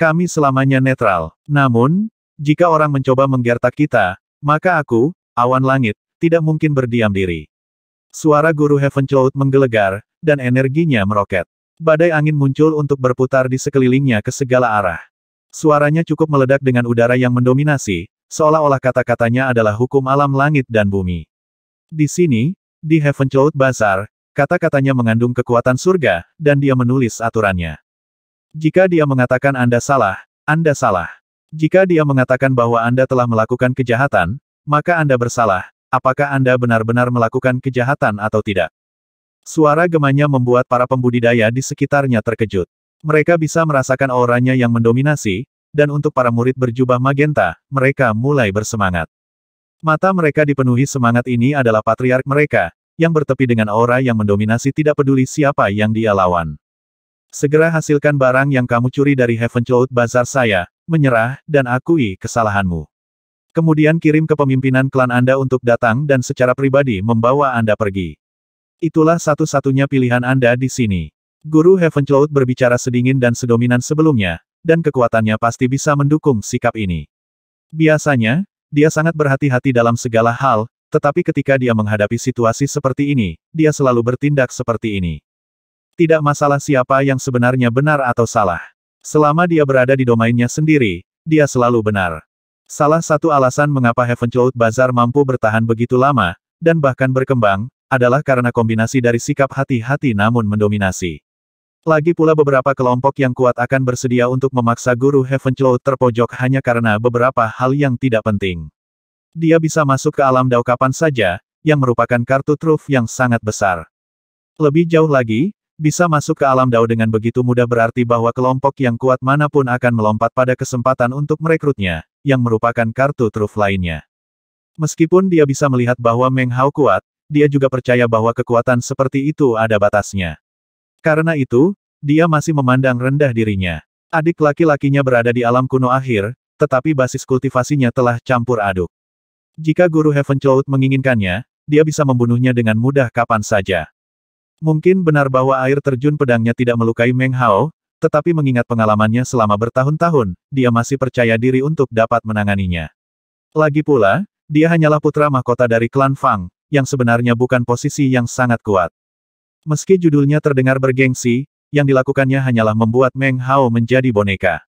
S1: Kami selamanya netral. Namun, jika orang mencoba menggertak kita, maka aku, awan langit, tidak mungkin berdiam diri. Suara guru Heaven Cloud menggelegar, dan energinya meroket. Badai angin muncul untuk berputar di sekelilingnya ke segala arah. Suaranya cukup meledak dengan udara yang mendominasi, seolah-olah kata-katanya adalah hukum alam langit dan bumi. Di sini, di Heaven Cloud Bazaar, kata-katanya mengandung kekuatan surga, dan dia menulis aturannya. Jika dia mengatakan Anda salah, Anda salah. Jika dia mengatakan bahwa Anda telah melakukan kejahatan, maka Anda bersalah, apakah Anda benar-benar melakukan kejahatan atau tidak. Suara gemanya membuat para pembudidaya di sekitarnya terkejut. Mereka bisa merasakan auranya yang mendominasi, dan untuk para murid berjubah magenta, mereka mulai bersemangat. Mata mereka dipenuhi semangat ini adalah patriark mereka, yang bertepi dengan aura yang mendominasi tidak peduli siapa yang dia lawan. Segera hasilkan barang yang kamu curi dari Heaven Cloud Bazar saya, menyerah, dan akui kesalahanmu. Kemudian kirim ke pemimpinan klan Anda untuk datang dan secara pribadi membawa Anda pergi. Itulah satu-satunya pilihan Anda di sini. Guru Heaven Heavenclaw berbicara sedingin dan sedominan sebelumnya, dan kekuatannya pasti bisa mendukung sikap ini. Biasanya, dia sangat berhati-hati dalam segala hal, tetapi ketika dia menghadapi situasi seperti ini, dia selalu bertindak seperti ini. Tidak masalah siapa yang sebenarnya benar atau salah. Selama dia berada di domainnya sendiri, dia selalu benar. Salah satu alasan mengapa Heaven Heavenclaw Bazar mampu bertahan begitu lama, dan bahkan berkembang, adalah karena kombinasi dari sikap hati-hati namun mendominasi. Lagi pula beberapa kelompok yang kuat akan bersedia untuk memaksa guru Heaven Cloud terpojok hanya karena beberapa hal yang tidak penting. Dia bisa masuk ke alam dao kapan saja, yang merupakan kartu truf yang sangat besar. Lebih jauh lagi, bisa masuk ke alam dao dengan begitu mudah berarti bahwa kelompok yang kuat manapun akan melompat pada kesempatan untuk merekrutnya, yang merupakan kartu truf lainnya. Meskipun dia bisa melihat bahwa Meng Hao kuat, dia juga percaya bahwa kekuatan seperti itu ada batasnya. Karena itu, dia masih memandang rendah dirinya. Adik laki-lakinya berada di alam kuno akhir, tetapi basis kultivasinya telah campur aduk. Jika Guru Heaven Cloud menginginkannya, dia bisa membunuhnya dengan mudah kapan saja. Mungkin benar bahwa air terjun pedangnya tidak melukai Meng Hao, tetapi mengingat pengalamannya selama bertahun-tahun, dia masih percaya diri untuk dapat menanganinya. Lagi pula, dia hanyalah putra mahkota dari klan Fang, yang sebenarnya bukan posisi yang sangat kuat. Meski judulnya terdengar bergengsi, yang dilakukannya hanyalah membuat Meng Hao menjadi boneka.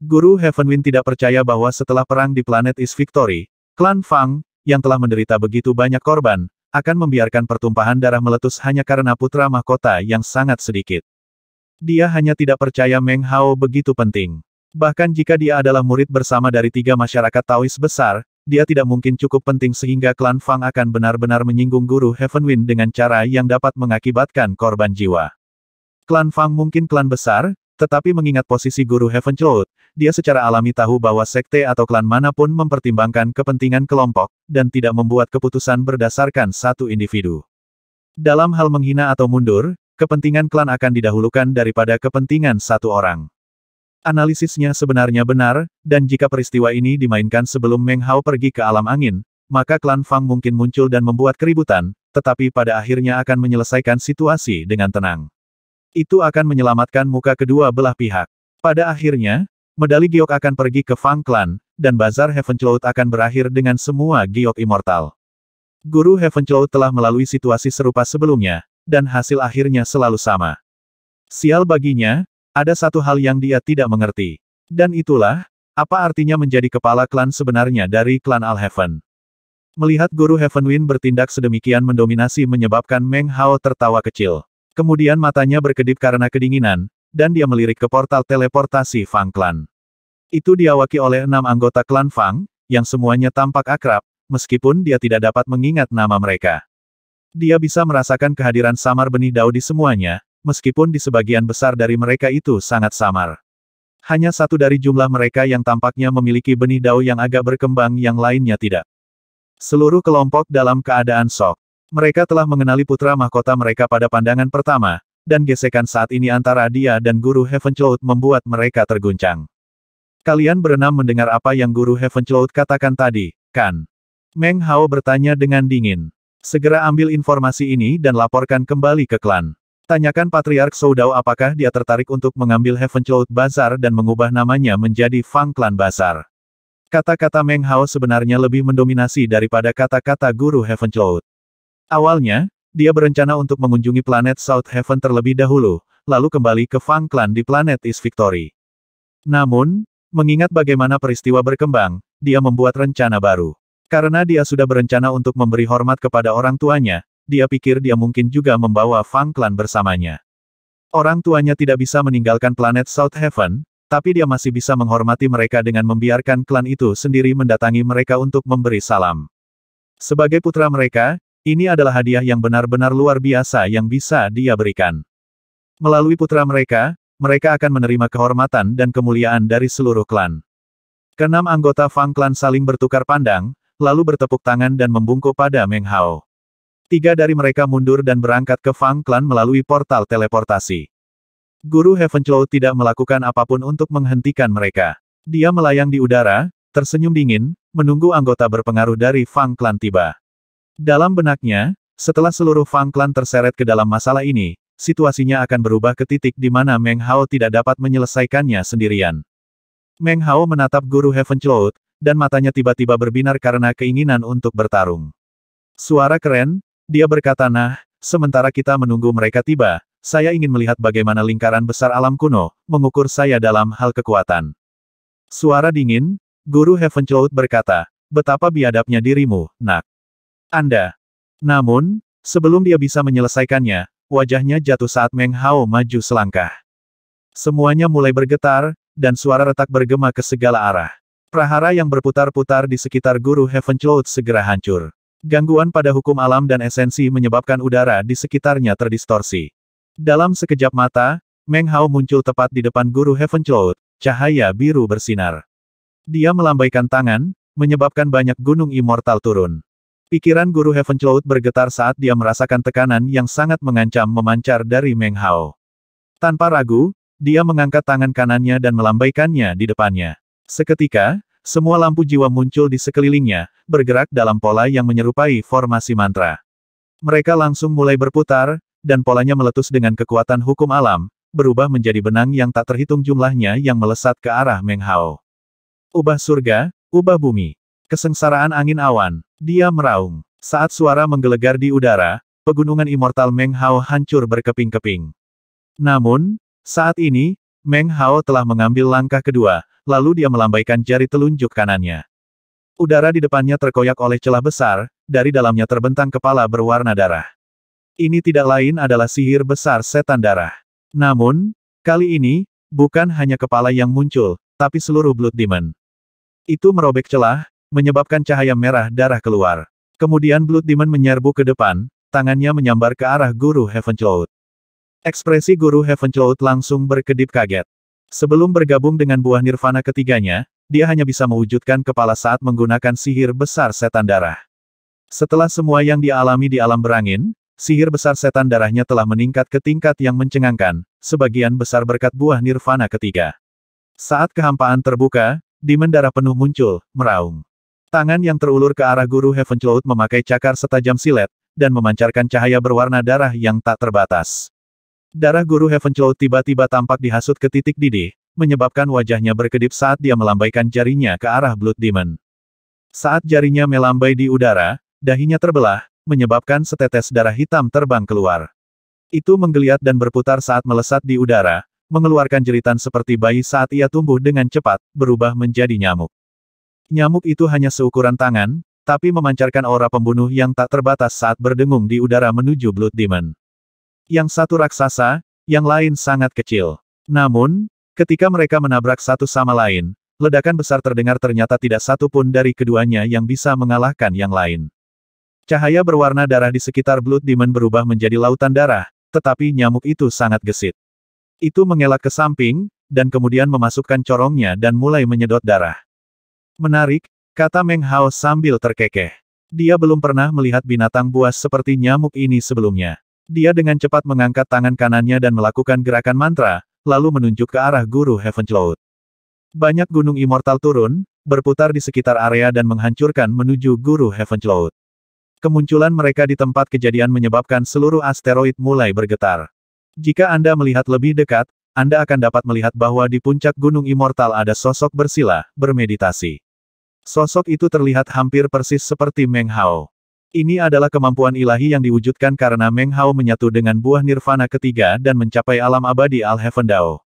S1: Guru Heavenwind tidak percaya bahwa setelah perang di planet Is Victory, klan Fang, yang telah menderita begitu banyak korban, akan membiarkan pertumpahan darah meletus hanya karena putra mahkota yang sangat sedikit. Dia hanya tidak percaya Meng Hao begitu penting. Bahkan jika dia adalah murid bersama dari tiga masyarakat Taois besar, dia tidak mungkin cukup penting sehingga klan Fang akan benar-benar menyinggung guru Heaven Wind dengan cara yang dapat mengakibatkan korban jiwa. Klan Fang mungkin klan besar, tetapi mengingat posisi guru Heaven Cloud, dia secara alami tahu bahwa sekte atau klan manapun mempertimbangkan kepentingan kelompok, dan tidak membuat keputusan berdasarkan satu individu. Dalam hal menghina atau mundur, kepentingan klan akan didahulukan daripada kepentingan satu orang. Analisisnya sebenarnya benar, dan jika peristiwa ini dimainkan sebelum Meng Hao pergi ke alam angin, maka klan Fang mungkin muncul dan membuat keributan, tetapi pada akhirnya akan menyelesaikan situasi dengan tenang. Itu akan menyelamatkan muka kedua belah pihak. Pada akhirnya, medali giok akan pergi ke Fang Clan, dan Bazar Heaven Cloud akan berakhir dengan semua giok immortal. Guru Heaven Cloud telah melalui situasi serupa sebelumnya, dan hasil akhirnya selalu sama. Sial baginya, ada satu hal yang dia tidak mengerti. Dan itulah, apa artinya menjadi kepala klan sebenarnya dari klan Al Alheaven. Melihat guru Win bertindak sedemikian mendominasi menyebabkan Meng Hao tertawa kecil. Kemudian matanya berkedip karena kedinginan, dan dia melirik ke portal teleportasi Fang Clan. Itu diawaki oleh enam anggota klan Fang, yang semuanya tampak akrab, meskipun dia tidak dapat mengingat nama mereka. Dia bisa merasakan kehadiran samar benih dao di semuanya, meskipun di sebagian besar dari mereka itu sangat samar. Hanya satu dari jumlah mereka yang tampaknya memiliki benih dao yang agak berkembang yang lainnya tidak. Seluruh kelompok dalam keadaan sok. Mereka telah mengenali putra mahkota mereka pada pandangan pertama, dan gesekan saat ini antara dia dan guru Heaven Cloud membuat mereka terguncang. Kalian berenam mendengar apa yang guru Heaven Cloud katakan tadi, kan? Meng Hao bertanya dengan dingin. Segera ambil informasi ini dan laporkan kembali ke klan. Tanyakan Patriark Soudao apakah dia tertarik untuk mengambil Heaven Cloud Bazar dan mengubah namanya menjadi Fang Clan Bazar. Kata-kata Meng Hao sebenarnya lebih mendominasi daripada kata-kata guru Heaven Cloud. Awalnya, dia berencana untuk mengunjungi planet South Heaven terlebih dahulu, lalu kembali ke Fang Clan di planet East Victory. Namun, mengingat bagaimana peristiwa berkembang, dia membuat rencana baru. Karena dia sudah berencana untuk memberi hormat kepada orang tuanya, dia pikir dia mungkin juga membawa Fang Clan bersamanya. Orang tuanya tidak bisa meninggalkan planet South Heaven, tapi dia masih bisa menghormati mereka dengan membiarkan klan itu sendiri mendatangi mereka untuk memberi salam. Sebagai putra mereka, ini adalah hadiah yang benar-benar luar biasa yang bisa dia berikan. Melalui putra mereka, mereka akan menerima kehormatan dan kemuliaan dari seluruh klan. Kenam anggota Fang Klan saling bertukar pandang, lalu bertepuk tangan dan membungkuk pada Meng Hao. Tiga dari mereka mundur dan berangkat ke Fang Clan melalui portal teleportasi. Guru Heaven Heavenclaw tidak melakukan apapun untuk menghentikan mereka. Dia melayang di udara, tersenyum dingin, menunggu anggota berpengaruh dari Fang Clan tiba. Dalam benaknya, setelah seluruh Fang Clan terseret ke dalam masalah ini, situasinya akan berubah ke titik di mana Meng Hao tidak dapat menyelesaikannya sendirian. Meng Hao menatap Guru Heaven Heavenclaw, dan matanya tiba-tiba berbinar karena keinginan untuk bertarung. Suara keren, dia berkata nah, sementara kita menunggu mereka tiba, saya ingin melihat bagaimana lingkaran besar alam kuno, mengukur saya dalam hal kekuatan. Suara dingin, Guru Heaven Cloud berkata, betapa biadabnya dirimu, nak. Anda. Namun, sebelum dia bisa menyelesaikannya, wajahnya jatuh saat Meng Hao maju selangkah. Semuanya mulai bergetar, dan suara retak bergema ke segala arah. Prahara yang berputar-putar di sekitar Guru Heaven Cloud segera hancur. Gangguan pada hukum alam dan esensi menyebabkan udara di sekitarnya terdistorsi. Dalam sekejap mata, Meng Hao muncul tepat di depan guru Heaven Cloud, cahaya biru bersinar. Dia melambaikan tangan, menyebabkan banyak gunung immortal turun. Pikiran guru Heaven Cloud bergetar saat dia merasakan tekanan yang sangat mengancam memancar dari Meng Hao. Tanpa ragu, dia mengangkat tangan kanannya dan melambaikannya di depannya. Seketika, semua lampu jiwa muncul di sekelilingnya, bergerak dalam pola yang menyerupai formasi mantra. Mereka langsung mulai berputar, dan polanya meletus dengan kekuatan hukum alam, berubah menjadi benang yang tak terhitung jumlahnya yang melesat ke arah Meng Hao. Ubah surga, ubah bumi. Kesengsaraan angin awan, dia meraung. Saat suara menggelegar di udara, pegunungan immortal Meng Hao hancur berkeping-keping. Namun, saat ini, Meng Hao telah mengambil langkah kedua, lalu dia melambaikan jari telunjuk kanannya. Udara di depannya terkoyak oleh celah besar, dari dalamnya terbentang kepala berwarna darah. Ini tidak lain adalah sihir besar setan darah. Namun, kali ini, bukan hanya kepala yang muncul, tapi seluruh Blood Demon. Itu merobek celah, menyebabkan cahaya merah darah keluar. Kemudian Blood Demon menyerbu ke depan, tangannya menyambar ke arah Guru Heaven Cloud. Ekspresi Guru Heaven Cloud langsung berkedip kaget. Sebelum bergabung dengan buah nirvana ketiganya, dia hanya bisa mewujudkan kepala saat menggunakan sihir besar setan darah. Setelah semua yang dialami di alam berangin, sihir besar setan darahnya telah meningkat ke tingkat yang mencengangkan, sebagian besar berkat buah nirvana ketiga. Saat kehampaan terbuka, di darah penuh muncul, meraung. Tangan yang terulur ke arah guru Heaven Cloud memakai cakar setajam silet, dan memancarkan cahaya berwarna darah yang tak terbatas. Darah guru Heaven Chow tiba-tiba tampak dihasut ke titik didih, menyebabkan wajahnya berkedip saat dia melambaikan jarinya ke arah Blood Demon. Saat jarinya melambai di udara, dahinya terbelah, menyebabkan setetes darah hitam terbang keluar. Itu menggeliat dan berputar saat melesat di udara, mengeluarkan jeritan seperti bayi saat ia tumbuh dengan cepat, berubah menjadi nyamuk. Nyamuk itu hanya seukuran tangan, tapi memancarkan aura pembunuh yang tak terbatas saat berdengung di udara menuju Blood Demon. Yang satu raksasa, yang lain sangat kecil. Namun, ketika mereka menabrak satu sama lain, ledakan besar terdengar ternyata tidak satu pun dari keduanya yang bisa mengalahkan yang lain. Cahaya berwarna darah di sekitar Blood Demon berubah menjadi lautan darah, tetapi nyamuk itu sangat gesit. Itu mengelak ke samping, dan kemudian memasukkan corongnya dan mulai menyedot darah. Menarik, kata Meng Hao sambil terkekeh. Dia belum pernah melihat binatang buas seperti nyamuk ini sebelumnya. Dia dengan cepat mengangkat tangan kanannya dan melakukan gerakan mantra, lalu menunjuk ke arah guru Heaven Cloud. Banyak gunung immortal turun, berputar di sekitar area dan menghancurkan menuju guru Heaven Cloud. Kemunculan mereka di tempat kejadian menyebabkan seluruh asteroid mulai bergetar. Jika Anda melihat lebih dekat, Anda akan dapat melihat bahwa di puncak Gunung Immortal ada sosok bersila, bermeditasi. Sosok itu terlihat hampir persis seperti Meng Hao. Ini adalah kemampuan ilahi yang diwujudkan karena Meng Hao menyatu dengan buah nirvana ketiga dan mencapai alam abadi Al-Heaven Dao.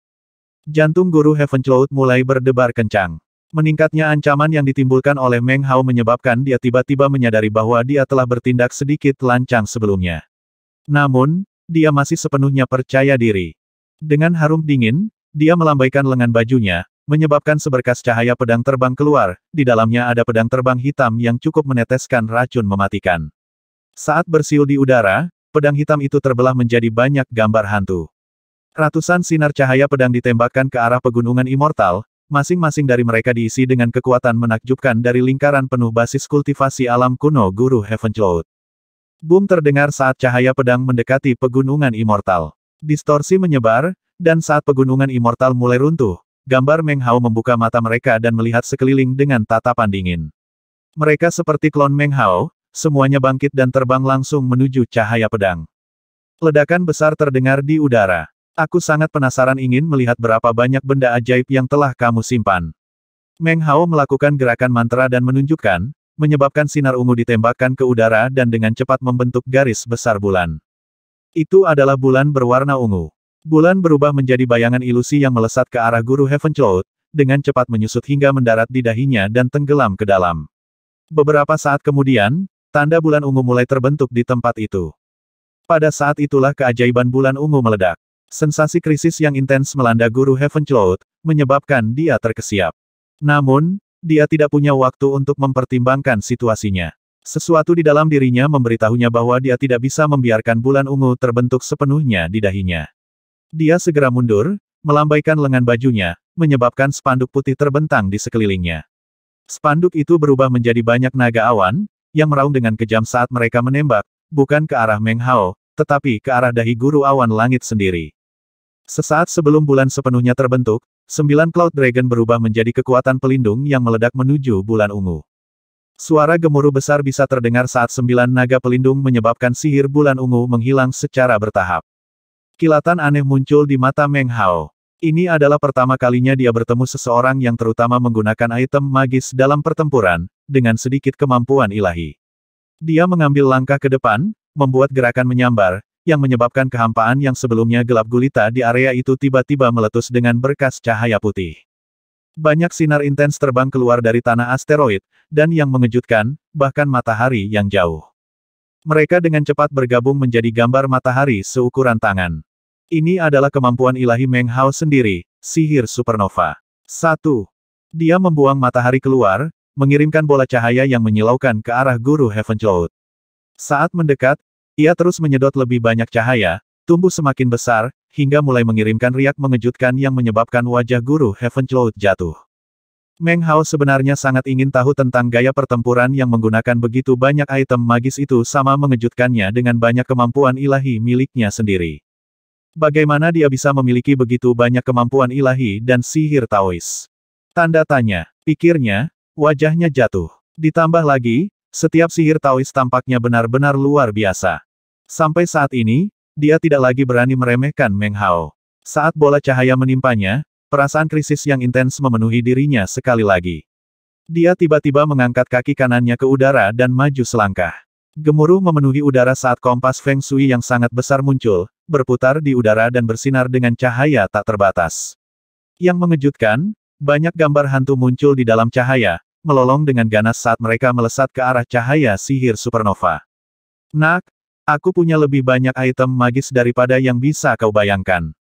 S1: Jantung guru Heaven Cloud mulai berdebar kencang. Meningkatnya ancaman yang ditimbulkan oleh Meng Hao menyebabkan dia tiba-tiba menyadari bahwa dia telah bertindak sedikit lancang sebelumnya. Namun, dia masih sepenuhnya percaya diri. Dengan harum dingin, dia melambaikan lengan bajunya, menyebabkan seberkas cahaya pedang terbang keluar, di dalamnya ada pedang terbang hitam yang cukup meneteskan racun mematikan. Saat bersiul di udara, pedang hitam itu terbelah menjadi banyak gambar hantu. Ratusan sinar cahaya pedang ditembakkan ke arah pegunungan immortal, masing-masing dari mereka diisi dengan kekuatan menakjubkan dari lingkaran penuh basis kultivasi alam kuno Guru cloud. Boom terdengar saat cahaya pedang mendekati pegunungan immortal. Distorsi menyebar, dan saat pegunungan immortal mulai runtuh, Gambar Meng Hao membuka mata mereka dan melihat sekeliling dengan tatapan dingin. Mereka seperti klon Meng Hao, semuanya bangkit dan terbang langsung menuju cahaya pedang. Ledakan besar terdengar di udara. Aku sangat penasaran ingin melihat berapa banyak benda ajaib yang telah kamu simpan. Meng Hao melakukan gerakan mantra dan menunjukkan, menyebabkan sinar ungu ditembakkan ke udara dan dengan cepat membentuk garis besar bulan. Itu adalah bulan berwarna ungu. Bulan berubah menjadi bayangan ilusi yang melesat ke arah guru Heaven Cloud, dengan cepat menyusut hingga mendarat di dahinya dan tenggelam ke dalam. Beberapa saat kemudian, tanda bulan ungu mulai terbentuk di tempat itu. Pada saat itulah keajaiban bulan ungu meledak. Sensasi krisis yang intens melanda guru Heaven Cloud, menyebabkan dia terkesiap. Namun, dia tidak punya waktu untuk mempertimbangkan situasinya. Sesuatu di dalam dirinya memberitahunya bahwa dia tidak bisa membiarkan bulan ungu terbentuk sepenuhnya di dahinya. Dia segera mundur, melambaikan lengan bajunya, menyebabkan spanduk putih terbentang di sekelilingnya. Spanduk itu berubah menjadi banyak naga awan, yang meraung dengan kejam saat mereka menembak, bukan ke arah Meng Hao, tetapi ke arah dahi guru awan langit sendiri. Sesaat sebelum bulan sepenuhnya terbentuk, sembilan Cloud Dragon berubah menjadi kekuatan pelindung yang meledak menuju bulan ungu. Suara gemuruh besar bisa terdengar saat sembilan naga pelindung menyebabkan sihir bulan ungu menghilang secara bertahap. Kilatan aneh muncul di mata Meng Hao. Ini adalah pertama kalinya dia bertemu seseorang yang terutama menggunakan item magis dalam pertempuran, dengan sedikit kemampuan ilahi. Dia mengambil langkah ke depan, membuat gerakan menyambar, yang menyebabkan kehampaan yang sebelumnya gelap gulita di area itu tiba-tiba meletus dengan berkas cahaya putih. Banyak sinar intens terbang keluar dari tanah asteroid, dan yang mengejutkan, bahkan matahari yang jauh. Mereka dengan cepat bergabung menjadi gambar matahari seukuran tangan. Ini adalah kemampuan ilahi Meng Hao sendiri, sihir supernova. 1. Dia membuang matahari keluar, mengirimkan bola cahaya yang menyilaukan ke arah guru Heaven Cloud. Saat mendekat, ia terus menyedot lebih banyak cahaya, tumbuh semakin besar, hingga mulai mengirimkan riak mengejutkan yang menyebabkan wajah guru Heaven Cloud jatuh. Meng Hao sebenarnya sangat ingin tahu tentang gaya pertempuran yang menggunakan begitu banyak item magis itu sama mengejutkannya dengan banyak kemampuan ilahi miliknya sendiri. Bagaimana dia bisa memiliki begitu banyak kemampuan ilahi dan sihir Taois? Tanda tanya, pikirnya, wajahnya jatuh. Ditambah lagi, setiap sihir Taois tampaknya benar-benar luar biasa. Sampai saat ini, dia tidak lagi berani meremehkan Meng Hao. Saat bola cahaya menimpanya, Perasaan krisis yang intens memenuhi dirinya sekali lagi. Dia tiba-tiba mengangkat kaki kanannya ke udara dan maju selangkah. Gemuruh memenuhi udara saat kompas Feng Shui yang sangat besar muncul, berputar di udara dan bersinar dengan cahaya tak terbatas. Yang mengejutkan, banyak gambar hantu muncul di dalam cahaya, melolong dengan ganas saat mereka melesat ke arah cahaya sihir supernova. Nak, aku punya lebih banyak item magis daripada yang bisa kau bayangkan.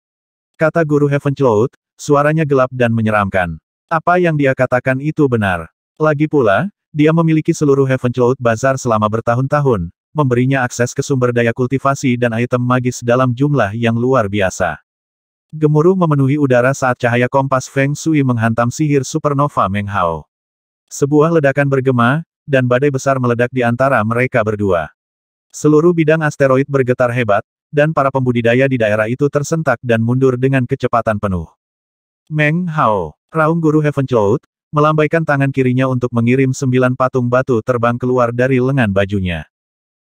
S1: Kata Guru Heaven Cloud, Suaranya gelap dan menyeramkan. Apa yang dia katakan itu benar. Lagi pula, dia memiliki seluruh Heaven Cloud Bazar selama bertahun-tahun, memberinya akses ke sumber daya kultivasi dan item magis dalam jumlah yang luar biasa. Gemuruh memenuhi udara saat cahaya kompas Feng Shui menghantam sihir supernova Meng Hao. Sebuah ledakan bergema, dan badai besar meledak di antara mereka berdua. Seluruh bidang asteroid bergetar hebat, dan para pembudidaya di daerah itu tersentak dan mundur dengan kecepatan penuh. Meng Hao, Raung Guru Heaven Cloud, melambaikan tangan kirinya untuk mengirim sembilan patung batu terbang keluar dari lengan bajunya.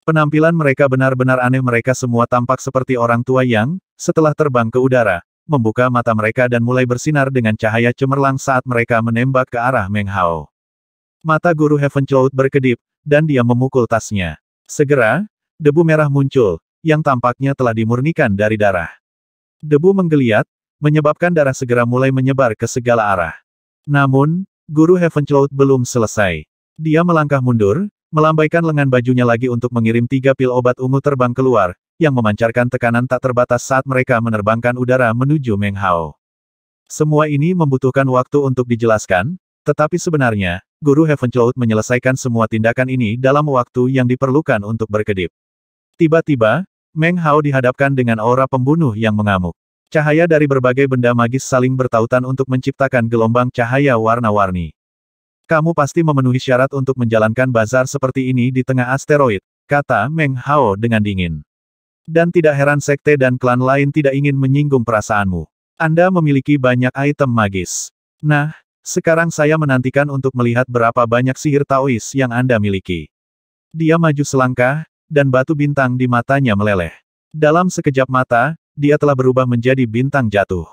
S1: Penampilan mereka benar-benar aneh mereka semua tampak seperti orang tua yang, setelah terbang ke udara, membuka mata mereka dan mulai bersinar dengan cahaya cemerlang saat mereka menembak ke arah Meng Hao. Mata guru Heaven Cloud berkedip, dan dia memukul tasnya. Segera, debu merah muncul, yang tampaknya telah dimurnikan dari darah. Debu menggeliat, menyebabkan darah segera mulai menyebar ke segala arah. Namun, Guru Heaven Cloud belum selesai. Dia melangkah mundur, melambaikan lengan bajunya lagi untuk mengirim tiga pil obat ungu terbang keluar, yang memancarkan tekanan tak terbatas saat mereka menerbangkan udara menuju Meng Hao. Semua ini membutuhkan waktu untuk dijelaskan, tetapi sebenarnya, Guru Heaven Cloud menyelesaikan semua tindakan ini dalam waktu yang diperlukan untuk berkedip. Tiba-tiba, Meng Hao dihadapkan dengan aura pembunuh yang mengamuk. Cahaya dari berbagai benda magis saling bertautan untuk menciptakan gelombang cahaya warna-warni. Kamu pasti memenuhi syarat untuk menjalankan bazar seperti ini di tengah asteroid, kata Meng Hao dengan dingin. Dan tidak heran sekte dan klan lain tidak ingin menyinggung perasaanmu. Anda memiliki banyak item magis. Nah, sekarang saya menantikan untuk melihat berapa banyak sihir Taois yang Anda miliki. Dia maju selangkah, dan batu bintang di matanya meleleh. Dalam sekejap mata, dia telah berubah menjadi bintang jatuh.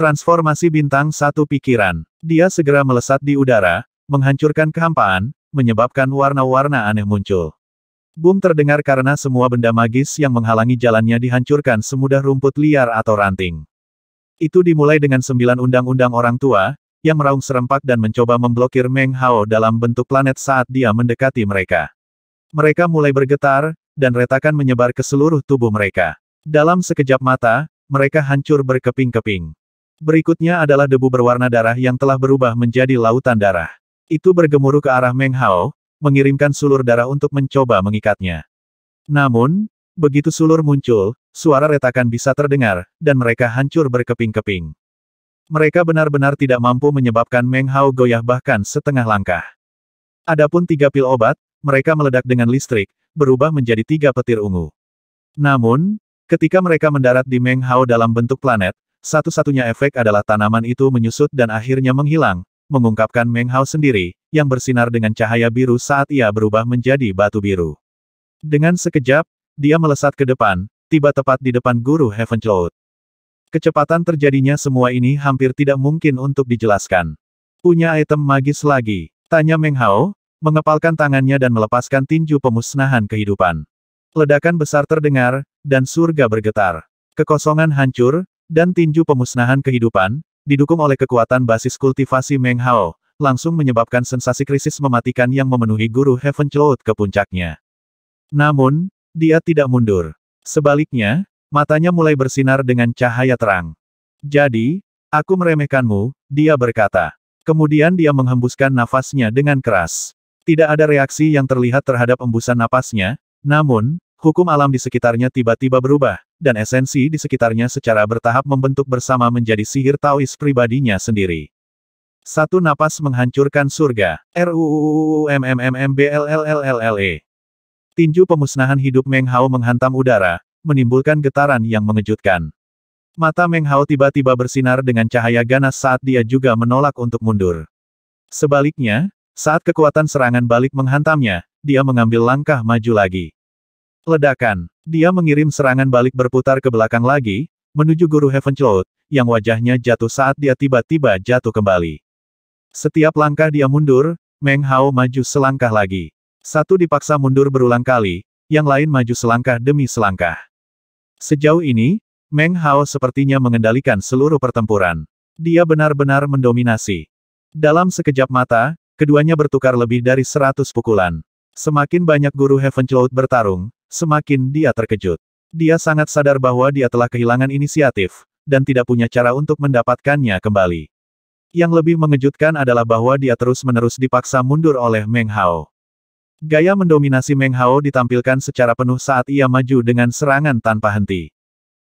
S1: Transformasi bintang satu pikiran, dia segera melesat di udara, menghancurkan kehampaan, menyebabkan warna-warna aneh muncul. Boom terdengar karena semua benda magis yang menghalangi jalannya dihancurkan semudah rumput liar atau ranting. Itu dimulai dengan sembilan undang-undang orang tua, yang meraung serempak dan mencoba memblokir Meng Hao dalam bentuk planet saat dia mendekati mereka. Mereka mulai bergetar, dan retakan menyebar ke seluruh tubuh mereka. Dalam sekejap mata, mereka hancur berkeping-keping. Berikutnya adalah debu berwarna darah yang telah berubah menjadi lautan darah. Itu bergemuruh ke arah Meng Hao, mengirimkan sulur darah untuk mencoba mengikatnya. Namun, begitu sulur muncul, suara retakan bisa terdengar, dan mereka hancur berkeping-keping. Mereka benar-benar tidak mampu menyebabkan Meng Hao goyah bahkan setengah langkah. Adapun tiga pil obat, mereka meledak dengan listrik, berubah menjadi tiga petir ungu. Namun, Ketika mereka mendarat di Meng Hao dalam bentuk planet, satu-satunya efek adalah tanaman itu menyusut dan akhirnya menghilang, mengungkapkan Meng Hao sendiri, yang bersinar dengan cahaya biru saat ia berubah menjadi batu biru. Dengan sekejap, dia melesat ke depan, tiba tepat di depan guru Heaven Cloud. Kecepatan terjadinya semua ini hampir tidak mungkin untuk dijelaskan. Punya item magis lagi, tanya Meng Hao, mengepalkan tangannya dan melepaskan tinju pemusnahan kehidupan. Ledakan besar terdengar, dan surga bergetar. Kekosongan hancur, dan tinju pemusnahan kehidupan, didukung oleh kekuatan basis kultivasi Meng Hao, langsung menyebabkan sensasi krisis mematikan yang memenuhi guru Heaven Cloud ke puncaknya. Namun, dia tidak mundur. Sebaliknya, matanya mulai bersinar dengan cahaya terang. Jadi, aku meremehkanmu, dia berkata. Kemudian dia menghembuskan nafasnya dengan keras. Tidak ada reaksi yang terlihat terhadap embusan napasnya, namun, Hukum alam di sekitarnya tiba-tiba berubah, dan esensi di sekitarnya secara bertahap membentuk bersama menjadi sihir Taois pribadinya sendiri. Satu napas menghancurkan surga. e Tinju pemusnahan hidup Meng Hao menghantam udara, menimbulkan getaran yang mengejutkan. Mata Meng Hao tiba-tiba bersinar dengan cahaya ganas saat dia juga menolak untuk mundur. Sebaliknya, saat kekuatan serangan balik menghantamnya, dia mengambil langkah maju lagi. Ledakan. Dia mengirim serangan balik berputar ke belakang lagi, menuju guru Heaven Cloud, yang wajahnya jatuh saat dia tiba-tiba jatuh kembali. Setiap langkah dia mundur, Meng Hao maju selangkah lagi. Satu dipaksa mundur berulang kali, yang lain maju selangkah demi selangkah. Sejauh ini, Meng Hao sepertinya mengendalikan seluruh pertempuran. Dia benar-benar mendominasi. Dalam sekejap mata, keduanya bertukar lebih dari seratus pukulan. Semakin banyak guru Heaven Cloud bertarung, Semakin dia terkejut. Dia sangat sadar bahwa dia telah kehilangan inisiatif, dan tidak punya cara untuk mendapatkannya kembali. Yang lebih mengejutkan adalah bahwa dia terus-menerus dipaksa mundur oleh Meng Hao. Gaya mendominasi Meng Hao ditampilkan secara penuh saat ia maju dengan serangan tanpa henti.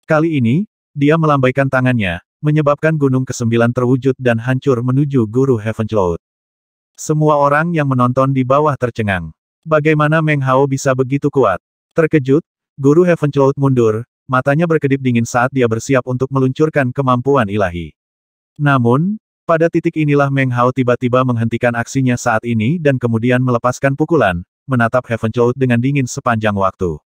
S1: Kali ini, dia melambaikan tangannya, menyebabkan gunung kesembilan terwujud dan hancur menuju guru Heaven Cloud. Semua orang yang menonton di bawah tercengang. Bagaimana Meng Hao bisa begitu kuat? Terkejut, Guru Heaven Cloud mundur, matanya berkedip dingin saat dia bersiap untuk meluncurkan kemampuan ilahi. Namun, pada titik inilah Meng Hao tiba-tiba menghentikan aksinya saat ini dan kemudian melepaskan pukulan, menatap Heaven Cloud dengan dingin sepanjang waktu.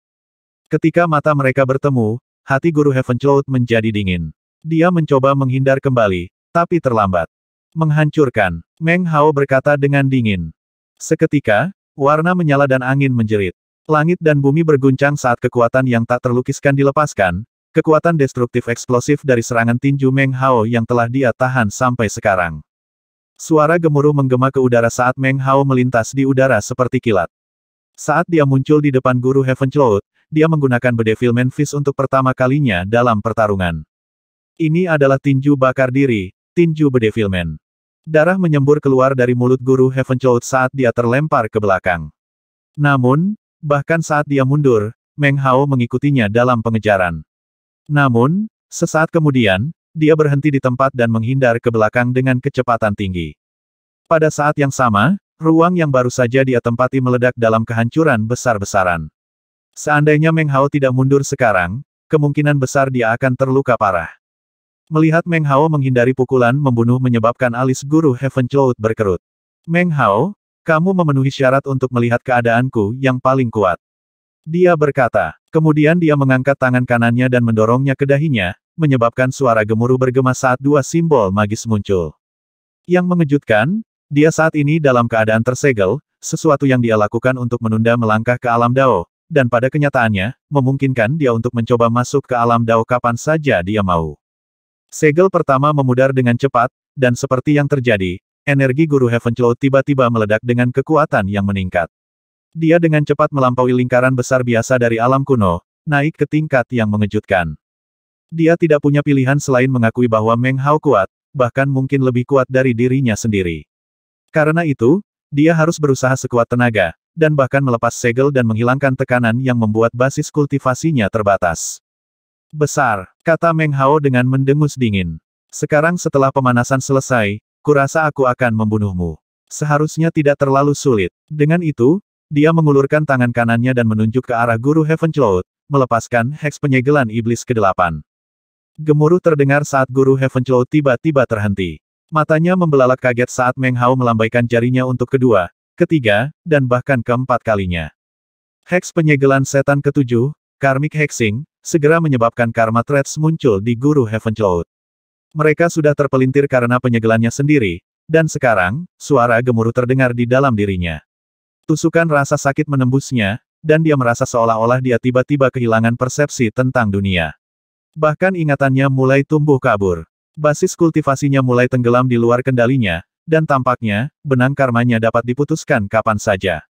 S1: Ketika mata mereka bertemu, hati Guru Heaven Cloud menjadi dingin. Dia mencoba menghindar kembali, tapi terlambat. Menghancurkan, Meng Hao berkata dengan dingin. Seketika, warna menyala dan angin menjerit. Langit dan bumi berguncang saat kekuatan yang tak terlukiskan dilepaskan, kekuatan destruktif eksplosif dari serangan tinju Meng Hao yang telah dia tahan sampai sekarang. Suara gemuruh menggema ke udara saat Meng Hao melintas di udara seperti kilat. Saat dia muncul di depan guru Heaven Cloud, dia menggunakan Bedevilment Fist untuk pertama kalinya dalam pertarungan. Ini adalah tinju bakar diri, tinju Bedevilment. Darah menyembur keluar dari mulut guru Heaven Cloud saat dia terlempar ke belakang. Namun, Bahkan saat dia mundur, Meng Hao mengikutinya dalam pengejaran. Namun, sesaat kemudian, dia berhenti di tempat dan menghindar ke belakang dengan kecepatan tinggi. Pada saat yang sama, ruang yang baru saja dia tempati meledak dalam kehancuran besar-besaran. Seandainya Meng Hao tidak mundur sekarang, kemungkinan besar dia akan terluka parah. Melihat Meng Hao menghindari pukulan membunuh menyebabkan alis guru Heaven Cloud berkerut. Meng Hao, kamu memenuhi syarat untuk melihat keadaanku yang paling kuat. Dia berkata. Kemudian dia mengangkat tangan kanannya dan mendorongnya ke dahinya, menyebabkan suara gemuruh bergema saat dua simbol magis muncul. Yang mengejutkan, dia saat ini dalam keadaan tersegel, sesuatu yang dia lakukan untuk menunda melangkah ke alam Dao, dan pada kenyataannya, memungkinkan dia untuk mencoba masuk ke alam Dao kapan saja dia mau. Segel pertama memudar dengan cepat, dan seperti yang terjadi, energi Guru Heaven Cloud tiba-tiba meledak dengan kekuatan yang meningkat. Dia dengan cepat melampaui lingkaran besar biasa dari alam kuno, naik ke tingkat yang mengejutkan. Dia tidak punya pilihan selain mengakui bahwa Meng Hao kuat, bahkan mungkin lebih kuat dari dirinya sendiri. Karena itu, dia harus berusaha sekuat tenaga, dan bahkan melepas segel dan menghilangkan tekanan yang membuat basis kultivasinya terbatas. Besar, kata Meng Hao dengan mendengus dingin. Sekarang setelah pemanasan selesai, Kurasa aku akan membunuhmu. Seharusnya tidak terlalu sulit. Dengan itu, dia mengulurkan tangan kanannya dan menunjuk ke arah guru Heaven Cloud, melepaskan heks penyegelan iblis ke-8. Gemuruh terdengar saat guru Heaven Cloud tiba-tiba terhenti. Matanya membelalak kaget saat Meng Hao melambaikan jarinya untuk kedua, ketiga, dan bahkan keempat kalinya. Heks penyegelan setan ketujuh, Karmic Hexing, segera menyebabkan karma threats muncul di guru Heaven Cloud. Mereka sudah terpelintir karena penyegelannya sendiri, dan sekarang, suara gemuruh terdengar di dalam dirinya. Tusukan rasa sakit menembusnya, dan dia merasa seolah-olah dia tiba-tiba kehilangan persepsi tentang dunia. Bahkan ingatannya mulai tumbuh kabur. Basis kultivasinya mulai tenggelam di luar kendalinya, dan tampaknya, benang karmanya dapat diputuskan kapan saja.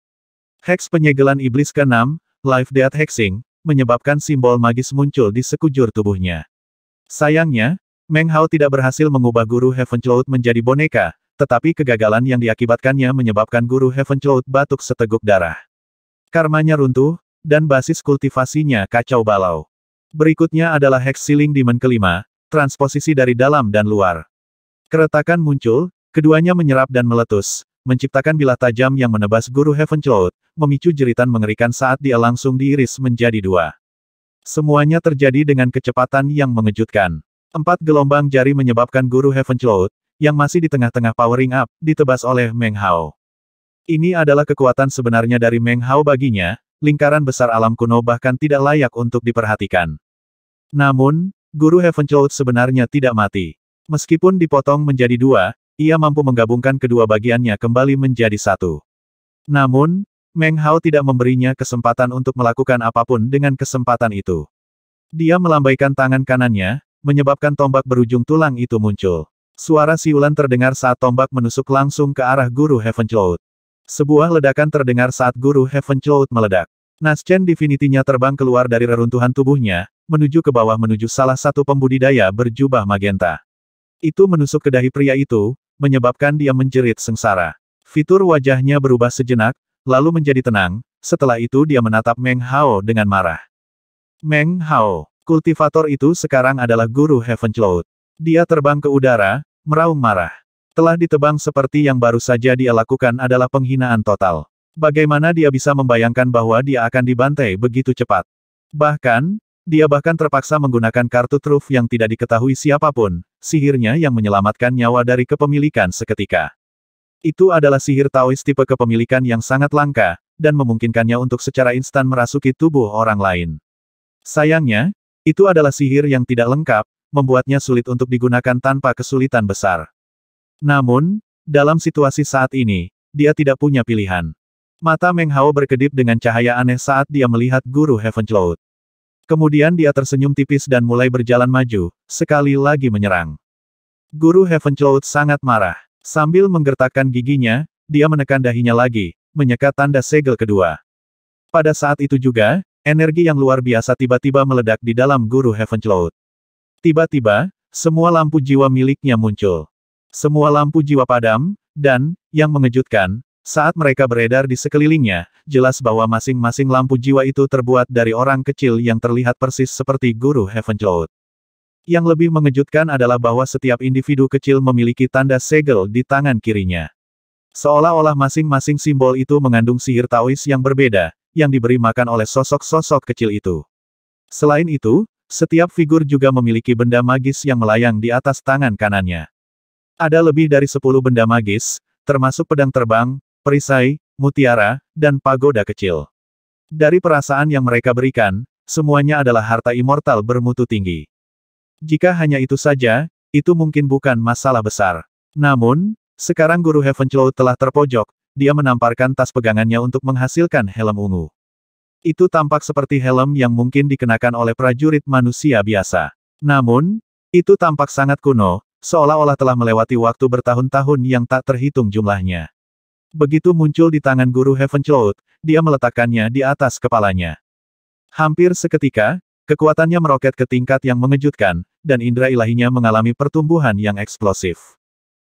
S1: Hex penyegelan iblis ke-6, Life Death Hexing, menyebabkan simbol magis muncul di sekujur tubuhnya. Sayangnya, Meng Hao tidak berhasil mengubah guru Heaven Cloud menjadi boneka, tetapi kegagalan yang diakibatkannya menyebabkan guru Heaven Cloud batuk seteguk darah. Karmanya runtuh, dan basis kultivasinya kacau balau. Berikutnya adalah Hex Ceiling Demon kelima, transposisi dari dalam dan luar. Keretakan muncul, keduanya menyerap dan meletus, menciptakan bilah tajam yang menebas guru Heaven Cloud, memicu jeritan mengerikan saat dia langsung diiris menjadi dua. Semuanya terjadi dengan kecepatan yang mengejutkan. Empat gelombang jari menyebabkan guru Heaven Cloud, yang masih di tengah-tengah powering up, ditebas oleh Meng Hao. Ini adalah kekuatan sebenarnya dari Meng Hao baginya, lingkaran besar alam kuno bahkan tidak layak untuk diperhatikan. Namun, guru Heaven Cloud sebenarnya tidak mati. Meskipun dipotong menjadi dua, ia mampu menggabungkan kedua bagiannya kembali menjadi satu. Namun, Meng Hao tidak memberinya kesempatan untuk melakukan apapun dengan kesempatan itu. Dia melambaikan tangan kanannya, menyebabkan tombak berujung tulang itu muncul. Suara siulan terdengar saat tombak menusuk langsung ke arah Guru Heaven Cloud. Sebuah ledakan terdengar saat Guru Heaven Cloud meledak. Naschen Divinity-nya terbang keluar dari reruntuhan tubuhnya, menuju ke bawah menuju salah satu pembudidaya berjubah magenta. Itu menusuk ke dahi pria itu, menyebabkan dia menjerit sengsara. Fitur wajahnya berubah sejenak, lalu menjadi tenang, setelah itu dia menatap Meng Hao dengan marah. Meng Hao, Kultivator itu sekarang adalah guru Heaven Cloud. Dia terbang ke udara, meraung marah. Telah ditebang seperti yang baru saja dia lakukan adalah penghinaan total. Bagaimana dia bisa membayangkan bahwa dia akan dibantai begitu cepat? Bahkan, dia bahkan terpaksa menggunakan kartu truf yang tidak diketahui siapapun, sihirnya yang menyelamatkan nyawa dari kepemilikan seketika. Itu adalah sihir Taois tipe kepemilikan yang sangat langka, dan memungkinkannya untuk secara instan merasuki tubuh orang lain. Sayangnya, itu adalah sihir yang tidak lengkap, membuatnya sulit untuk digunakan tanpa kesulitan besar. Namun, dalam situasi saat ini, dia tidak punya pilihan. Mata Meng Hao berkedip dengan cahaya aneh saat dia melihat Guru Heaven Cloud. Kemudian dia tersenyum tipis dan mulai berjalan maju, sekali lagi menyerang. Guru Heaven Cloud sangat marah. Sambil menggertakkan giginya, dia menekan dahinya lagi, menyeka tanda segel kedua. Pada saat itu juga, Energi yang luar biasa tiba-tiba meledak di dalam guru Heaven Cloud. Tiba-tiba, semua lampu jiwa miliknya muncul. Semua lampu jiwa padam, dan, yang mengejutkan, saat mereka beredar di sekelilingnya, jelas bahwa masing-masing lampu jiwa itu terbuat dari orang kecil yang terlihat persis seperti guru Heaven Cloud. Yang lebih mengejutkan adalah bahwa setiap individu kecil memiliki tanda segel di tangan kirinya. Seolah-olah masing-masing simbol itu mengandung sihir Taois yang berbeda, yang diberi makan oleh sosok-sosok kecil itu. Selain itu, setiap figur juga memiliki benda magis yang melayang di atas tangan kanannya. Ada lebih dari sepuluh benda magis, termasuk pedang terbang, perisai, mutiara, dan pagoda kecil. Dari perasaan yang mereka berikan, semuanya adalah harta immortal bermutu tinggi. Jika hanya itu saja, itu mungkin bukan masalah besar. Namun, sekarang Guru Heaven Cloud telah terpojok, dia menamparkan tas pegangannya untuk menghasilkan helm ungu. Itu tampak seperti helm yang mungkin dikenakan oleh prajurit manusia biasa. Namun, itu tampak sangat kuno, seolah-olah telah melewati waktu bertahun-tahun yang tak terhitung jumlahnya. Begitu muncul di tangan guru Heaven Cloud, dia meletakkannya di atas kepalanya. Hampir seketika, kekuatannya meroket ke tingkat yang mengejutkan, dan indera ilahinya mengalami pertumbuhan yang eksplosif.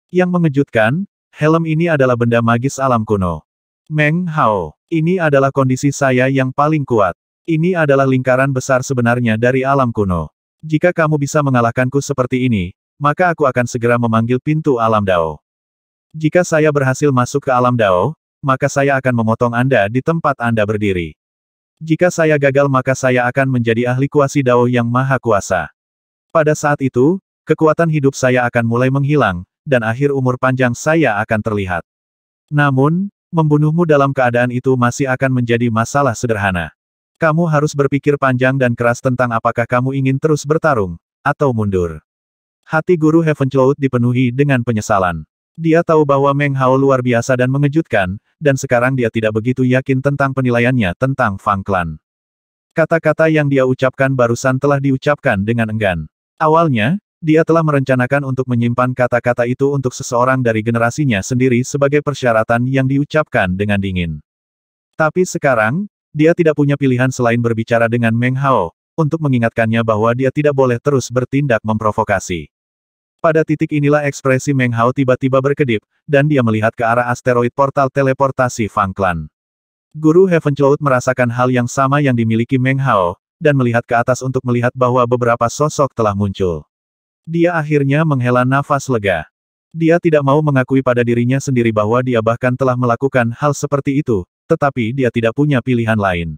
S1: Yang mengejutkan, Helm ini adalah benda magis alam kuno. Meng Hao, ini adalah kondisi saya yang paling kuat. Ini adalah lingkaran besar sebenarnya dari alam kuno. Jika kamu bisa mengalahkanku seperti ini, maka aku akan segera memanggil pintu alam Dao. Jika saya berhasil masuk ke alam Dao, maka saya akan memotong Anda di tempat Anda berdiri. Jika saya gagal maka saya akan menjadi ahli kuasi Dao yang maha kuasa. Pada saat itu, kekuatan hidup saya akan mulai menghilang, dan akhir umur panjang saya akan terlihat. Namun, membunuhmu dalam keadaan itu masih akan menjadi masalah sederhana. Kamu harus berpikir panjang dan keras tentang apakah kamu ingin terus bertarung, atau mundur. Hati guru Heaven Cloud dipenuhi dengan penyesalan. Dia tahu bahwa Meng Hao luar biasa dan mengejutkan, dan sekarang dia tidak begitu yakin tentang penilaiannya tentang Fang Clan. Kata-kata yang dia ucapkan barusan telah diucapkan dengan enggan. Awalnya, dia telah merencanakan untuk menyimpan kata-kata itu untuk seseorang dari generasinya sendiri sebagai persyaratan yang diucapkan dengan dingin. Tapi sekarang, dia tidak punya pilihan selain berbicara dengan Meng Hao, untuk mengingatkannya bahwa dia tidak boleh terus bertindak memprovokasi. Pada titik inilah ekspresi Meng Hao tiba-tiba berkedip, dan dia melihat ke arah asteroid portal teleportasi Fang Clan. Guru Heaven Cloud merasakan hal yang sama yang dimiliki Meng Hao, dan melihat ke atas untuk melihat bahwa beberapa sosok telah muncul. Dia akhirnya menghela nafas lega. Dia tidak mau mengakui pada dirinya sendiri bahwa dia bahkan telah melakukan hal seperti itu, tetapi dia tidak punya pilihan lain.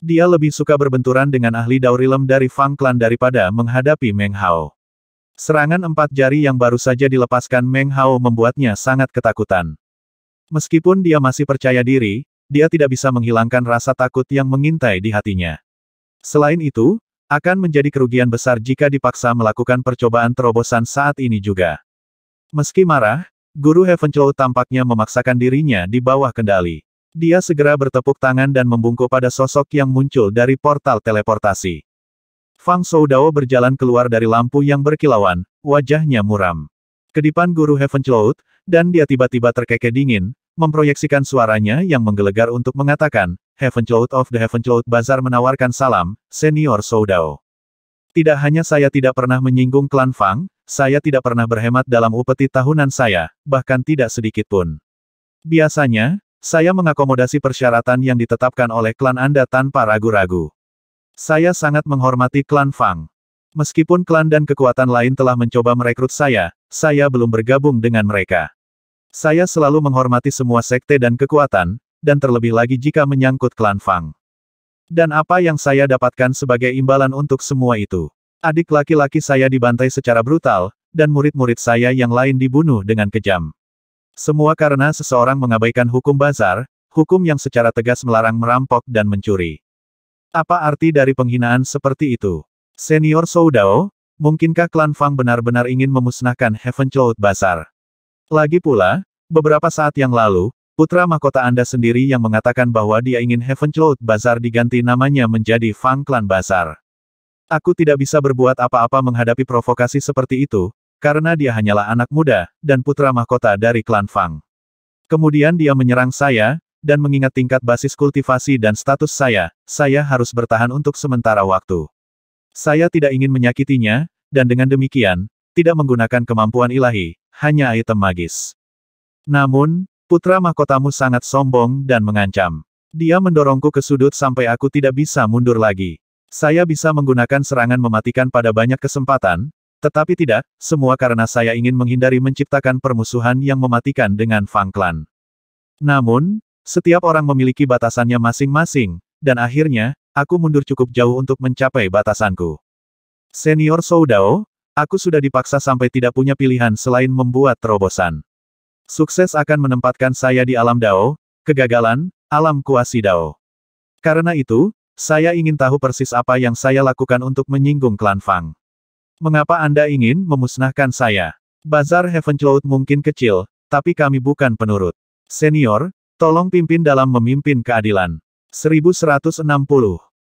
S1: Dia lebih suka berbenturan dengan ahli Daurilem dari Fang Clan daripada menghadapi Meng Hao. Serangan empat jari yang baru saja dilepaskan Meng Hao membuatnya sangat ketakutan. Meskipun dia masih percaya diri, dia tidak bisa menghilangkan rasa takut yang mengintai di hatinya. Selain itu, akan menjadi kerugian besar jika dipaksa melakukan percobaan terobosan saat ini juga. Meski marah, Guru Heaven Chow tampaknya memaksakan dirinya di bawah kendali. Dia segera bertepuk tangan dan membungkuk pada sosok yang muncul dari portal teleportasi. Fang Dao berjalan keluar dari lampu yang berkilauan, wajahnya muram. Kedipan Guru Heaven Cloud, dan dia tiba-tiba terkekeh dingin, memproyeksikan suaranya yang menggelegar untuk mengatakan, Heaven Cloud of the Heaven Cloud Bazar menawarkan salam, Senior Soudao. Tidak hanya saya tidak pernah menyinggung klan Fang, saya tidak pernah berhemat dalam upeti tahunan saya, bahkan tidak sedikit pun. Biasanya, saya mengakomodasi persyaratan yang ditetapkan oleh klan Anda tanpa ragu-ragu. Saya sangat menghormati klan Fang. Meskipun klan dan kekuatan lain telah mencoba merekrut saya, saya belum bergabung dengan mereka. Saya selalu menghormati semua sekte dan kekuatan, dan terlebih lagi jika menyangkut klan Fang. Dan apa yang saya dapatkan sebagai imbalan untuk semua itu? Adik laki-laki saya dibantai secara brutal, dan murid-murid saya yang lain dibunuh dengan kejam. Semua karena seseorang mengabaikan hukum bazar, hukum yang secara tegas melarang merampok dan mencuri. Apa arti dari penghinaan seperti itu? Senior Soudao, mungkinkah klan Fang benar-benar ingin memusnahkan Heaven Cloud Bazar? Lagi pula, beberapa saat yang lalu, putra mahkota Anda sendiri yang mengatakan bahwa dia ingin Heaven Cloud Bazar diganti namanya menjadi Fang Clan Bazar. Aku tidak bisa berbuat apa-apa menghadapi provokasi seperti itu, karena dia hanyalah anak muda, dan putra mahkota dari klan Fang. Kemudian dia menyerang saya, dan mengingat tingkat basis kultivasi dan status saya, saya harus bertahan untuk sementara waktu. Saya tidak ingin menyakitinya, dan dengan demikian, tidak menggunakan kemampuan ilahi, hanya item magis. Namun, putra mahkotamu sangat sombong dan mengancam. Dia mendorongku ke sudut sampai aku tidak bisa mundur lagi. Saya bisa menggunakan serangan mematikan pada banyak kesempatan, tetapi tidak, semua karena saya ingin menghindari menciptakan permusuhan yang mematikan dengan Fang Clan. Namun, setiap orang memiliki batasannya masing-masing, dan akhirnya, aku mundur cukup jauh untuk mencapai batasanku. Senior Soudao, Aku sudah dipaksa sampai tidak punya pilihan selain membuat terobosan. Sukses akan menempatkan saya di alam Dao, kegagalan, alam kuasi Dao. Karena itu, saya ingin tahu persis apa yang saya lakukan untuk menyinggung klan Fang. Mengapa Anda ingin memusnahkan saya? Bazar Heaven Cloud mungkin kecil, tapi kami bukan penurut. Senior, tolong pimpin dalam memimpin keadilan. 1160